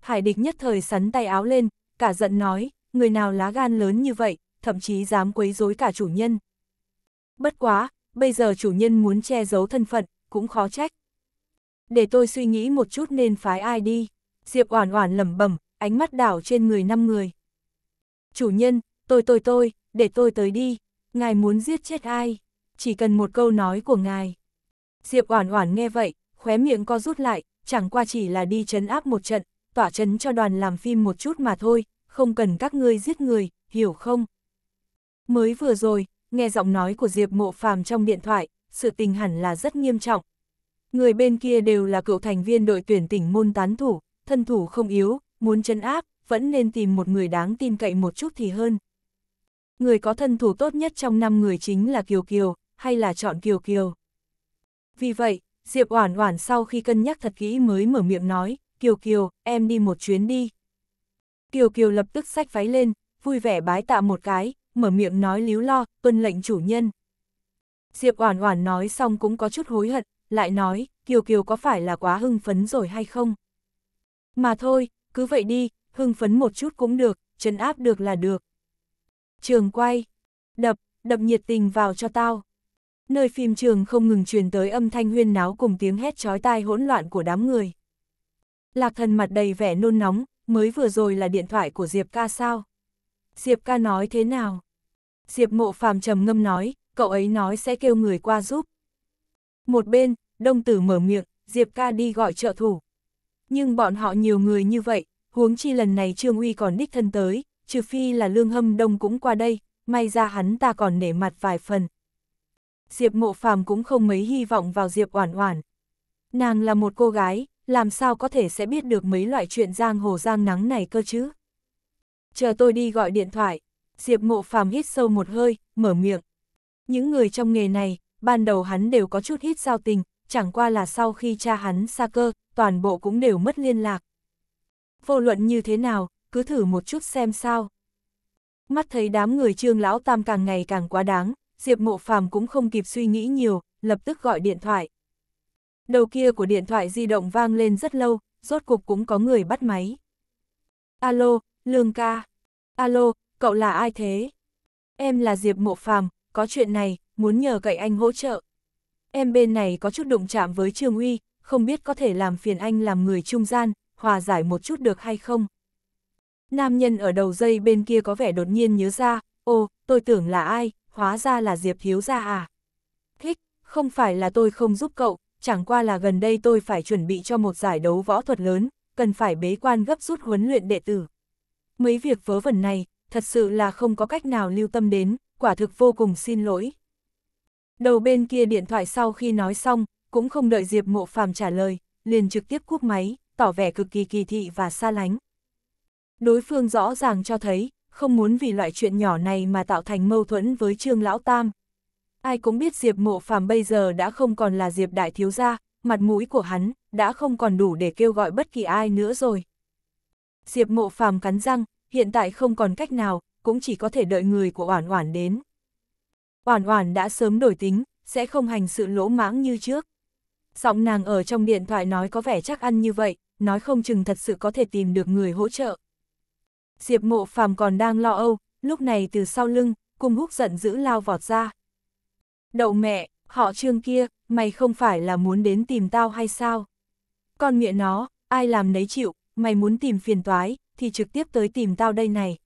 Hải địch nhất thời sắn tay áo lên, cả giận nói, người nào lá gan lớn như vậy, thậm chí dám quấy rối cả chủ nhân. Bất quá, bây giờ chủ nhân muốn che giấu thân phận, cũng khó trách. Để tôi suy nghĩ một chút nên phái ai đi. Diệp Oản Oản lẩm bẩm, ánh mắt đảo trên người năm người. "Chủ nhân, tôi tôi tôi, để tôi tới đi, ngài muốn giết chết ai? Chỉ cần một câu nói của ngài." Diệp Oản Oản nghe vậy, khóe miệng co rút lại, chẳng qua chỉ là đi chấn áp một trận, tỏa chấn cho đoàn làm phim một chút mà thôi, không cần các ngươi giết người, hiểu không? Mới vừa rồi, nghe giọng nói của Diệp Mộ Phàm trong điện thoại, sự tình hẳn là rất nghiêm trọng. Người bên kia đều là cựu thành viên đội tuyển tỉnh môn tán thủ, thân thủ không yếu, muốn chân áp, vẫn nên tìm một người đáng tin cậy một chút thì hơn. Người có thân thủ tốt nhất trong năm người chính là Kiều Kiều, hay là chọn Kiều Kiều. Vì vậy, Diệp Oản Oản sau khi cân nhắc thật kỹ mới mở miệng nói, Kiều Kiều, em đi một chuyến đi. Kiều Kiều lập tức xách váy lên, vui vẻ bái tạ một cái, mở miệng nói líu lo, tuân lệnh chủ nhân. Diệp Oản Oản nói xong cũng có chút hối hận, lại nói, Kiều Kiều có phải là quá hưng phấn rồi hay không? Mà thôi, cứ vậy đi, hưng phấn một chút cũng được, chấn áp được là được. Trường quay, đập, đập nhiệt tình vào cho tao. Nơi phim trường không ngừng truyền tới âm thanh huyên náo cùng tiếng hét chói tai hỗn loạn của đám người. Lạc thần mặt đầy vẻ nôn nóng, mới vừa rồi là điện thoại của Diệp ca sao? Diệp ca nói thế nào? Diệp mộ phàm trầm ngâm nói, cậu ấy nói sẽ kêu người qua giúp. Một bên, đông tử mở miệng, Diệp ca đi gọi trợ thủ nhưng bọn họ nhiều người như vậy, huống chi lần này Trương Uy còn đích thân tới, trừ phi là Lương Hâm Đông cũng qua đây, may ra hắn ta còn nể mặt vài phần. Diệp Mộ Phàm cũng không mấy hy vọng vào Diệp Oản Oản. Nàng là một cô gái, làm sao có thể sẽ biết được mấy loại chuyện giang hồ giang nắng này cơ chứ? Chờ tôi đi gọi điện thoại. Diệp Mộ Phàm hít sâu một hơi, mở miệng. Những người trong nghề này, ban đầu hắn đều có chút hít giao tình, chẳng qua là sau khi cha hắn xa cơ, toàn bộ cũng đều mất liên lạc. Vô luận như thế nào, cứ thử một chút xem sao. Mắt thấy đám người trương lão tam càng ngày càng quá đáng, Diệp Mộ Phàm cũng không kịp suy nghĩ nhiều, lập tức gọi điện thoại. Đầu kia của điện thoại di động vang lên rất lâu, rốt cục cũng có người bắt máy. Alo, Lương ca. Alo, cậu là ai thế? Em là Diệp Mộ Phàm, có chuyện này, muốn nhờ cậy anh hỗ trợ. Em bên này có chút đụng chạm với Trương Uy, không biết có thể làm phiền anh làm người trung gian, hòa giải một chút được hay không? Nam nhân ở đầu dây bên kia có vẻ đột nhiên nhớ ra, ô, tôi tưởng là ai, hóa ra là Diệp Thiếu Gia à. Thích, không phải là tôi không giúp cậu, chẳng qua là gần đây tôi phải chuẩn bị cho một giải đấu võ thuật lớn, cần phải bế quan gấp rút huấn luyện đệ tử. Mấy việc vớ vẩn này, thật sự là không có cách nào lưu tâm đến, quả thực vô cùng xin lỗi. Đầu bên kia điện thoại sau khi nói xong, cũng không đợi Diệp Mộ Phàm trả lời, liền trực tiếp cúp máy, tỏ vẻ cực kỳ kỳ thị và xa lánh. Đối phương rõ ràng cho thấy, không muốn vì loại chuyện nhỏ này mà tạo thành mâu thuẫn với Trương Lão Tam. Ai cũng biết Diệp Mộ Phàm bây giờ đã không còn là Diệp Đại Thiếu Gia, mặt mũi của hắn đã không còn đủ để kêu gọi bất kỳ ai nữa rồi. Diệp Mộ Phàm cắn răng, hiện tại không còn cách nào, cũng chỉ có thể đợi người của Oản Oản đến. Oản Oản đã sớm đổi tính, sẽ không hành sự lỗ mãng như trước. Giọng nàng ở trong điện thoại nói có vẻ chắc ăn như vậy, nói không chừng thật sự có thể tìm được người hỗ trợ. Diệp mộ phàm còn đang lo âu, lúc này từ sau lưng, cung húc giận dữ lao vọt ra. Đậu mẹ, họ trương kia, mày không phải là muốn đến tìm tao hay sao? Con miệng nó, ai làm nấy chịu, mày muốn tìm phiền toái, thì trực tiếp tới tìm tao đây này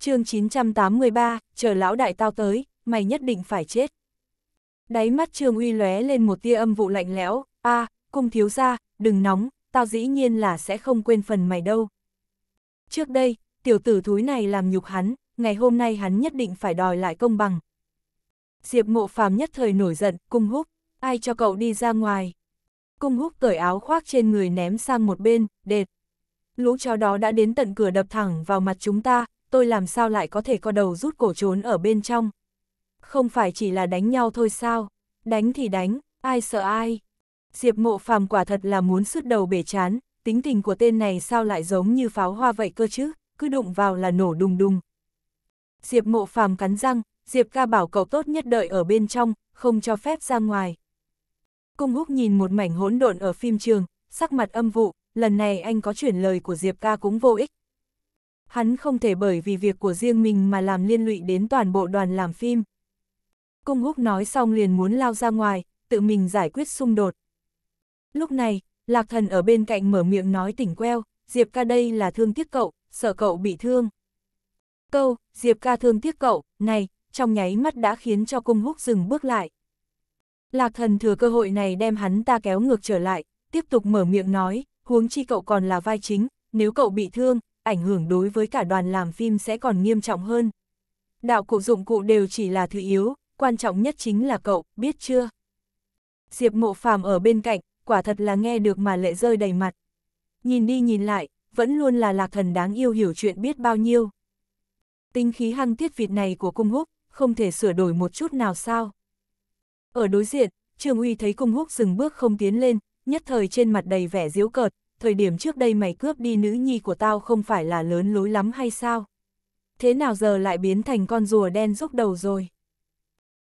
chương 983, chờ lão đại tao tới, mày nhất định phải chết. Đáy mắt Trương Uy lóe lên một tia âm vụ lạnh lẽo, a, à, cung thiếu gia, đừng nóng, tao dĩ nhiên là sẽ không quên phần mày đâu. Trước đây, tiểu tử thúi này làm nhục hắn, ngày hôm nay hắn nhất định phải đòi lại công bằng. Diệp mộ phàm nhất thời nổi giận, cung húc, ai cho cậu đi ra ngoài. Cung húc cởi áo khoác trên người ném sang một bên, đệt. Lũ chó đó đã đến tận cửa đập thẳng vào mặt chúng ta, tôi làm sao lại có thể co đầu rút cổ trốn ở bên trong. Không phải chỉ là đánh nhau thôi sao, đánh thì đánh, ai sợ ai. Diệp mộ phàm quả thật là muốn sứt đầu bể chán, tính tình của tên này sao lại giống như pháo hoa vậy cơ chứ, cứ đụng vào là nổ đùng đùng. Diệp mộ phàm cắn răng, Diệp ca bảo cậu tốt nhất đợi ở bên trong, không cho phép ra ngoài. Cung húc nhìn một mảnh hỗn độn ở phim trường, sắc mặt âm vụ, lần này anh có chuyển lời của Diệp ca cũng vô ích, hắn không thể bởi vì việc của riêng mình mà làm liên lụy đến toàn bộ đoàn làm phim. Cung húc nói xong liền muốn lao ra ngoài, tự mình giải quyết xung đột. Lúc này, Lạc Thần ở bên cạnh mở miệng nói tỉnh queo, Diệp ca đây là thương tiếc cậu, sợ cậu bị thương. Câu, Diệp ca thương tiếc cậu, này, trong nháy mắt đã khiến cho cung húc dừng bước lại. Lạc Thần thừa cơ hội này đem hắn ta kéo ngược trở lại, tiếp tục mở miệng nói, huống chi cậu còn là vai chính, nếu cậu bị thương, ảnh hưởng đối với cả đoàn làm phim sẽ còn nghiêm trọng hơn. Đạo cụ dụng cụ đều chỉ là thứ yếu, quan trọng nhất chính là cậu, biết chưa? Diệp mộ phàm ở bên cạnh, quả thật là nghe được mà lệ rơi đầy mặt. Nhìn đi nhìn lại, vẫn luôn là lạc thần đáng yêu hiểu chuyện biết bao nhiêu. Tinh khí hăng tiết vịt này của cung húc, không thể sửa đổi một chút nào sao. Ở đối diện, Trường Uy thấy cung húc dừng bước không tiến lên, nhất thời trên mặt đầy vẻ diễu cợt, thời điểm trước đây mày cướp đi nữ nhi của tao không phải là lớn lối lắm hay sao? Thế nào giờ lại biến thành con rùa đen rúc đầu rồi?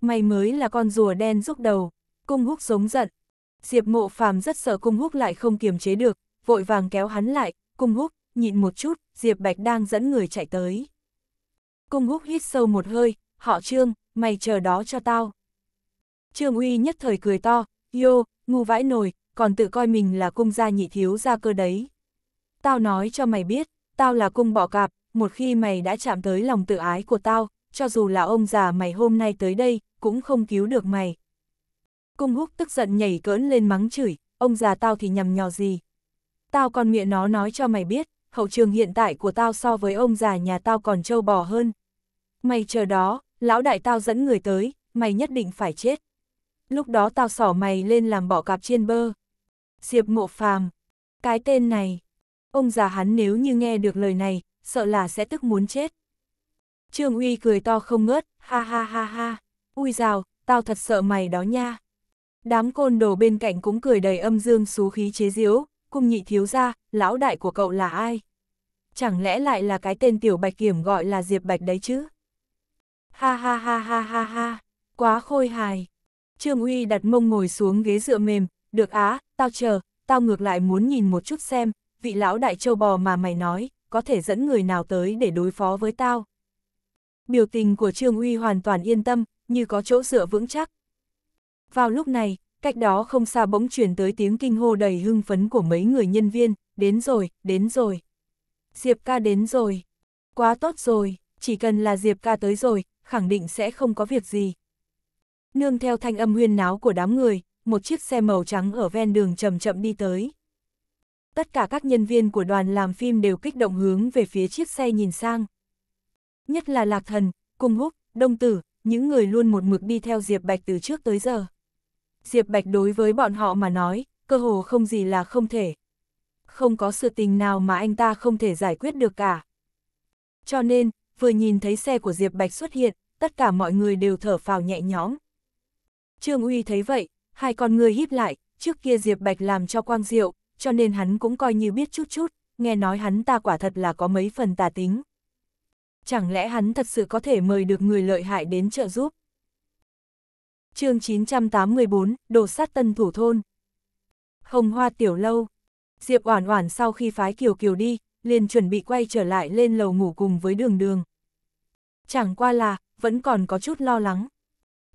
Mày mới là con rùa đen rúc đầu, cung húc giống giận. Diệp mộ phàm rất sợ cung húc lại không kiềm chế được, vội vàng kéo hắn lại, cung húc, nhịn một chút, Diệp Bạch đang dẫn người chạy tới. Cung húc hít sâu một hơi, họ trương, mày chờ đó cho tao. Trương uy nhất thời cười to, Yo, ngu vãi nồi, còn tự coi mình là cung gia nhị thiếu gia cơ đấy. Tao nói cho mày biết, tao là cung bọ cạp, một khi mày đã chạm tới lòng tự ái của tao, cho dù là ông già mày hôm nay tới đây, cũng không cứu được mày. Cung húc tức giận nhảy cỡn lên mắng chửi, ông già tao thì nhầm nhò gì. Tao còn miệng nó nói cho mày biết, hậu trường hiện tại của tao so với ông già nhà tao còn trâu bò hơn. Mày chờ đó, lão đại tao dẫn người tới, mày nhất định phải chết. Lúc đó tao sỏ mày lên làm bỏ cạp chiên bơ. Diệp Mộ Phàm, cái tên này, ông già hắn nếu như nghe được lời này, sợ là sẽ tức muốn chết. Trương Uy cười to không ngớt, ha ha ha ha, ui rào, tao thật sợ mày đó nha. Đám côn đồ bên cạnh cũng cười đầy âm dương xú khí chế diếu. cung nhị thiếu gia, lão đại của cậu là ai? Chẳng lẽ lại là cái tên tiểu bạch kiểm gọi là Diệp Bạch đấy chứ? Ha ha ha ha ha ha, quá khôi hài. Trương Uy đặt mông ngồi xuống ghế dựa mềm, được á, tao chờ, tao ngược lại muốn nhìn một chút xem, vị lão đại châu bò mà mày nói, có thể dẫn người nào tới để đối phó với tao. Biểu tình của Trương Uy hoàn toàn yên tâm, như có chỗ dựa vững chắc. Vào lúc này, cách đó không xa bỗng truyền tới tiếng kinh hô đầy hưng phấn của mấy người nhân viên, đến rồi, đến rồi. Diệp ca đến rồi. Quá tốt rồi, chỉ cần là Diệp ca tới rồi, khẳng định sẽ không có việc gì. Nương theo thanh âm huyên náo của đám người, một chiếc xe màu trắng ở ven đường chậm chậm đi tới. Tất cả các nhân viên của đoàn làm phim đều kích động hướng về phía chiếc xe nhìn sang. Nhất là Lạc Thần, Cung Húc, Đông Tử, những người luôn một mực đi theo Diệp Bạch từ trước tới giờ. Diệp Bạch đối với bọn họ mà nói, cơ hồ không gì là không thể. Không có sự tình nào mà anh ta không thể giải quyết được cả. Cho nên, vừa nhìn thấy xe của Diệp Bạch xuất hiện, tất cả mọi người đều thở phào nhẹ nhõm. Trương Uy thấy vậy, hai con người híp lại, trước kia Diệp Bạch làm cho Quang Diệu, cho nên hắn cũng coi như biết chút chút, nghe nói hắn ta quả thật là có mấy phần tà tính. Chẳng lẽ hắn thật sự có thể mời được người lợi hại đến trợ giúp? chương 984, đồ sát tân thủ thôn. Hồng hoa tiểu lâu. Diệp Oản Oản sau khi phái Kiều Kiều đi, liền chuẩn bị quay trở lại lên lầu ngủ cùng với Đường Đường. Chẳng qua là, vẫn còn có chút lo lắng.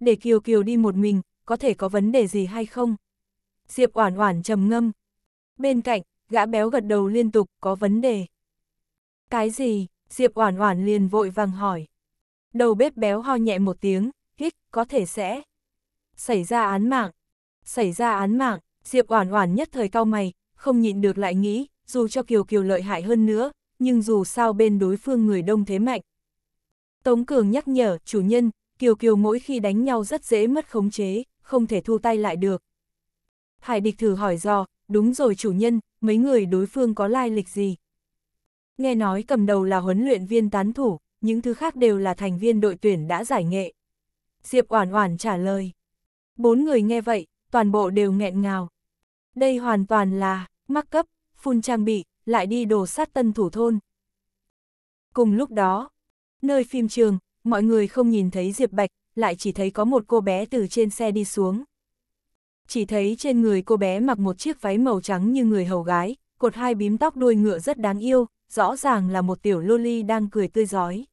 Để Kiều Kiều đi một mình, có thể có vấn đề gì hay không? Diệp Oản Oản trầm ngâm. Bên cạnh, gã béo gật đầu liên tục, có vấn đề. Cái gì? Diệp Oản Oản liền vội vàng hỏi. Đầu bếp béo ho nhẹ một tiếng, hít, có thể sẽ xảy ra án mạng. Xảy ra án mạng, Diệp Oản Oản nhất thời cau mày, không nhịn được lại nghĩ, dù cho Kiều Kiều lợi hại hơn nữa, nhưng dù sao bên đối phương người đông thế mạnh. Tống Cường nhắc nhở, chủ nhân, Kiều Kiều mỗi khi đánh nhau rất dễ mất khống chế, không thể thu tay lại được. Hải địch thử hỏi dò, đúng rồi chủ nhân, mấy người đối phương có lai lịch gì? Nghe nói cầm đầu là huấn luyện viên tán thủ, những thứ khác đều là thành viên đội tuyển đã giải nghệ. Diệp Oản Oản trả lời. Bốn người nghe vậy, toàn bộ đều nghẹn ngào. Đây hoàn toàn là mắc cấp, phun trang bị, lại đi đồ sát tân thủ thôn. Cùng lúc đó, nơi phim trường, mọi người không nhìn thấy Diệp Bạch, lại chỉ thấy có một cô bé từ trên xe đi xuống. Chỉ thấy trên người cô bé mặc một chiếc váy màu trắng như người hầu gái, cột hai bím tóc đuôi ngựa rất đáng yêu, rõ ràng là một tiểu loli đang cười tươi giói.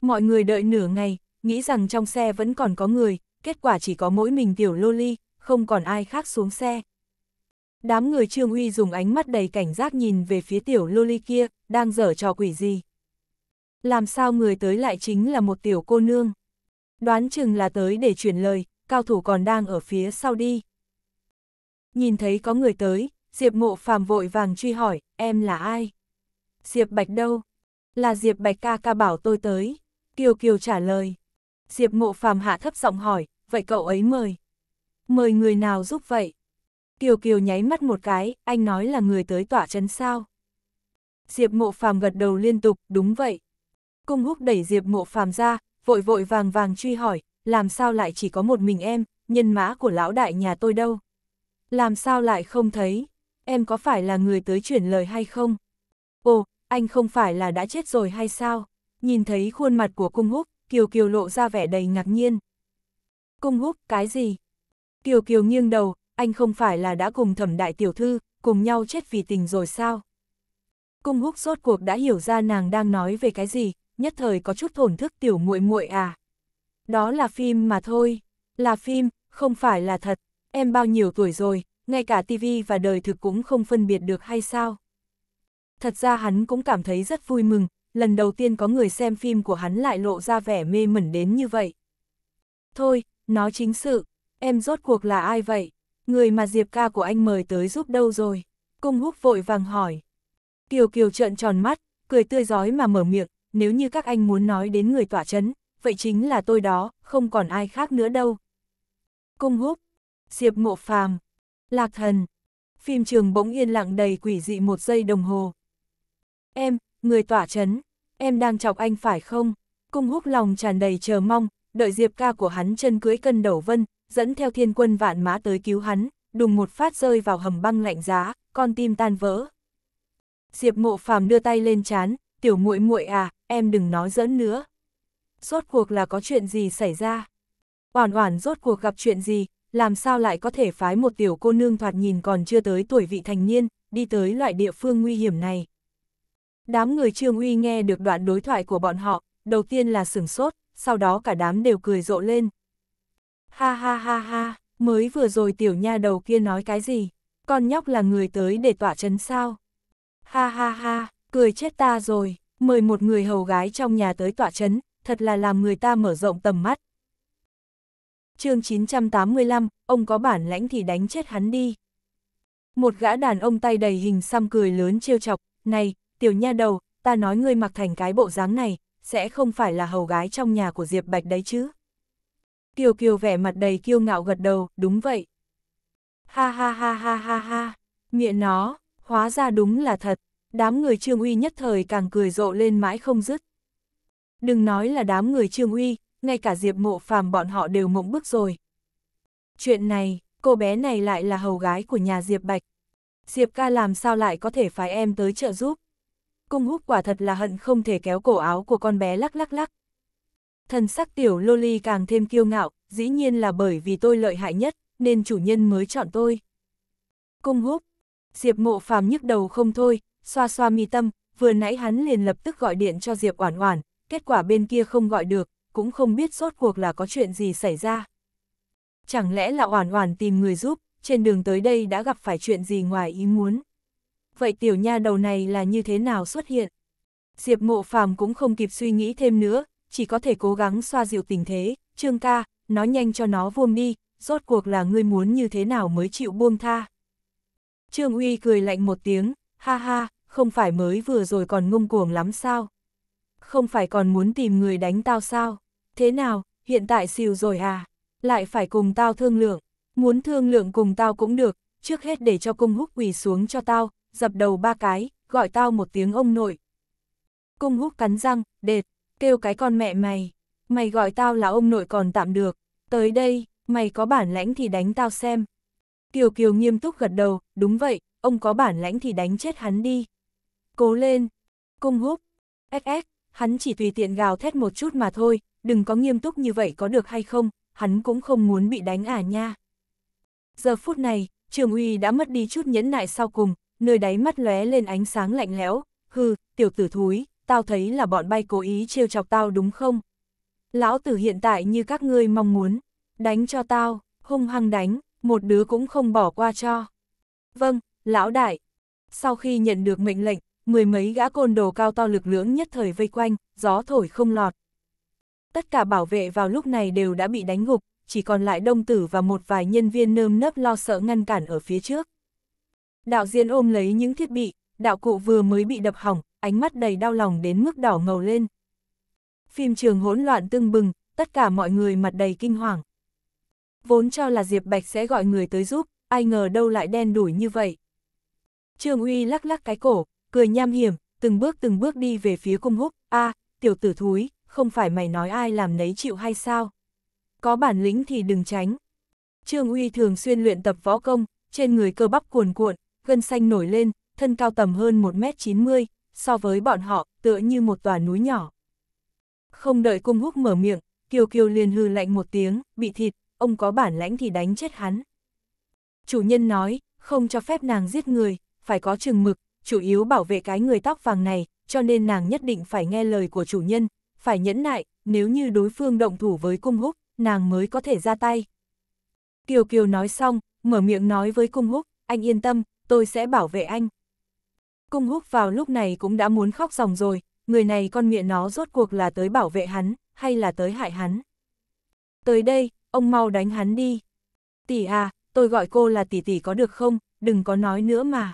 Mọi người đợi nửa ngày, nghĩ rằng trong xe vẫn còn có người, kết quả chỉ có mỗi mình tiểu loli, không còn ai khác xuống xe. Đám người Trương Uy dùng ánh mắt đầy cảnh giác nhìn về phía tiểu loli kia, đang dở trò quỷ gì. Làm sao người tới lại chính là một tiểu cô nương? Đoán chừng là tới để chuyển lời, cao thủ còn đang ở phía sau đi. Nhìn thấy có người tới, Diệp mộ phàm vội vàng truy hỏi, em là ai? Diệp Bạch đâu? Là Diệp Bạch ca ca bảo tôi tới. Kiều Kiều trả lời. Diệp mộ phàm hạ thấp giọng hỏi, vậy cậu ấy mời. Mời người nào giúp vậy? Kiều Kiều nháy mắt một cái, anh nói là người tới tỏa chấn sao. Diệp mộ phàm gật đầu liên tục, đúng vậy. Cung húc đẩy Diệp mộ phàm ra, vội vội vàng vàng truy hỏi, làm sao lại chỉ có một mình em, nhân mã của lão đại nhà tôi đâu? Làm sao lại không thấy? Em có phải là người tới chuyển lời hay không? Ồ, anh không phải là đã chết rồi hay sao? Nhìn thấy khuôn mặt của cung húc, Kiều Kiều lộ ra vẻ đầy ngạc nhiên. Cung húc, cái gì? Kiều Kiều nghiêng đầu, anh không phải là đã cùng thẩm đại tiểu thư, cùng nhau chết vì tình rồi sao? Cung húc rốt cuộc đã hiểu ra nàng đang nói về cái gì, nhất thời có chút thổn thức tiểu muội muội à. Đó là phim mà thôi, là phim, không phải là thật, em bao nhiêu tuổi rồi, ngay cả tivi và đời thực cũng không phân biệt được hay sao. Thật ra hắn cũng cảm thấy rất vui mừng, lần đầu tiên có người xem phim của hắn lại lộ ra vẻ mê mẩn đến như vậy. Thôi, nói chính sự, em rốt cuộc là ai vậy? Người mà Diệp ca của anh mời tới giúp đâu rồi? Cung húc vội vàng hỏi. Kiều Kiều trợn tròn mắt, cười tươi giói mà mở miệng, nếu như các anh muốn nói đến người tỏa chấn, vậy chính là tôi đó, không còn ai khác nữa đâu. Cung húc, Diệp Mộ Phàm, Lạc Thần. Phim trường bỗng yên lặng đầy quỷ dị một giây đồng hồ. Em, người tỏa chấn, em đang chọc anh phải không? Cung húc lòng tràn đầy chờ mong, đợi Diệp ca của hắn chân cưới cân đầu vân, dẫn theo thiên quân vạn mã tới cứu hắn, đùng một phát rơi vào hầm băng lạnh giá, con tim tan vỡ. Diệp mộ phàm đưa tay lên chán, tiểu muội muội à, em đừng nói giỡn nữa. Rốt cuộc là có chuyện gì xảy ra? Oản oản rốt cuộc gặp chuyện gì, làm sao lại có thể phái một tiểu cô nương thoạt nhìn còn chưa tới tuổi vị thành niên, đi tới loại địa phương nguy hiểm này. Đám người Trương Uy nghe được đoạn đối thoại của bọn họ, đầu tiên là sửng sốt, sau đó cả đám đều cười rộ lên. Ha ha ha ha, mới vừa rồi tiểu nha đầu kia nói cái gì, con nhóc là người tới để tỏa chấn sao. Ha ha ha, cười chết ta rồi mời một người hầu gái trong nhà tới tọa chấn, thật là làm người ta mở rộng tầm mắt. chương 985, ông có bản lãnh thì đánh chết hắn đi. Một gã đàn ông tay đầy hình xăm cười lớn trêu chọc, này, tiểu nha đầu, ta nói ngươi mặc thành cái bộ dáng này, sẽ không phải là hầu gái trong nhà của Diệp Bạch đấy chứ. Kiều Kiều vẻ mặt đầy kiêu ngạo gật đầu, đúng vậy. Ha ha ha ha ha ha, miệng nó, hóa ra đúng là thật. Đám người Trương Uy nhất thời càng cười rộ lên mãi không dứt. Đừng nói là đám người Trương Uy, ngay cả Diệp Mộ Phàm bọn họ đều mộng bức rồi. Chuyện này, cô bé này lại là hầu gái của nhà Diệp Bạch. Diệp ca làm sao lại có thể phái em tới trợ giúp? Cung húc quả thật là hận không thể kéo cổ áo của con bé lắc lắc lắc. Thần sắc tiểu loli càng thêm kiêu ngạo, dĩ nhiên là bởi vì tôi lợi hại nhất, nên chủ nhân mới chọn tôi. Cung húc, Diệp mộ phàm nhức đầu không thôi, xoa xoa mi tâm, vừa nãy hắn liền lập tức gọi điện cho Diệp Oản Oản, kết quả bên kia không gọi được, cũng không biết rốt cuộc là có chuyện gì xảy ra. Chẳng lẽ là Oản Oản tìm người giúp, trên đường tới đây đã gặp phải chuyện gì ngoài ý muốn. Vậy tiểu nha đầu này là như thế nào xuất hiện? Diệp Mộ Phàm cũng không kịp suy nghĩ thêm nữa, chỉ có thể cố gắng xoa dịu tình thế, "Trương ca, nói nhanh cho nó vuông đi, rốt cuộc là ngươi muốn như thế nào mới chịu buông tha?" Trương Uy cười lạnh một tiếng, "Ha ha, không phải mới vừa rồi còn ngông cuồng lắm sao? Không phải còn muốn tìm người đánh tao sao? Thế nào, hiện tại xìu rồi à? Lại phải cùng tao thương lượng, muốn thương lượng cùng tao cũng được, trước hết để cho cung húc quỳ xuống cho tao, dập đầu ba cái, gọi tao một tiếng ông nội. Cung húc cắn răng, đệt, kêu cái con mẹ mày, mày gọi tao là ông nội còn tạm được, tới đây, mày có bản lãnh thì đánh tao xem. Kiều Kiều nghiêm túc gật đầu, đúng vậy, ông có bản lãnh thì đánh chết hắn đi. Cố lên! Cung húp! SS! Hắn chỉ tùy tiện gào thét một chút mà thôi, đừng có nghiêm túc như vậy có được hay không, hắn cũng không muốn bị đánh à nha. Giờ phút này, Trường Uy đã mất đi chút nhẫn nại sau cùng, nơi đáy mắt lóe lên ánh sáng lạnh lẽo, hừ, tiểu tử thúi, tao thấy là bọn bay cố ý trêu chọc tao đúng không? Lão tử hiện tại như các ngươi mong muốn, đánh cho tao, hung hăng đánh, một đứa cũng không bỏ qua cho. Vâng, lão đại. Sau khi nhận được mệnh lệnh, mười mấy gã côn đồ cao to lực lưỡng nhất thời vây quanh, gió thổi không lọt. Tất cả bảo vệ vào lúc này đều đã bị đánh ngục, chỉ còn lại đông tử và một vài nhân viên nơm nớp lo sợ ngăn cản ở phía trước. Đạo diễn ôm lấy những thiết bị, đạo cụ vừa mới bị đập hỏng, ánh mắt đầy đau lòng đến mức đỏ ngầu lên. Phim trường hỗn loạn tưng bừng, tất cả mọi người mặt đầy kinh hoàng. Vốn cho là Diệp Bạch sẽ gọi người tới giúp, ai ngờ đâu lại đen đủi như vậy. Trương Uy lắc lắc cái cổ, cười nham hiểm, từng bước từng bước đi về phía cung húc, a tiểu tử thúi, không phải mày nói ai làm nấy chịu hay sao? Có bản lĩnh thì đừng tránh. Trương Uy thường xuyên luyện tập võ công, trên người cơ bắp cuồn cuộn, gân xanh nổi lên, thân cao tầm hơn 1m90, so với bọn họ, tựa như một tòa núi nhỏ. Không đợi cung húc mở miệng, Kiều Kiều liền hư lạnh một tiếng, bị thịt, ông có bản lãnh thì đánh chết hắn. Chủ nhân nói, không cho phép nàng giết người, phải có chừng mực, chủ yếu bảo vệ cái người tóc vàng này, cho nên nàng nhất định phải nghe lời của chủ nhân, phải nhẫn nại, nếu như đối phương động thủ với cung húc, nàng mới có thể ra tay. Kiều Kiều nói xong, mở miệng nói với cung húc, anh yên tâm, tôi sẽ bảo vệ anh. Cung húc vào lúc này cũng đã muốn khóc ròng rồi, người này con miệng nó rốt cuộc là tới bảo vệ hắn, hay là tới hại hắn. Tới đây, ông mau đánh hắn đi. Tỷ à, tôi gọi cô là tỷ tỷ có được không, đừng có nói nữa mà.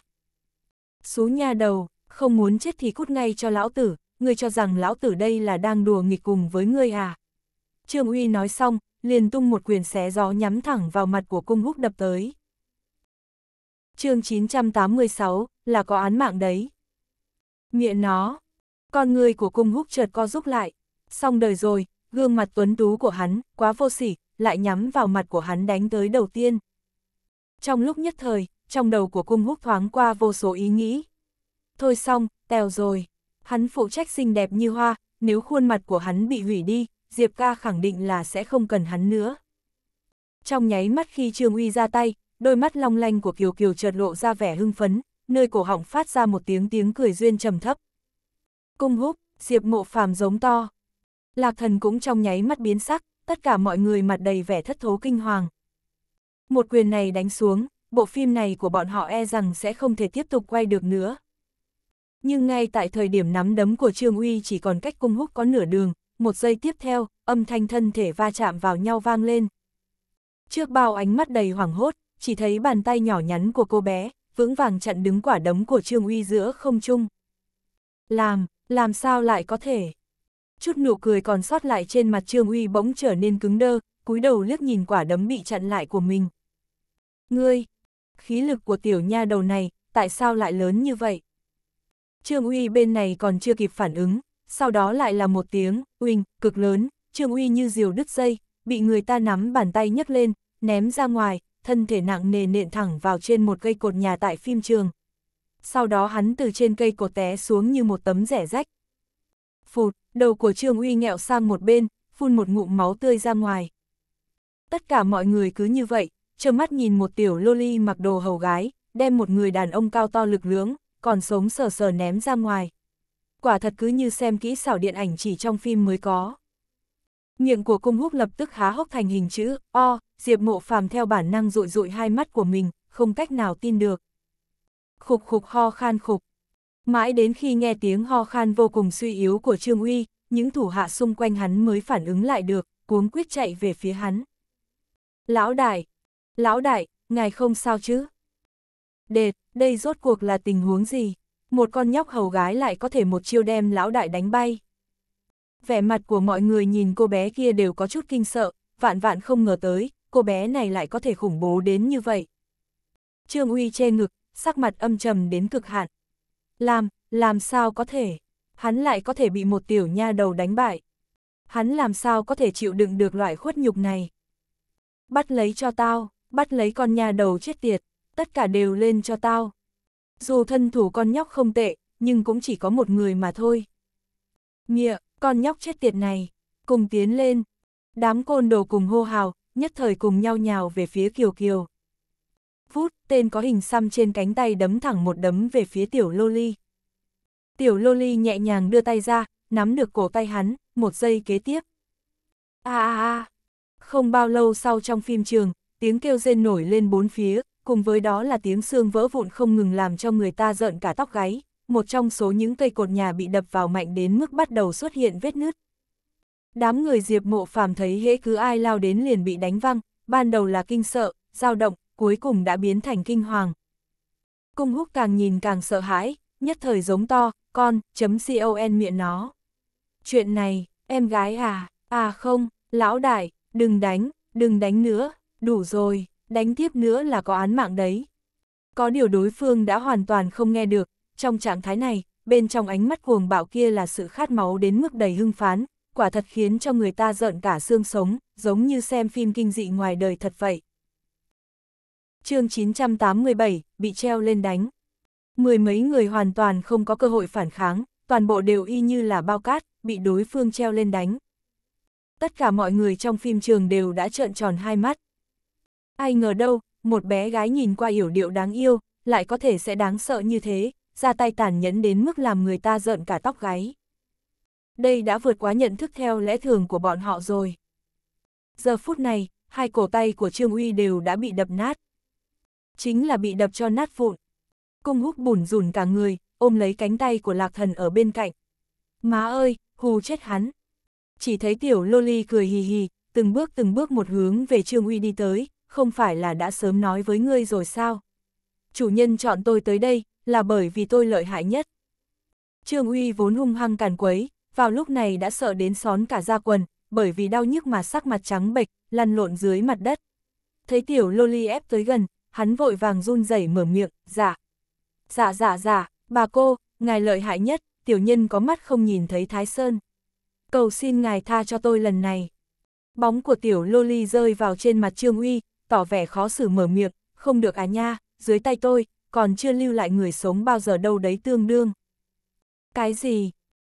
Xú nha đầu, không muốn chết thì cút ngay cho lão tử, ngươi cho rằng lão tử đây là đang đùa nghịch cùng với ngươi à. Trương Uy nói xong, liền tung một quyền xé gió nhắm thẳng vào mặt của cung húc đập tới. chương 986, là có án mạng đấy. Miệng nó, con người của cung húc chợt co rúc lại, xong đời rồi, gương mặt tuấn tú của hắn, quá vô sỉ, lại nhắm vào mặt của hắn đánh tới đầu tiên. Trong lúc nhất thời, trong đầu của cung húc thoáng qua vô số ý nghĩ. Thôi xong, tèo rồi. Hắn phụ trách xinh đẹp như hoa, nếu khuôn mặt của hắn bị hủy đi, Diệp ca khẳng định là sẽ không cần hắn nữa. Trong nháy mắt khi Trương Uy ra tay, đôi mắt long lanh của Kiều Kiều chợt lộ ra vẻ hưng phấn, nơi cổ họng phát ra một tiếng tiếng cười duyên trầm thấp. Cung húc, Diệp mộ phàm giống to. Lạc thần cũng trong nháy mắt biến sắc, tất cả mọi người mặt đầy vẻ thất thố kinh hoàng. Một quyền này đánh xuống, bộ phim này của bọn họ e rằng sẽ không thể tiếp tục quay được nữa. Nhưng ngay tại thời điểm nắm đấm của Trương Uy chỉ còn cách cung húc có nửa đường, một giây tiếp theo, âm thanh thân thể va chạm vào nhau vang lên. Trước bao ánh mắt đầy hoảng hốt, chỉ thấy bàn tay nhỏ nhắn của cô bé, vững vàng chặn đứng quả đấm của Trương Uy giữa không trung. Làm, làm sao lại có thể? Chút nụ cười còn sót lại trên mặt Trương Uy bỗng trở nên cứng đơ, cúi đầu liếc nhìn quả đấm bị chặn lại của mình. Ngươi, khí lực của tiểu nha đầu này, tại sao lại lớn như vậy? Trương Uy bên này còn chưa kịp phản ứng, sau đó lại là một tiếng, uỳnh, cực lớn, Trương Uy như diều đứt dây, bị người ta nắm bàn tay nhấc lên, ném ra ngoài, thân thể nặng nề nện thẳng vào trên một cây cột nhà tại phim trường. Sau đó hắn từ trên cây cột té xuống như một tấm rẻ rách. Phụt, đầu của Trương Uy nghẹo sang một bên, phun một ngụm máu tươi ra ngoài. Tất cả mọi người cứ như vậy, trơ mắt nhìn một tiểu loli mặc đồ hầu gái, đem một người đàn ông cao to lực lưỡng, còn sống sờ sờ ném ra ngoài. Quả thật cứ như xem kỹ xảo điện ảnh chỉ trong phim mới có. Miệng của cung húc lập tức há hốc thành hình chữ O, Diệp Mộ Phàm theo bản năng rụi rụi hai mắt của mình, không cách nào tin được. Khục khục ho khan khục. Mãi đến khi nghe tiếng ho khan vô cùng suy yếu của Trương Uy, những thủ hạ xung quanh hắn mới phản ứng lại được, cuống quyết chạy về phía hắn. Lão đại, Lão đại, ngài không sao chứ? Đệt, đây rốt cuộc là tình huống gì? Một con nhóc hầu gái lại có thể một chiêu đem lão đại đánh bay. Vẻ mặt của mọi người nhìn cô bé kia đều có chút kinh sợ, vạn vạn không ngờ tới, cô bé này lại có thể khủng bố đến như vậy. Trương Uy che ngực, sắc mặt âm trầm đến cực hạn. Làm, làm sao có thể? Hắn lại có thể bị một tiểu nha đầu đánh bại. Hắn làm sao có thể chịu đựng được loại khuất nhục này? Bắt lấy cho tao bắt lấy con nhà đầu chết tiệt, tất cả đều lên cho tao. Dù thân thủ con nhóc không tệ, nhưng cũng chỉ có một người mà thôi. Mịa, con nhóc chết tiệt này, cùng tiến lên. Đám côn đồ cùng hô hào, nhất thời cùng nhau nhào về phía Kiều Kiều. phút tên có hình xăm trên cánh tay đấm thẳng một đấm về phía tiểu Loli. Tiểu Loli nhẹ nhàng đưa tay ra, nắm được cổ tay hắn, một giây kế tiếp. a a a, không bao lâu sau trong phim trường, tiếng kêu rên nổi lên bốn phía, cùng với đó là tiếng xương vỡ vụn không ngừng làm cho người ta giận cả tóc gáy, một trong số những cây cột nhà bị đập vào mạnh đến mức bắt đầu xuất hiện vết nứt. Đám người Diệp Mộ Phàm thấy hễ cứ ai lao đến liền bị đánh văng, ban đầu là kinh sợ, dao động, cuối cùng đã biến thành kinh hoàng. Cung húc càng nhìn càng sợ hãi, nhất thời giống to, con, chấm con miệng nó. Chuyện này, em gái à, à không, lão đại, đừng đánh, đừng đánh nữa, đủ rồi, đánh tiếp nữa là có án mạng đấy. Có điều đối phương đã hoàn toàn không nghe được, trong trạng thái này, bên trong ánh mắt cuồng bạo kia là sự khát máu đến mức đầy hưng phán, quả thật khiến cho người ta giận cả xương sống, giống như xem phim kinh dị ngoài đời thật vậy. chương 987, bị treo lên đánh. Mười mấy người hoàn toàn không có cơ hội phản kháng, toàn bộ đều y như là bao cát, bị đối phương treo lên đánh. Tất cả mọi người trong phim trường đều đã trợn tròn hai mắt, Ai ngờ đâu, một bé gái nhìn qua hiểu điệu đáng yêu, lại có thể sẽ đáng sợ như thế, ra tay tàn nhẫn đến mức làm người ta giận cả tóc gáy. Đây đã vượt quá nhận thức theo lẽ thường của bọn họ rồi. Giờ phút này, hai cổ tay của Trương Uy đều đã bị đập nát. Chính là bị đập cho nát vụn. Cung húc bùn rùn cả người, ôm lấy cánh tay của lạc thần ở bên cạnh. Má ơi, hù chết hắn. Chỉ thấy tiểu loli cười hì hì, từng bước từng bước một hướng về Trương Uy đi tới, không phải là đã sớm nói với ngươi rồi sao? Chủ nhân chọn tôi tới đây, là bởi vì tôi lợi hại nhất. Trương Uy vốn hung hăng càn quấy, vào lúc này đã sợ đến xón cả da quần, bởi vì đau nhức mà sắc mặt trắng bệch, lăn lộn dưới mặt đất. Thấy tiểu loli ép tới gần, hắn vội vàng run rẩy mở miệng, dạ. Dạ dạ dạ, bà cô, ngài lợi hại nhất, tiểu nhân có mắt không nhìn thấy Thái Sơn. Cầu xin ngài tha cho tôi lần này. Bóng của tiểu loli rơi vào trên mặt Trương Uy, tỏ vẻ khó xử mở miệng, không được à nha, dưới tay tôi, còn chưa lưu lại người sống bao giờ đâu đấy tương đương. Cái gì?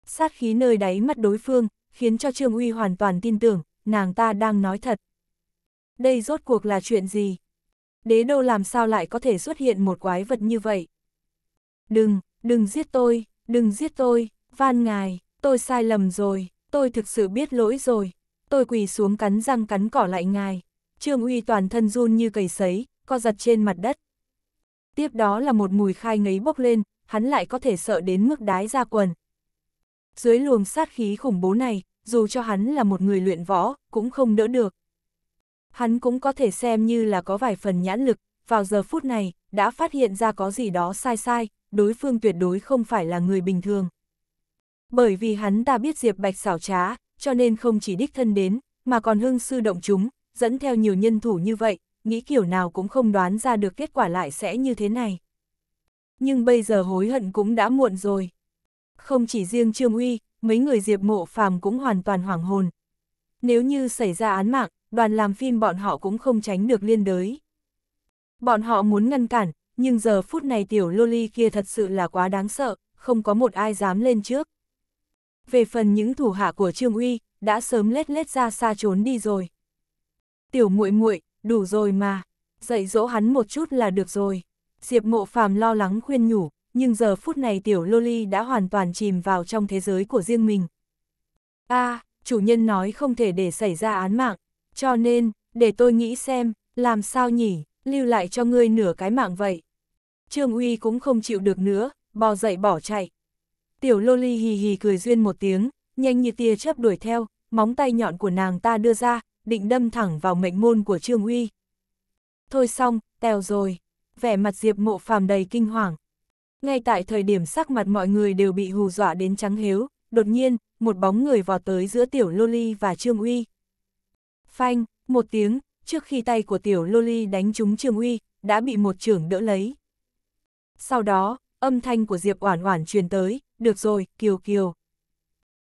Sát khí nơi đáy mắt đối phương, khiến cho Trương Uy hoàn toàn tin tưởng, nàng ta đang nói thật. Đây rốt cuộc là chuyện gì? Đế đô làm sao lại có thể xuất hiện một quái vật như vậy? Đừng, đừng giết tôi, đừng giết tôi, van ngài, tôi sai lầm rồi, tôi thực sự biết lỗi rồi, tôi quỳ xuống cắn răng cắn cỏ lại ngài. Trương Uy toàn thân run như cầy sấy, co giật trên mặt đất. Tiếp đó là một mùi khai ngấy bốc lên, hắn lại có thể sợ đến mức đái ra quần. Dưới luồng sát khí khủng bố này, dù cho hắn là một người luyện võ, cũng không đỡ được. Hắn cũng có thể xem như là có vài phần nhãn lực, vào giờ phút này, đã phát hiện ra có gì đó sai sai, đối phương tuyệt đối không phải là người bình thường. Bởi vì hắn ta biết Diệp Bạch xảo trá, cho nên không chỉ đích thân đến, mà còn hưng sư động chúng, dẫn theo nhiều nhân thủ như vậy, nghĩ kiểu nào cũng không đoán ra được kết quả lại sẽ như thế này. Nhưng bây giờ hối hận cũng đã muộn rồi. Không chỉ riêng Trương Uy, mấy người Diệp Mộ Phàm cũng hoàn toàn hoảng hồn. Nếu như xảy ra án mạng, đoàn làm phim bọn họ cũng không tránh được liên đới. Bọn họ muốn ngăn cản, nhưng giờ phút này tiểu loli kia thật sự là quá đáng sợ, không có một ai dám lên trước. Về phần những thủ hạ của Trương Uy, đã sớm lết lết ra xa trốn đi rồi. Tiểu muội muội, đủ rồi mà, dạy dỗ hắn một chút là được rồi. Diệp Mộ Phàm lo lắng khuyên nhủ, nhưng giờ phút này tiểu Loli đã hoàn toàn chìm vào trong thế giới của riêng mình. A, à, chủ nhân nói không thể để xảy ra án mạng, cho nên, để tôi nghĩ xem, làm sao nhỉ, lưu lại cho ngươi nửa cái mạng vậy. Trương Uy cũng không chịu được nữa, bò dậy bỏ chạy. Tiểu Loli hì hì cười duyên một tiếng, nhanh như tia chớp đuổi theo, móng tay nhọn của nàng ta đưa ra, định đâm thẳng vào mệnh môn của Trương Uy. Thôi xong, tèo rồi. Vẻ mặt Diệp Mộ Phàm đầy kinh hoàng. Ngay tại thời điểm sắc mặt mọi người đều bị hù dọa đến trắng hếu, đột nhiên, một bóng người vọt tới giữa Tiểu Loli và Trương Uy. Phanh, một tiếng, trước khi tay của Tiểu Loli đánh trúng Trương Uy, đã bị một trưởng đỡ lấy. Sau đó, âm thanh của Diệp Oản Oản truyền tới, "Được rồi, Kiều Kiều."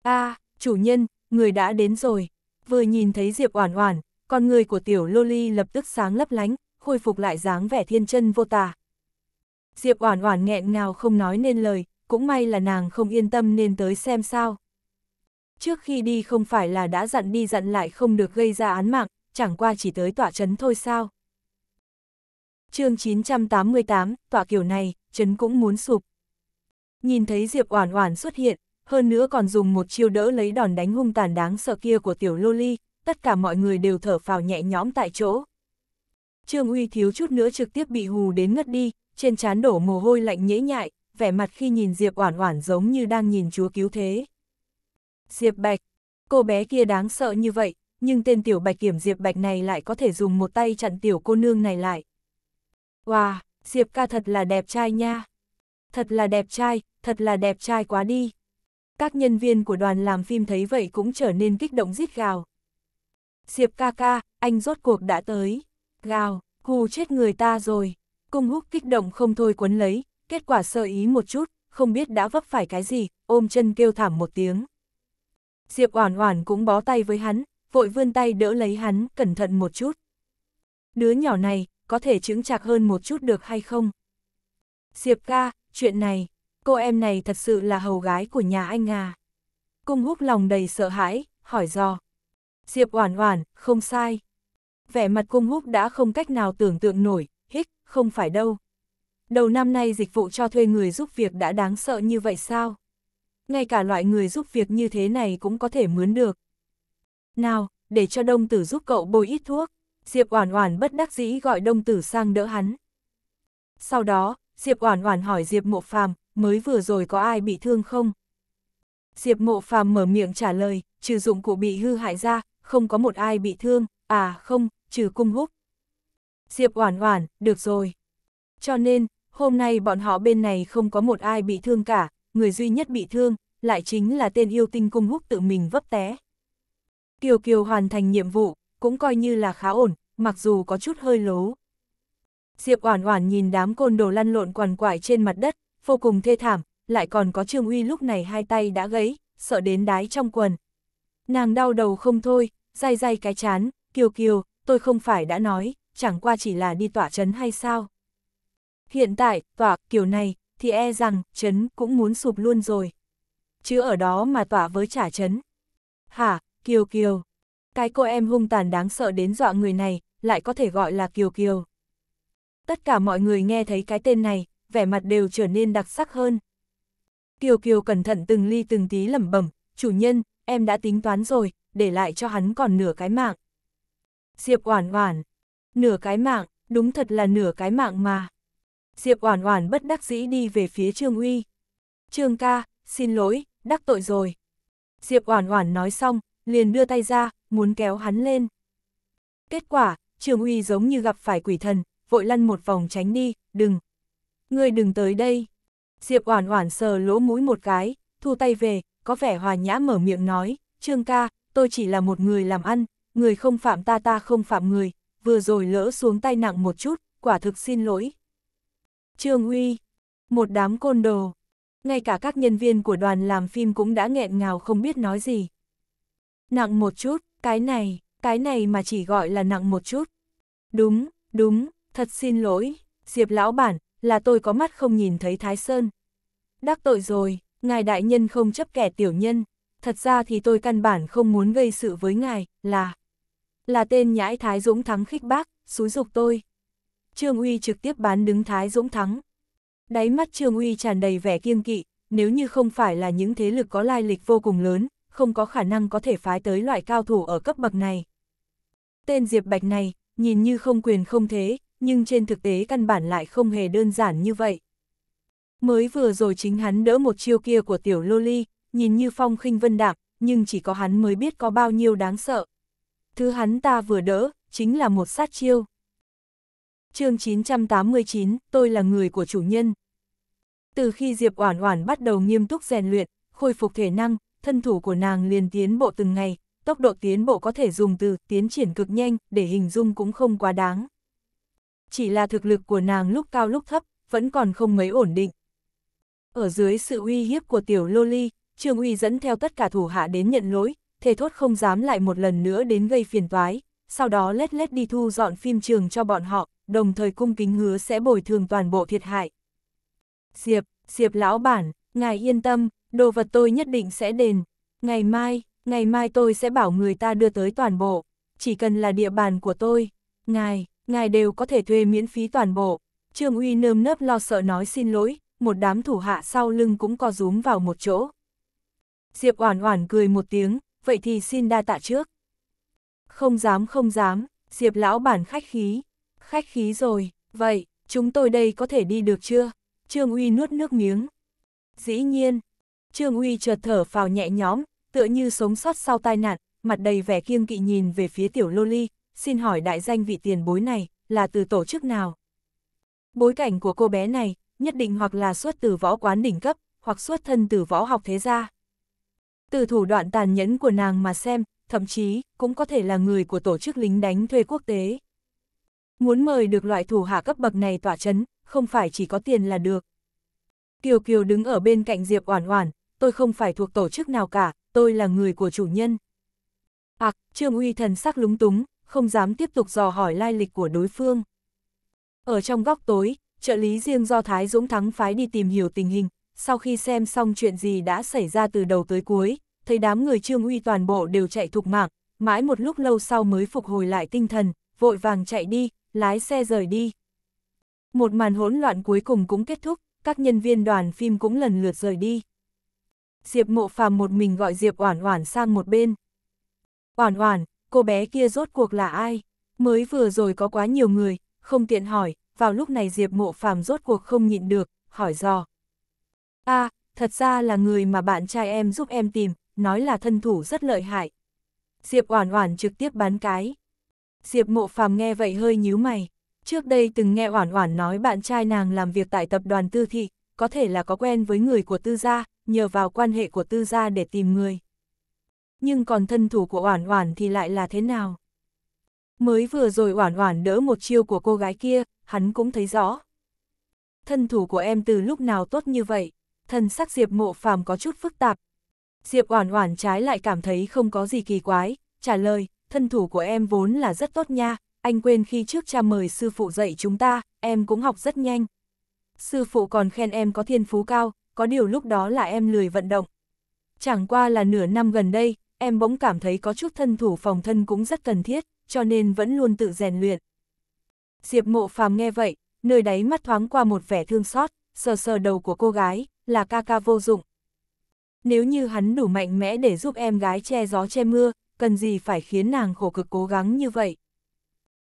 "A, à, chủ nhân, người đã đến rồi." vừa nhìn thấy Diệp Oản Oản, con người của tiểu Loli lập tức sáng lấp lánh, khôi phục lại dáng vẻ thiên chân vô tà. Diệp Oản Oản nghẹn ngào không nói nên lời, cũng may là nàng không yên tâm nên tới xem sao. Trước khi đi không phải là đã dặn đi dặn lại không được gây ra án mạng, chẳng qua chỉ tới tọa trấn thôi sao. chương 988, tọa kiểu này, trấn cũng muốn sụp. Nhìn thấy Diệp Oản Oản xuất hiện, hơn nữa còn dùng một chiêu đỡ lấy đòn đánh hung tàn đáng sợ kia của tiểu loli tất cả mọi người đều thở phào nhẹ nhõm tại chỗ. Trương Uy thiếu chút nữa trực tiếp bị hù đến ngất đi, trên trán đổ mồ hôi lạnh nhễ nhại, vẻ mặt khi nhìn Diệp Oản Oản giống như đang nhìn chúa cứu thế. Diệp Bạch, cô bé kia đáng sợ như vậy, nhưng tên tiểu Bạch kiểm Diệp Bạch này lại có thể dùng một tay chặn tiểu cô nương này lại. Wow, Diệp ca thật là đẹp trai nha. Thật là đẹp trai, thật là đẹp trai quá đi. Các nhân viên của đoàn làm phim thấy vậy cũng trở nên kích động rít gào. Diệp ca ca, anh rốt cuộc đã tới. Gào, hù chết người ta rồi. Cung húc kích động không thôi cuốn lấy, kết quả sơ ý một chút, không biết đã vấp phải cái gì, ôm chân kêu thảm một tiếng. Diệp oản oản cũng bó tay với hắn, vội vươn tay đỡ lấy hắn, cẩn thận một chút. Đứa nhỏ này, có thể chứng chạc hơn một chút được hay không? Diệp ca, chuyện này, cô em này thật sự là hầu gái của nhà anh à. Cung húc lòng đầy sợ hãi, hỏi dò. Diệp oản oản, không sai. Vẻ mặt cung húc đã không cách nào tưởng tượng nổi, hích, không phải đâu. Đầu năm nay dịch vụ cho thuê người giúp việc đã đáng sợ như vậy sao? Ngay cả loại người giúp việc như thế này cũng có thể mướn được. Nào, để cho đông tử giúp cậu bôi ít thuốc. Diệp Oản Oản bất đắc dĩ gọi Đông Tử sang đỡ hắn. Sau đó, Diệp Oản Oản hỏi Diệp Mộ Phàm, mới vừa rồi có ai bị thương không? Diệp mộ phàm mở miệng trả lời, trừ dụng cụ bị hư hại ra, không có một ai bị thương, à không, trừ cung húc. Diệp oản oản, được rồi. Cho nên, hôm nay bọn họ bên này không có một ai bị thương cả, người duy nhất bị thương, lại chính là tên yêu tinh cung húc tự mình vấp té. Kiều Kiều hoàn thành nhiệm vụ, cũng coi như là khá ổn, mặc dù có chút hơi lố. Diệp Oản Oản nhìn đám côn đồ lăn lộn quằn quại trên mặt đất, vô cùng thê thảm, lại còn có Trương Uy lúc này hai tay đã gãy, sợ đến đái trong quần. Nàng đau đầu không thôi, dai dai cái chán, kiều kiều, tôi không phải đã nói, chẳng qua chỉ là đi tỏa chấn hay sao. Hiện tại, tỏa kiểu này, thì e rằng chấn cũng muốn sụp luôn rồi. Chứ ở đó mà tỏa với trả chấn. Hả, kiều kiều. Cái cô em hung tàn đáng sợ đến dọa người này, lại có thể gọi là kiều kiều. Tất cả mọi người nghe thấy cái tên này, vẻ mặt đều trở nên đặc sắc hơn. Kiều Kiều cẩn thận từng ly từng tí lẩm bẩm, chủ nhân, em đã tính toán rồi, để lại cho hắn còn nửa cái mạng. Diệp Oản Oản, nửa cái mạng, đúng thật là nửa cái mạng mà. Diệp Oản Oản bất đắc dĩ đi về phía Trương Uy. "Trương ca, xin lỗi, đắc tội rồi." Diệp Oản Oản nói xong, liền đưa tay ra, muốn kéo hắn lên. Kết quả, Trương Uy giống như gặp phải quỷ thần, vội lăn một vòng tránh đi, "Đừng, Ngươi đừng tới đây. Diệp Oản Oản sờ lỗ mũi một cái, thu tay về, có vẻ hòa nhã mở miệng nói, "Trương ca, tôi chỉ là một người làm ăn, người không phạm ta ta không phạm người, vừa rồi lỡ xuống tay nặng một chút, quả thực xin lỗi." Trương Uy, một đám côn đồ. Ngay cả các nhân viên của đoàn làm phim cũng đã nghẹn ngào không biết nói gì. Nặng một chút, cái này, cái này mà chỉ gọi là nặng một chút. Đúng, đúng, thật xin lỗi, Diệp lão bản, là tôi có mắt không nhìn thấy Thái Sơn. Đắc tội rồi, ngài đại nhân không chấp kẻ tiểu nhân, thật ra thì tôi căn bản không muốn gây sự với ngài, là... Là tên nhãi Thái Dũng Thắng khích bác, xúi dục tôi. Trương Uy trực tiếp bán đứng Thái Dũng Thắng. Đáy mắt Trương Uy tràn đầy vẻ kiêng kỵ, nếu như không phải là những thế lực có lai lịch vô cùng lớn, không có khả năng có thể phái tới loại cao thủ ở cấp bậc này. Tên Diệp Bạch này, nhìn như không quyền không thế, nhưng trên thực tế căn bản lại không hề đơn giản như vậy. Mới vừa rồi chính hắn đỡ một chiêu kia của tiểu loli, nhìn như phong khinh vân đạm, nhưng chỉ có hắn mới biết có bao nhiêu đáng sợ. Thứ hắn ta vừa đỡ, chính là một sát chiêu. chương 989, tôi là người của chủ nhân. Từ khi Diệp Oản Oản bắt đầu nghiêm túc rèn luyện, khôi phục thể năng, thân thủ của nàng liền tiến bộ từng ngày, tốc độ tiến bộ có thể dùng từ tiến triển cực nhanh để hình dung cũng không quá đáng chỉ là thực lực của nàng lúc cao lúc thấp, vẫn còn không mấy ổn định. Ở dưới sự uy hiếp của tiểu loli Trương Uy dẫn theo tất cả thủ hạ đến nhận lỗi, thề thốt không dám lại một lần nữa đến gây phiền toái, sau đó lết lết đi thu dọn phim trường cho bọn họ, đồng thời cung kính hứa sẽ bồi thường toàn bộ thiệt hại. Diệp, Diệp lão bản, ngài yên tâm, đồ vật tôi nhất định sẽ đền. Ngày mai, ngày mai tôi sẽ bảo người ta đưa tới toàn bộ, chỉ cần là địa bàn của tôi. Ngài, ngài đều có thể thuê miễn phí toàn bộ. Trương Uy nơm nớp lo sợ nói xin lỗi, một đám thủ hạ sau lưng cũng co rúm vào một chỗ. Diệp Oản Oản cười một tiếng, vậy thì xin đa tạ trước. Không dám không dám, Diệp lão bản khách khí. Khách khí rồi, vậy, chúng tôi đây có thể đi được chưa? Trương Uy nuốt nước miếng. Dĩ nhiên, Trương Uy chợt thở phào nhẹ nhõm, tựa như sống sót sau tai nạn, mặt đầy vẻ kiêng kỵ nhìn về phía tiểu Loli, xin hỏi đại danh vị tiền bối này, là từ tổ chức nào? Bối cảnh của cô bé này, nhất định hoặc là xuất từ võ quán đỉnh cấp, hoặc xuất thân từ võ học thế gia. Từ thủ đoạn tàn nhẫn của nàng mà xem, thậm chí, cũng có thể là người của tổ chức lính đánh thuê quốc tế. Muốn mời được loại thủ hạ cấp bậc này tỏa chấn, không phải chỉ có tiền là được. Kiều Kiều đứng ở bên cạnh Diệp Oản Oản, tôi không phải thuộc tổ chức nào cả, tôi là người của chủ nhân. Ặc, Trương Uy thần sắc lúng túng, không dám tiếp tục dò hỏi lai lịch của đối phương. Ở trong góc tối, trợ lý riêng do Thái Dũng Thắng phái đi tìm hiểu tình hình, sau khi xem xong chuyện gì đã xảy ra từ đầu tới cuối, thấy đám người trương uy toàn bộ đều chạy thục mạng, mãi một lúc lâu sau mới phục hồi lại tinh thần, vội vàng chạy đi, lái xe rời đi. Một màn hỗn loạn cuối cùng cũng kết thúc, các nhân viên đoàn phim cũng lần lượt rời đi. Diệp Mộ Phàm một mình gọi Diệp Oản Oản sang một bên. "Oản Oản, cô bé kia rốt cuộc là ai? Mới vừa rồi có quá nhiều người, không tiện hỏi, vào lúc này Diệp Mộ Phàm rốt cuộc không nhịn được, hỏi dò. a à, thật ra là người mà bạn trai em giúp em tìm, nói là thân thủ rất lợi hại. Diệp Oản Oản trực tiếp bán cái. Diệp Mộ Phàm nghe vậy hơi nhíu mày. Trước đây từng nghe Oản Oản nói bạn trai nàng làm việc tại tập đoàn Tư Thị, có thể là có quen với người của Tư gia, nhờ vào quan hệ của Tư gia để tìm người nhưng còn thân thủ của Oản Oản thì lại là thế nào? Mới vừa rồi Oản Oản đỡ một chiêu của cô gái kia, hắn cũng thấy rõ. Thân thủ của em từ lúc nào tốt như vậy? Thân sắc Diệp Mộ Phàm có chút phức tạp. Diệp Oản Oản trái lại cảm thấy không có gì kỳ quái, trả lời, thân thủ của em vốn là rất tốt nha, anh quên khi trước cha mời sư phụ dạy chúng ta, em cũng học rất nhanh. Sư phụ còn khen em có thiên phú cao, có điều lúc đó là em lười vận động. Chẳng qua là nửa năm gần đây, em bỗng cảm thấy có chút thân thủ phòng thân cũng rất cần thiết, cho nên vẫn luôn tự rèn luyện. Diệp mộ phàm nghe vậy, nơi đáy mắt thoáng qua một vẻ thương xót, sờ sờ đầu của cô gái, là ca ca vô dụng. Nếu như hắn đủ mạnh mẽ để giúp em gái che gió che mưa, cần gì phải khiến nàng khổ cực cố gắng như vậy.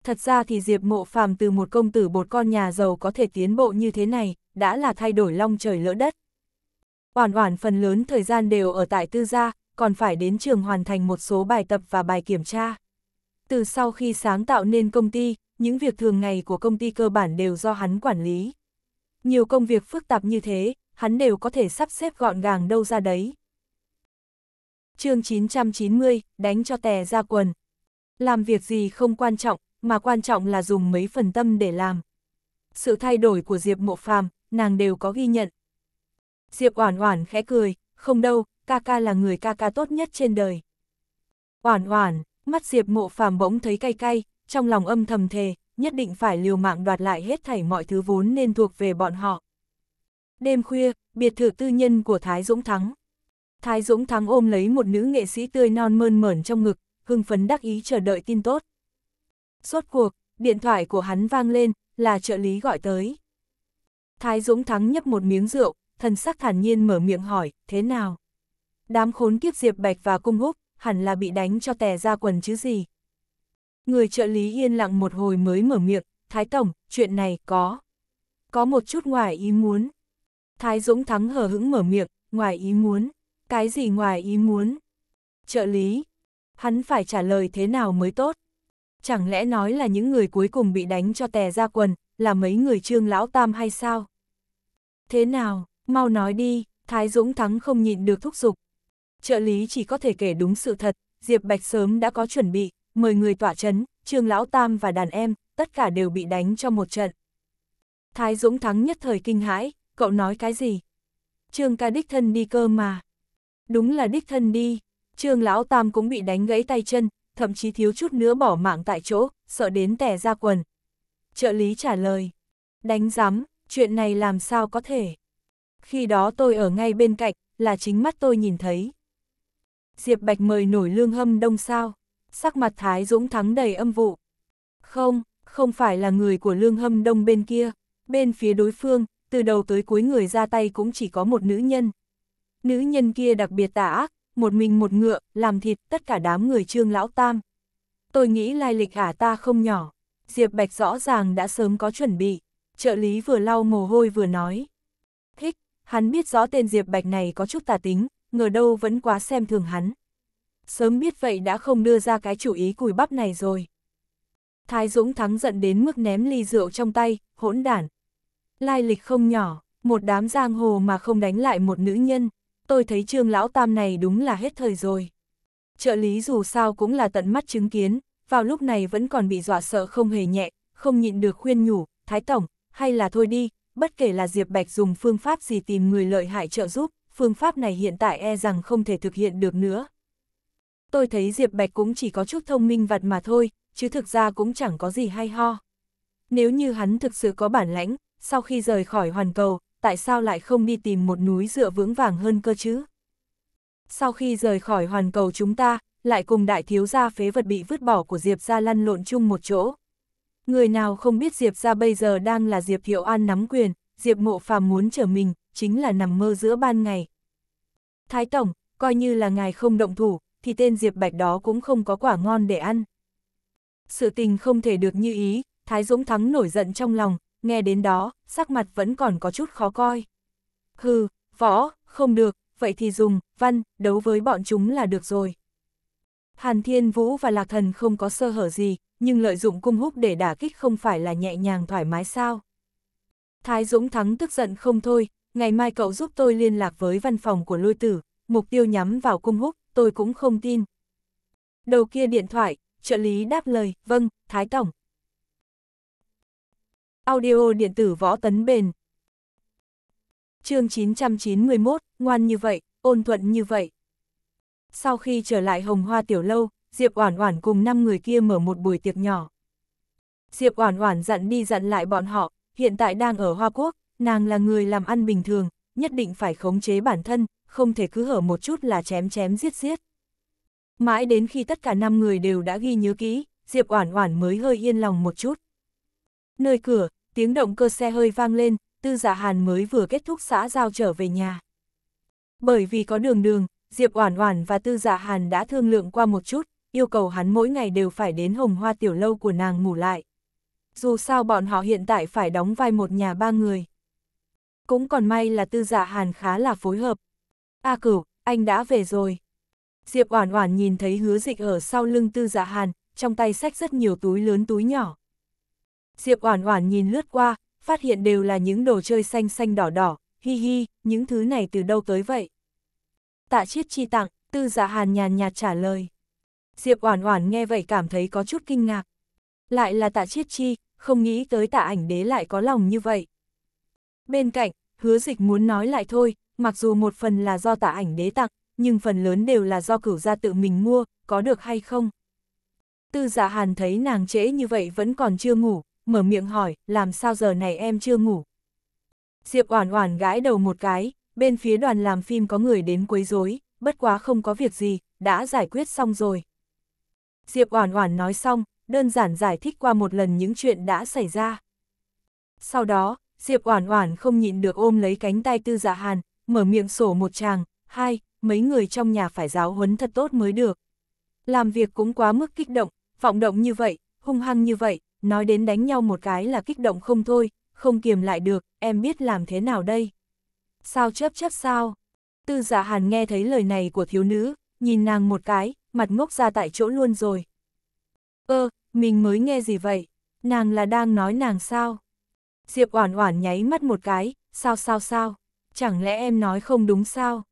Thật ra thì Diệp Mộ Phàm từ một công tử bột con nhà giàu có thể tiến bộ như thế này, đã là thay đổi long trời lỡ đất. Oản oản phần lớn thời gian đều ở tại tư gia, còn phải đến trường hoàn thành một số bài tập và bài kiểm tra. Từ sau khi sáng tạo nên công ty, những việc thường ngày của công ty cơ bản đều do hắn quản lý. Nhiều công việc phức tạp như thế, hắn đều có thể sắp xếp gọn gàng đâu ra đấy. chương 990, đánh cho tè ra quần. Làm việc gì không quan trọng, mà quan trọng là dùng mấy phần tâm để làm. Sự thay đổi của Diệp Mộ Phàm, nàng đều có ghi nhận. Diệp Oản Oản khẽ cười, không đâu, ca ca là người ca ca tốt nhất trên đời. Oản oản, mắt Diệp mộ phàm bỗng thấy cay cay, trong lòng âm thầm thề, nhất định phải liều mạng đoạt lại hết thảy mọi thứ vốn nên thuộc về bọn họ. Đêm khuya, biệt thự tư nhân của Thái Dũng Thắng. Thái Dũng Thắng ôm lấy một nữ nghệ sĩ tươi non mơn mởn trong ngực, hưng phấn đắc ý chờ đợi tin tốt. Suốt cuộc, điện thoại của hắn vang lên, là trợ lý gọi tới. Thái Dũng Thắng nhấp một miếng rượu, thần sắc thản nhiên mở miệng hỏi, thế nào? Đám khốn kiếp Diệp Bạch và Cung Húc, hẳn là bị đánh cho tè ra quần chứ gì. Người trợ lý yên lặng một hồi mới mở miệng, Thái Tổng, chuyện này có. Có một chút ngoài ý muốn. Thái Dũng Thắng hờ hững mở miệng, ngoài ý muốn. Cái gì ngoài ý muốn? Trợ lý. Hắn phải trả lời thế nào mới tốt? Chẳng lẽ nói là những người cuối cùng bị đánh cho tè ra quần, là mấy người trương lão tam hay sao? Thế nào, mau nói đi, Thái Dũng Thắng không nhịn được thúc giục, trợ lý chỉ có thể kể đúng sự thật, Diệp Bạch sớm đã có chuẩn bị, mời người tỏa chấn, Trương Lão Tam và đàn em, tất cả đều bị đánh cho một trận. Thái Dũng Thắng nhất thời kinh hãi, cậu nói cái gì? Trương ca đích thân đi cơ mà. Đúng là đích thân đi, Trương Lão Tam cũng bị đánh gãy tay chân, thậm chí thiếu chút nữa bỏ mạng tại chỗ, sợ đến tẻ ra quần. Trợ lý trả lời, đánh giám, chuyện này làm sao có thể. Khi đó tôi ở ngay bên cạnh, là chính mắt tôi nhìn thấy. Diệp Bạch mời nổi lương hâm đông sao, sắc mặt Thái Dũng thắng đầy âm vụ. Không, không phải là người của lương hâm đông bên kia, bên phía đối phương, từ đầu tới cuối người ra tay cũng chỉ có một nữ nhân. Nữ nhân kia đặc biệt tà ác, một mình một ngựa, làm thịt tất cả đám người trương lão tam. Tôi nghĩ lai lịch hả ta không nhỏ, Diệp Bạch rõ ràng đã sớm có chuẩn bị, trợ lý vừa lau mồ hôi vừa nói. Thích, hắn biết rõ tên Diệp Bạch này có chút tà tính, ngờ đâu vẫn quá xem thường hắn. Sớm biết vậy đã không đưa ra cái chủ ý cùi bắp này rồi. Thái Dũng thắng giận đến mức ném ly rượu trong tay, hỗn đản. Lai lịch không nhỏ, một đám giang hồ mà không đánh lại một nữ nhân, tôi thấy trương lão tam này đúng là hết thời rồi. Trợ lý dù sao cũng là tận mắt chứng kiến, vào lúc này vẫn còn bị dọa sợ không hề nhẹ, không nhịn được khuyên nhủ, Thái Tổng, hay là thôi đi, bất kể là Diệp Bạch dùng phương pháp gì tìm người lợi hại trợ giúp, phương pháp này hiện tại e rằng không thể thực hiện được nữa. Tôi thấy Diệp Bạch cũng chỉ có chút thông minh vặt mà thôi, chứ thực ra cũng chẳng có gì hay ho. Nếu như hắn thực sự có bản lãnh, sau khi rời khỏi hoàn cầu, tại sao lại không đi tìm một núi dựa vững vàng hơn cơ chứ? Sau khi rời khỏi hoàn cầu chúng ta, lại cùng đại thiếu gia phế vật bị vứt bỏ của Diệp gia lăn lộn chung một chỗ. Người nào không biết Diệp gia bây giờ đang là Diệp Thiệu An nắm quyền, Diệp Mộ Phàm muốn trở mình, chính là nằm mơ giữa ban ngày. Thái Tổng, coi như là ngài không động thủ, thì tên Diệp Bạch đó cũng không có quả ngon để ăn. Sự tình không thể được như ý, Thái Dũng Thắng nổi giận trong lòng, nghe đến đó, sắc mặt vẫn còn có chút khó coi. Hừ, võ, không được, vậy thì dùng, văn, đấu với bọn chúng là được rồi. Hàn Thiên Vũ và Lạc Thần không có sơ hở gì, nhưng lợi dụng cung húc để đả kích không phải là nhẹ nhàng thoải mái sao. Thái Dũng Thắng tức giận không thôi, ngày mai cậu giúp tôi liên lạc với văn phòng của lôi tử, mục tiêu nhắm vào cung húc, tôi cũng không tin. Đầu kia điện thoại, trợ lý đáp lời, vâng, Thái Tổng. Audio điện tử võ tấn bền. chương 991, ngoan như vậy, ôn thuận như vậy. Sau khi trở lại Hồng Hoa Tiểu Lâu, Diệp Oản Oản cùng 5 người kia mở một buổi tiệc nhỏ. Diệp Oản Oản dặn đi dặn lại bọn họ, hiện tại đang ở Hoa Quốc, Nàng là người làm ăn bình thường, nhất định phải khống chế bản thân, không thể cứ hở một chút là chém chém giết giết. Mãi đến khi tất cả năm người đều đã ghi nhớ kỹ, Diệp Oản Oản mới hơi yên lòng một chút. Nơi cửa, tiếng động cơ xe hơi vang lên, Tư Dạ Hàn mới vừa kết thúc xã giao trở về nhà. Bởi vì có đường đường, Diệp Oản Oản và Tư Dạ Hàn đã thương lượng qua một chút, yêu cầu hắn mỗi ngày đều phải đến Hồng Hoa tiểu lâu của nàng ngủ lại. Dù sao bọn họ hiện tại phải đóng vai một nhà ba người cũng còn may là tư dạ hàn khá là phối hợp. A cửu, anh đã về rồi. Diệp Oản Oản nhìn thấy hứa dịch ở sau lưng tư dạ hàn, trong tay sách rất nhiều túi lớn túi nhỏ. Diệp Oản Oản nhìn lướt qua, phát hiện đều là những đồ chơi xanh xanh đỏ đỏ, hi hi, những thứ này từ đâu tới vậy? Tạ chiết chi tặng, tư dạ hàn nhàn nhạt trả lời. Diệp Oản Oản nghe vậy cảm thấy có chút kinh ngạc. Lại là tạ chiết chi, không nghĩ tới tạ ảnh đế lại có lòng như vậy. Bên cạnh, hứa dịch muốn nói lại thôi, mặc dù một phần là do tả ảnh đế tặng, nhưng phần lớn đều là do cửu gia tự mình mua, có được hay không? Tư giả dạ hàn thấy nàng trễ như vậy vẫn còn chưa ngủ, mở miệng hỏi, làm sao giờ này em chưa ngủ? Diệp oản oản gãi đầu một cái, bên phía đoàn làm phim có người đến quấy rối, bất quá không có việc gì, đã giải quyết xong rồi. Diệp oản oản nói xong, đơn giản giải thích qua một lần những chuyện đã xảy ra. Sau đó, Diệp Oản Oản không nhịn được ôm lấy cánh tay Tư Dạ Hàn, mở miệng sổ một tràng, hai, mấy người trong nhà phải giáo huấn thật tốt mới được. Làm việc cũng quá mức kích động, vọng động như vậy, hung hăng như vậy, nói đến đánh nhau một cái là kích động không thôi, không kiềm lại được, em biết làm thế nào đây? Sao chấp chấp sao? Tư Dạ Hàn nghe thấy lời này của thiếu nữ, nhìn nàng một cái, mặt ngốc ra tại chỗ luôn rồi. Ơ, mình mới nghe gì vậy? Nàng là đang nói nàng sao? Diệp Oản Oản nháy mắt một cái, sao sao sao, chẳng lẽ em nói không đúng sao?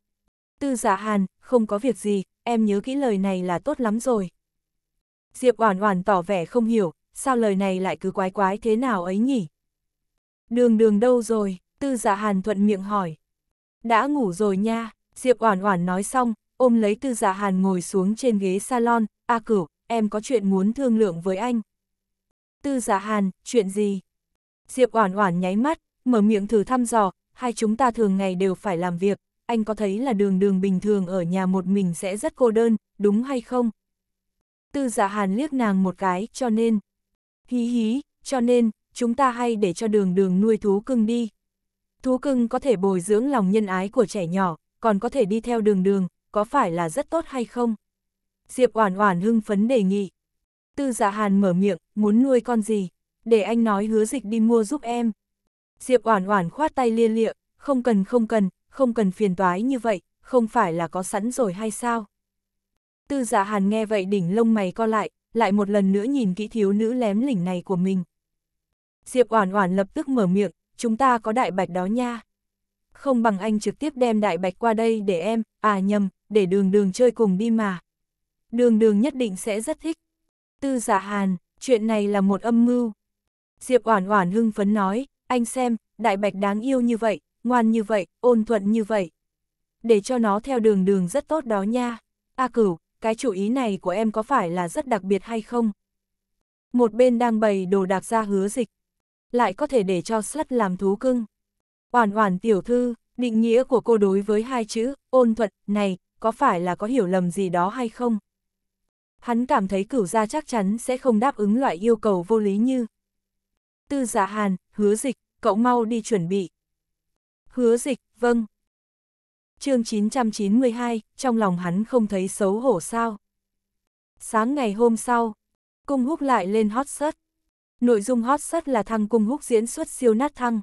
Tư Dạ Hàn, không có việc gì, em nhớ kỹ lời này là tốt lắm rồi. Diệp Oản Oản tỏ vẻ không hiểu, sao lời này lại cứ quái quái thế nào ấy nhỉ? Đường đường đâu rồi? Tư Dạ Hàn thuận miệng hỏi. Đã ngủ rồi nha, Diệp Oản Oản nói xong, ôm lấy Tư Dạ Hàn ngồi xuống trên ghế salon, "A Cửu, em có chuyện muốn thương lượng với anh." Tư Dạ Hàn, chuyện gì? Diệp Oản Oản nháy mắt, mở miệng thử thăm dò, hai chúng ta thường ngày đều phải làm việc, anh có thấy là đường đường bình thường ở nhà một mình sẽ rất cô đơn, đúng hay không? Tư dạ hàn liếc nàng một cái, cho nên, hí hí, cho nên, chúng ta hay để cho đường đường nuôi thú cưng đi. Thú cưng có thể bồi dưỡng lòng nhân ái của trẻ nhỏ, còn có thể đi theo đường đường, có phải là rất tốt hay không? Diệp Oản Oản hưng phấn đề nghị. Tư Dạ Hàn mở miệng, muốn nuôi con gì? để anh nói hứa dịch đi mua giúp em. Diệp Oản Oản khoát tay lia lịa, không cần không cần, không cần phiền toái như vậy, không phải là có sẵn rồi hay sao? Tư giả dạ Hàn nghe vậy đỉnh lông mày co lại, lại một lần nữa nhìn kỹ thiếu nữ lém lỉnh này của mình. Diệp Oản Oản lập tức mở miệng, chúng ta có đại bạch đó nha. Không bằng anh trực tiếp đem đại bạch qua đây để em, à nhầm, để Đường Đường chơi cùng đi mà. Đường Đường nhất định sẽ rất thích. Tư giả dạ Hàn, chuyện này là một âm mưu, Diệp Oản Oản hưng phấn nói, anh xem, đại bạch đáng yêu như vậy, ngoan như vậy, ôn thuận như vậy. Để cho nó theo đường đường rất tốt đó nha. A Cửu, cái chủ ý này của em có phải là rất đặc biệt hay không? Một bên đang bày đồ đạc ra hứa dịch, lại có thể để cho slut làm thú cưng. Oản Oản tiểu thư, định nghĩa của cô đối với hai chữ ôn thuận này có phải là có hiểu lầm gì đó hay không? Hắn cảm thấy cửu gia chắc chắn sẽ không đáp ứng loại yêu cầu vô lý như tư giả dạ hàn, hứa dịch, cậu mau đi chuẩn bị. Hứa dịch, vâng. chương 992, trong lòng hắn không thấy xấu hổ sao. Sáng ngày hôm sau, cung húc lại lên hot search. Nội dung hot search là thăng cung húc diễn xuất siêu nát thăng.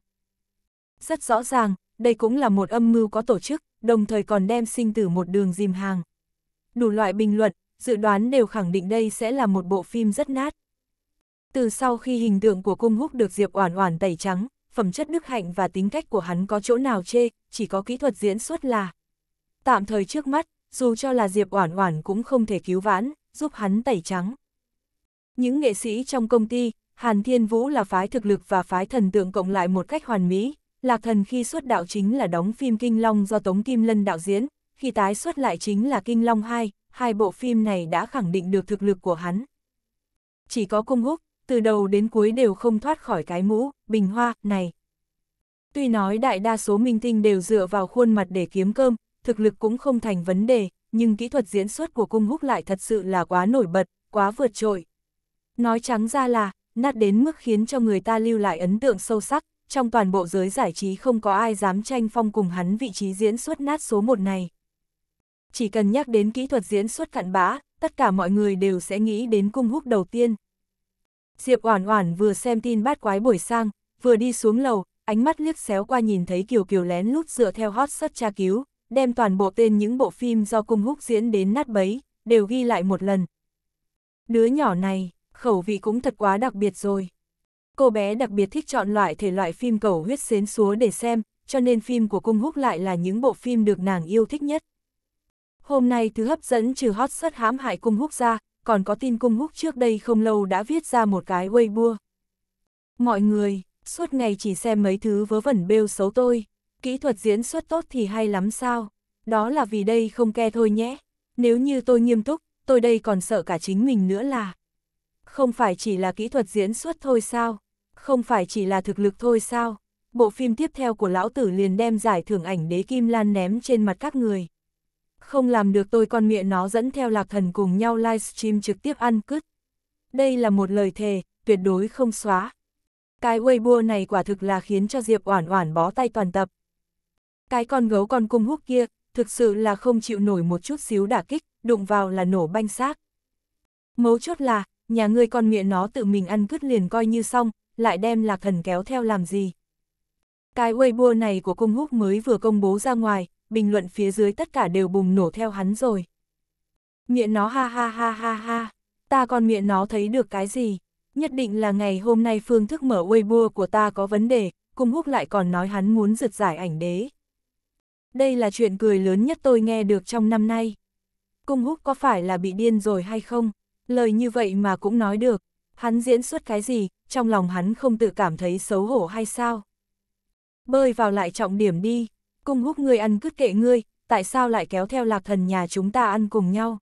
Rất rõ ràng, đây cũng là một âm mưu có tổ chức, đồng thời còn đem sinh tử một đường dìm hàng. Đủ loại bình luận, dự đoán đều khẳng định đây sẽ là một bộ phim rất nát. Từ sau khi hình tượng của cung húc được Diệp Oản Oản tẩy trắng, phẩm chất đức hạnh và tính cách của hắn có chỗ nào chê, chỉ có kỹ thuật diễn xuất là. Tạm thời trước mắt, dù cho là Diệp Oản Oản cũng không thể cứu vãn, giúp hắn tẩy trắng. Những nghệ sĩ trong công ty, Hàn Thiên Vũ là phái thực lực và phái thần tượng cộng lại một cách hoàn mỹ, Lạc Thần khi xuất đạo chính là đóng phim Kinh Long do Tống Kim Lân đạo diễn, khi tái xuất lại chính là Kinh Long 2, hai bộ phim này đã khẳng định được thực lực của hắn. Chỉ có Cung Húc, từ đầu đến cuối đều không thoát khỏi cái mũ, bình hoa, này. Tuy nói đại đa số minh tinh đều dựa vào khuôn mặt để kiếm cơm, thực lực cũng không thành vấn đề, nhưng kỹ thuật diễn xuất của cung húc lại thật sự là quá nổi bật, quá vượt trội. Nói trắng ra là, nát đến mức khiến cho người ta lưu lại ấn tượng sâu sắc, trong toàn bộ giới giải trí không có ai dám tranh phong cùng hắn vị trí diễn xuất nát số một này. Chỉ cần nhắc đến kỹ thuật diễn xuất cặn bã, tất cả mọi người đều sẽ nghĩ đến cung húc đầu tiên. Diệp Oản Oản vừa xem tin bát quái buổi sang, vừa đi xuống lầu, ánh mắt liếc xéo qua nhìn thấy Kiều Kiều lén lút dựa theo hot search tra cứu, đem toàn bộ tên những bộ phim do cung húc diễn đến nát bấy, đều ghi lại một lần. Đứa nhỏ này, khẩu vị cũng thật quá đặc biệt rồi. Cô bé đặc biệt thích chọn loại thể loại phim cầu huyết xến xúa để xem, cho nên phim của cung húc lại là những bộ phim được nàng yêu thích nhất. Hôm nay thứ hấp dẫn trừ hot search hãm hại cung húc ra, còn có tin cung húc trước đây không lâu đã viết ra một cái Weibo. Mọi người, suốt ngày chỉ xem mấy thứ vớ vẩn bêu xấu tôi, kỹ thuật diễn xuất tốt thì hay lắm sao, đó là vì đây không ke thôi nhé, nếu như tôi nghiêm túc, tôi đây còn sợ cả chính mình nữa là. Không phải chỉ là kỹ thuật diễn xuất thôi sao, không phải chỉ là thực lực thôi sao, bộ phim tiếp theo của lão tử liền đem giải thưởng ảnh đế Kim Lan ném trên mặt các người không làm được tôi con miệng nó dẫn theo lạc thần cùng nhau livestream trực tiếp ăn cứt. Đây là một lời thề, tuyệt đối không xóa. Cái Weibo này quả thực là khiến cho Diệp Oản Oản bó tay toàn tập. Cái con gấu con cung húc kia, thực sự là không chịu nổi một chút xíu đả kích, đụng vào là nổ banh xác. Mấu chốt là, nhà ngươi con miệng nó tự mình ăn cứt liền coi như xong, lại đem lạc thần kéo theo làm gì. Cái Weibo này của cung húc mới vừa công bố ra ngoài, bình luận phía dưới tất cả đều bùng nổ theo hắn rồi. Miệng nó ha ha ha ha ha, ta còn miệng nó thấy được cái gì? Nhất định là ngày hôm nay phương thức mở Weibo của ta có vấn đề, cung húc lại còn nói hắn muốn rượt giải ảnh đế. Đây là chuyện cười lớn nhất tôi nghe được trong năm nay. Cung húc có phải là bị điên rồi hay không? Lời như vậy mà cũng nói được. Hắn diễn xuất cái gì, trong lòng hắn không tự cảm thấy xấu hổ hay sao? Bơi vào lại trọng điểm đi, cung húc ngươi ăn cứt kệ ngươi, tại sao lại kéo theo lạc thần nhà chúng ta ăn cùng nhau?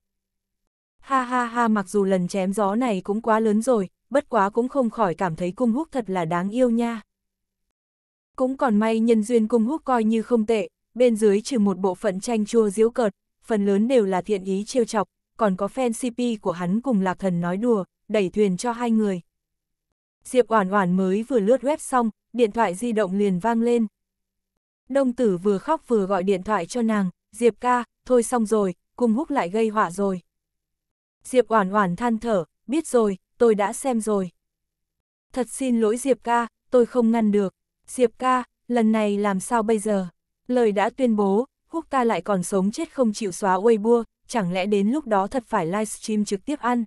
Ha ha ha mặc dù lần chém gió này cũng quá lớn rồi, bất quá cũng không khỏi cảm thấy cung húc thật là đáng yêu nha. Cũng còn may nhân duyên cung húc coi như không tệ, bên dưới trừ một bộ phận tranh chua diễu cợt, phần lớn đều là thiện ý trêu chọc, còn có fan CP của hắn cùng lạc thần nói đùa, đẩy thuyền cho hai người. Diệp Oản Oản mới vừa lướt web xong, điện thoại di động liền vang lên, Đông tử vừa khóc vừa gọi điện thoại cho nàng, Diệp ca, thôi xong rồi, cùng húc lại gây họa rồi. Diệp oản oản than thở, biết rồi, tôi đã xem rồi. Thật xin lỗi Diệp ca, tôi không ngăn được. Diệp ca, lần này làm sao bây giờ? Lời đã tuyên bố, húc ta lại còn sống chết không chịu xóa Weibo, chẳng lẽ đến lúc đó thật phải livestream trực tiếp ăn?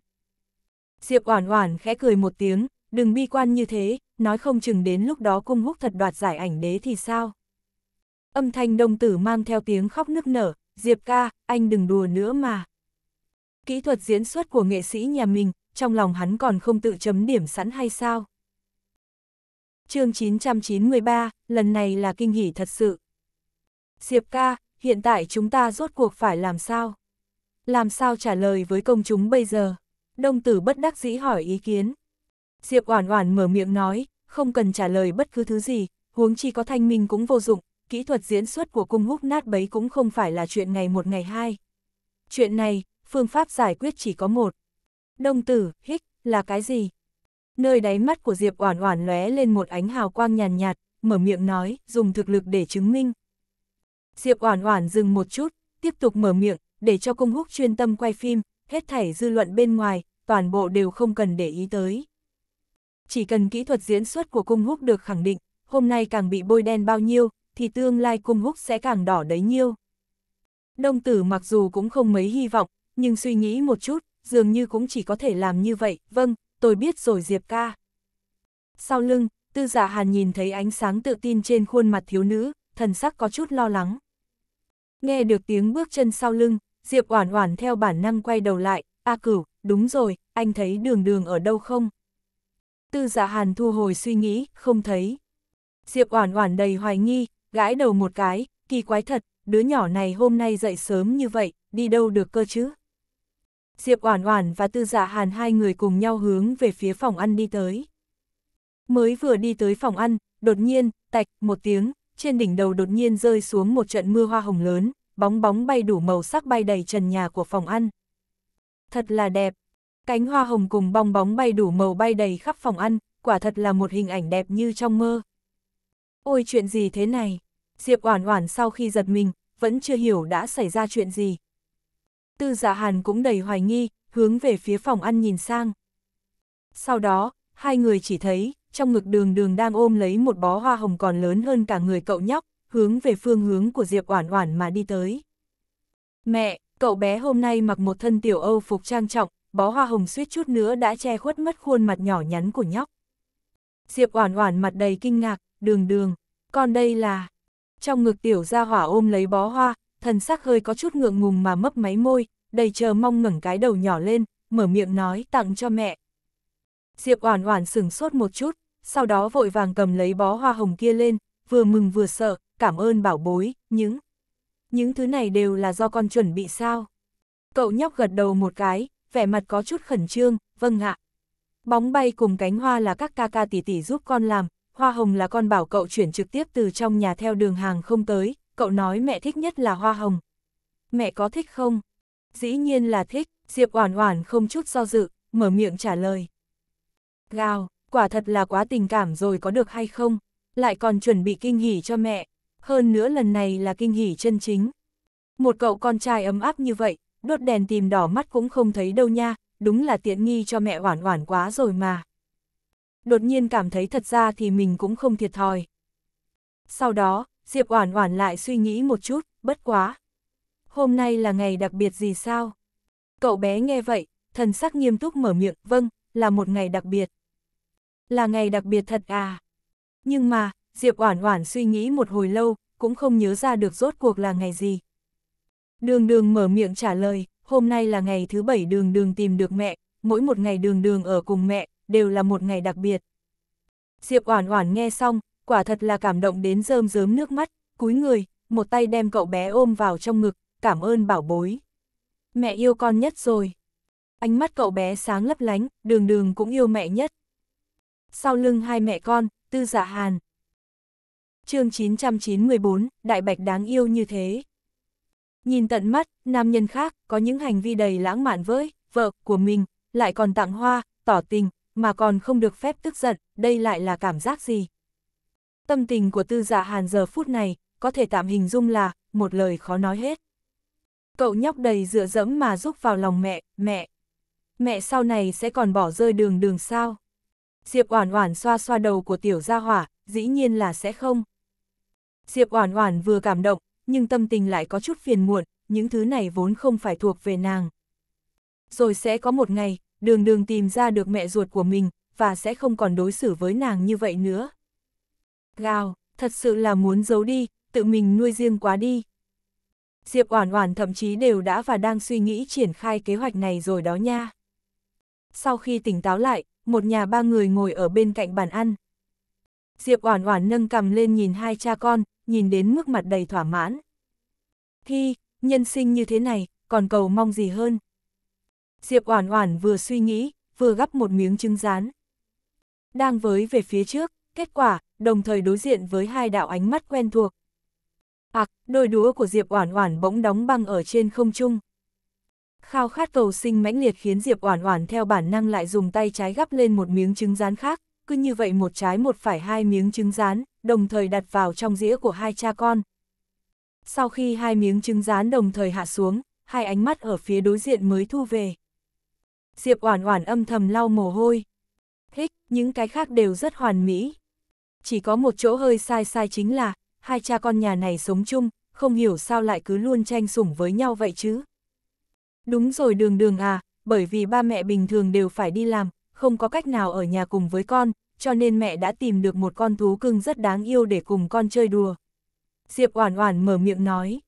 Diệp oản oản khẽ cười một tiếng, đừng bi quan như thế, nói không chừng đến lúc đó cung húc thật đoạt giải ảnh đế thì sao? âm thanh đồng tử mang theo tiếng khóc nức nở, Diệp ca, anh đừng đùa nữa mà. Kỹ thuật diễn xuất của nghệ sĩ nhà mình, trong lòng hắn còn không tự chấm điểm sẵn hay sao? chương 993, lần này là kinh hỉ thật sự. Diệp ca, hiện tại chúng ta rốt cuộc phải làm sao? Làm sao trả lời với công chúng bây giờ? Đông tử bất đắc dĩ hỏi ý kiến. Diệp oản oản mở miệng nói, không cần trả lời bất cứ thứ gì, huống chi có thanh minh cũng vô dụng, kỹ thuật diễn xuất của cung húc nát bấy cũng không phải là chuyện ngày một ngày hai. Chuyện này, phương pháp giải quyết chỉ có một. Đông tử, hích, là cái gì? Nơi đáy mắt của Diệp Oản Oản lóe lên một ánh hào quang nhàn nhạt, mở miệng nói, dùng thực lực để chứng minh. Diệp Oản Oản dừng một chút, tiếp tục mở miệng, để cho cung húc chuyên tâm quay phim, hết thảy dư luận bên ngoài, toàn bộ đều không cần để ý tới. Chỉ cần kỹ thuật diễn xuất của cung húc được khẳng định, hôm nay càng bị bôi đen bao nhiêu, thì tương lai cung húc sẽ càng đỏ đấy nhiêu. Đông tử mặc dù cũng không mấy hy vọng, nhưng suy nghĩ một chút, dường như cũng chỉ có thể làm như vậy, vâng, tôi biết rồi Diệp ca. Sau lưng, tư giả dạ hàn nhìn thấy ánh sáng tự tin trên khuôn mặt thiếu nữ, thần sắc có chút lo lắng. Nghe được tiếng bước chân sau lưng, Diệp oản oản theo bản năng quay đầu lại, A cửu, đúng rồi, anh thấy đường đường ở đâu không? Tư giả dạ hàn thu hồi suy nghĩ, không thấy. Diệp oản oản đầy hoài nghi, gãi đầu một cái, kỳ quái thật, đứa nhỏ này hôm nay dậy sớm như vậy, đi đâu được cơ chứ? Diệp Oản Oản và Tư Dạ Hàn hai người cùng nhau hướng về phía phòng ăn đi tới. Mới vừa đi tới phòng ăn, đột nhiên, tạch một tiếng, trên đỉnh đầu đột nhiên rơi xuống một trận mưa hoa hồng lớn, bóng bóng bay đủ màu sắc bay đầy trần nhà của phòng ăn. Thật là đẹp. Cánh hoa hồng cùng bong bóng bay đủ màu bay đầy khắp phòng ăn, quả thật là một hình ảnh đẹp như trong mơ. Ôi chuyện gì thế này? Diệp Oản Oản sau khi giật mình, vẫn chưa hiểu đã xảy ra chuyện gì. Tư Dạ Hàn cũng đầy hoài nghi, hướng về phía phòng ăn nhìn sang. Sau đó, hai người chỉ thấy, trong ngực đường đường đang ôm lấy một bó hoa hồng còn lớn hơn cả người cậu nhóc, hướng về phương hướng của Diệp Oản Oản mà đi tới. Mẹ, cậu bé hôm nay mặc một thân tiểu Âu phục trang trọng, bó hoa hồng suýt chút nữa đã che khuất mất khuôn mặt nhỏ nhắn của nhóc. Diệp Oản Oản mặt đầy kinh ngạc, đường đường, còn đây là... Trong ngực tiểu ra hỏa ôm lấy bó hoa, thần sắc hơi có chút ngượng ngùng mà mấp máy môi, đầy chờ mong ngẩng cái đầu nhỏ lên, mở miệng nói tặng cho mẹ. Diệp Oản Oản sửng sốt một chút, sau đó vội vàng cầm lấy bó hoa hồng kia lên, vừa mừng vừa sợ, cảm ơn bảo bối, những những thứ này đều là do con chuẩn bị sao? Cậu nhóc gật đầu một cái, vẻ mặt có chút khẩn trương, vâng ạ. Bóng bay cùng cánh hoa là các ca ca tỷ tỷ giúp con làm, hoa hồng là con bảo cậu chuyển trực tiếp từ trong nhà theo đường hàng không tới, cậu nói mẹ thích nhất là hoa hồng. Mẹ có thích không? Dĩ nhiên là thích, Diệp Oản Oản không chút do dự, mở miệng trả lời. Gào, quả thật là quá tình cảm rồi có được hay không? Lại còn chuẩn bị kinh hỉ cho mẹ, hơn nữa lần này là kinh hỉ chân chính. Một cậu con trai ấm áp như vậy, đốt đèn tìm đỏ mắt cũng không thấy đâu nha, đúng là tiện nghi cho mẹ Oản Oản quá rồi mà đột nhiên cảm thấy thật ra thì mình cũng không thiệt thòi. Sau đó, Diệp Oản Oản lại suy nghĩ một chút, bất quá. Hôm nay là ngày đặc biệt gì sao? Cậu bé nghe vậy, thần sắc nghiêm túc mở miệng, vâng, là một ngày đặc biệt. Là ngày đặc biệt thật à? Nhưng mà, Diệp Oản Oản suy nghĩ một hồi lâu, cũng không nhớ ra được rốt cuộc là ngày gì. Đường đường mở miệng trả lời, hôm nay là ngày thứ bảy đường đường tìm được mẹ, mỗi một ngày đường đường ở cùng mẹ, đều là một ngày đặc biệt. Diệp Oản Oản nghe xong, quả thật là cảm động đến rơm rớm nước mắt, cúi người, một tay đem cậu bé ôm vào trong ngực, cảm ơn bảo bối. Mẹ yêu con nhất rồi. Ánh mắt cậu bé sáng lấp lánh, đường đường cũng yêu mẹ nhất. Sau lưng hai mẹ con, tư giả dạ hàn. chương 994, Đại Bạch đáng yêu như thế. Nhìn tận mắt, nam nhân khác có những hành vi đầy lãng mạn với vợ của mình, lại còn tặng hoa, tỏ tình, mà còn không được phép tức giận, đây lại là cảm giác gì? Tâm tình của tư dạ hàn giờ phút này, có thể tạm hình dung là, một lời khó nói hết. Cậu nhóc đầy dựa dẫm mà rúc vào lòng mẹ, mẹ. Mẹ sau này sẽ còn bỏ rơi đường đường sao? Diệp Oản Oản xoa xoa đầu của tiểu gia hỏa, dĩ nhiên là sẽ không. Diệp Oản Oản vừa cảm động, nhưng tâm tình lại có chút phiền muộn, những thứ này vốn không phải thuộc về nàng. Rồi sẽ có một ngày, đường đường tìm ra được mẹ ruột của mình, và sẽ không còn đối xử với nàng như vậy nữa. Gào, thật sự là muốn giấu đi, tự mình nuôi riêng quá đi. Diệp Oản Oản thậm chí đều đã và đang suy nghĩ triển khai kế hoạch này rồi đó nha. Sau khi tỉnh táo lại, một nhà ba người ngồi ở bên cạnh bàn ăn. Diệp Oản Oản nâng cầm lên nhìn hai cha con, nhìn đến mức mặt đầy thỏa mãn. Hi, nhân sinh như thế này, còn cầu mong gì hơn? Diệp Oản Oản vừa suy nghĩ, vừa gắp một miếng trứng rán. Đang với về phía trước, kết quả, đồng thời đối diện với hai đạo ánh mắt quen thuộc. Ặc, đôi đũa của Diệp Oản Oản bỗng đóng băng ở trên không trung. Khao khát cầu sinh mãnh liệt khiến Diệp Oản Oản theo bản năng lại dùng tay trái gắp lên một miếng trứng rán khác, cứ như vậy một trái một phải hai miếng trứng rán, đồng thời đặt vào trong dĩa của hai cha con. Sau khi hai miếng trứng rán đồng thời hạ xuống, hai ánh mắt ở phía đối diện mới thu về. Diệp Oản Oản âm thầm lau mồ hôi. Hích, những cái khác đều rất hoàn mỹ. Chỉ có một chỗ hơi sai sai chính là, hai cha con nhà này sống chung, không hiểu sao lại cứ luôn tranh sủng với nhau vậy chứ. Đúng rồi đường đường à, bởi vì ba mẹ bình thường đều phải đi làm, không có cách nào ở nhà cùng với con, cho nên mẹ đã tìm được một con thú cưng rất đáng yêu để cùng con chơi đùa. Diệp Oản Oản mở miệng nói.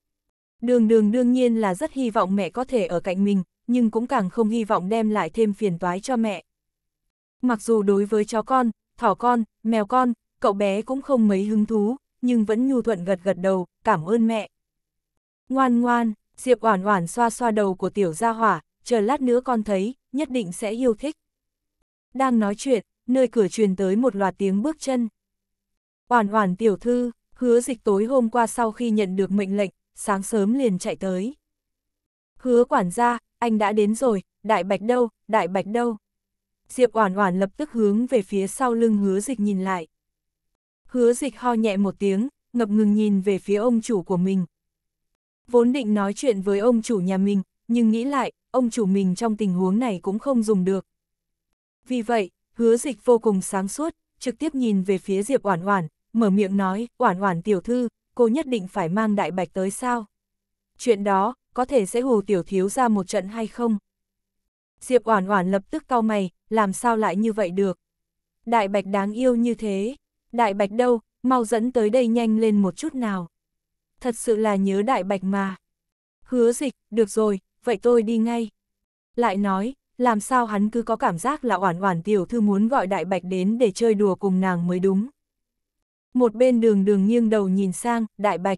Đường đường đương nhiên là rất hy vọng mẹ có thể ở cạnh mình, nhưng cũng càng không hy vọng đem lại thêm phiền toái cho mẹ. Mặc dù đối với chó con, thỏ con, mèo con, cậu bé cũng không mấy hứng thú, nhưng vẫn nhu thuận gật gật đầu, cảm ơn mẹ. Ngoan ngoan, Diệp Oản Oản xoa xoa đầu của tiểu gia hỏa, chờ lát nữa con thấy, nhất định sẽ yêu thích. Đang nói chuyện, nơi cửa truyền tới một loạt tiếng bước chân. Oản Oản tiểu thư, hứa dịch tối hôm qua sau khi nhận được mệnh lệnh, sáng sớm liền chạy tới. Hứa quản gia, anh đã đến rồi, đại bạch đâu, đại bạch đâu. Diệp Oản Oản lập tức hướng về phía sau lưng Hứa Dịch nhìn lại. Hứa Dịch ho nhẹ một tiếng, ngập ngừng nhìn về phía ông chủ của mình. Vốn định nói chuyện với ông chủ nhà mình, nhưng nghĩ lại, ông chủ mình trong tình huống này cũng không dùng được. Vì vậy, Hứa Dịch vô cùng sáng suốt, trực tiếp nhìn về phía Diệp Oản Oản, mở miệng nói, "Oản Oản tiểu thư, cô nhất định phải mang đại bạch tới sao?" chuyện đó có thể sẽ hù tiểu thiếu ra một trận hay không? Diệp Oản Oản lập tức cau mày, làm sao lại như vậy được? Đại Bạch đáng yêu như thế, Đại Bạch đâu, mau dẫn tới đây nhanh lên một chút nào. Thật sự là nhớ Đại Bạch mà. Hứa Dịch, được rồi, vậy tôi đi ngay. Lại nói, làm sao hắn cứ có cảm giác là Oản Oản tiểu thư muốn gọi Đại Bạch đến để chơi đùa cùng nàng mới đúng. Một bên đường đường nghiêng đầu nhìn sang, Đại Bạch.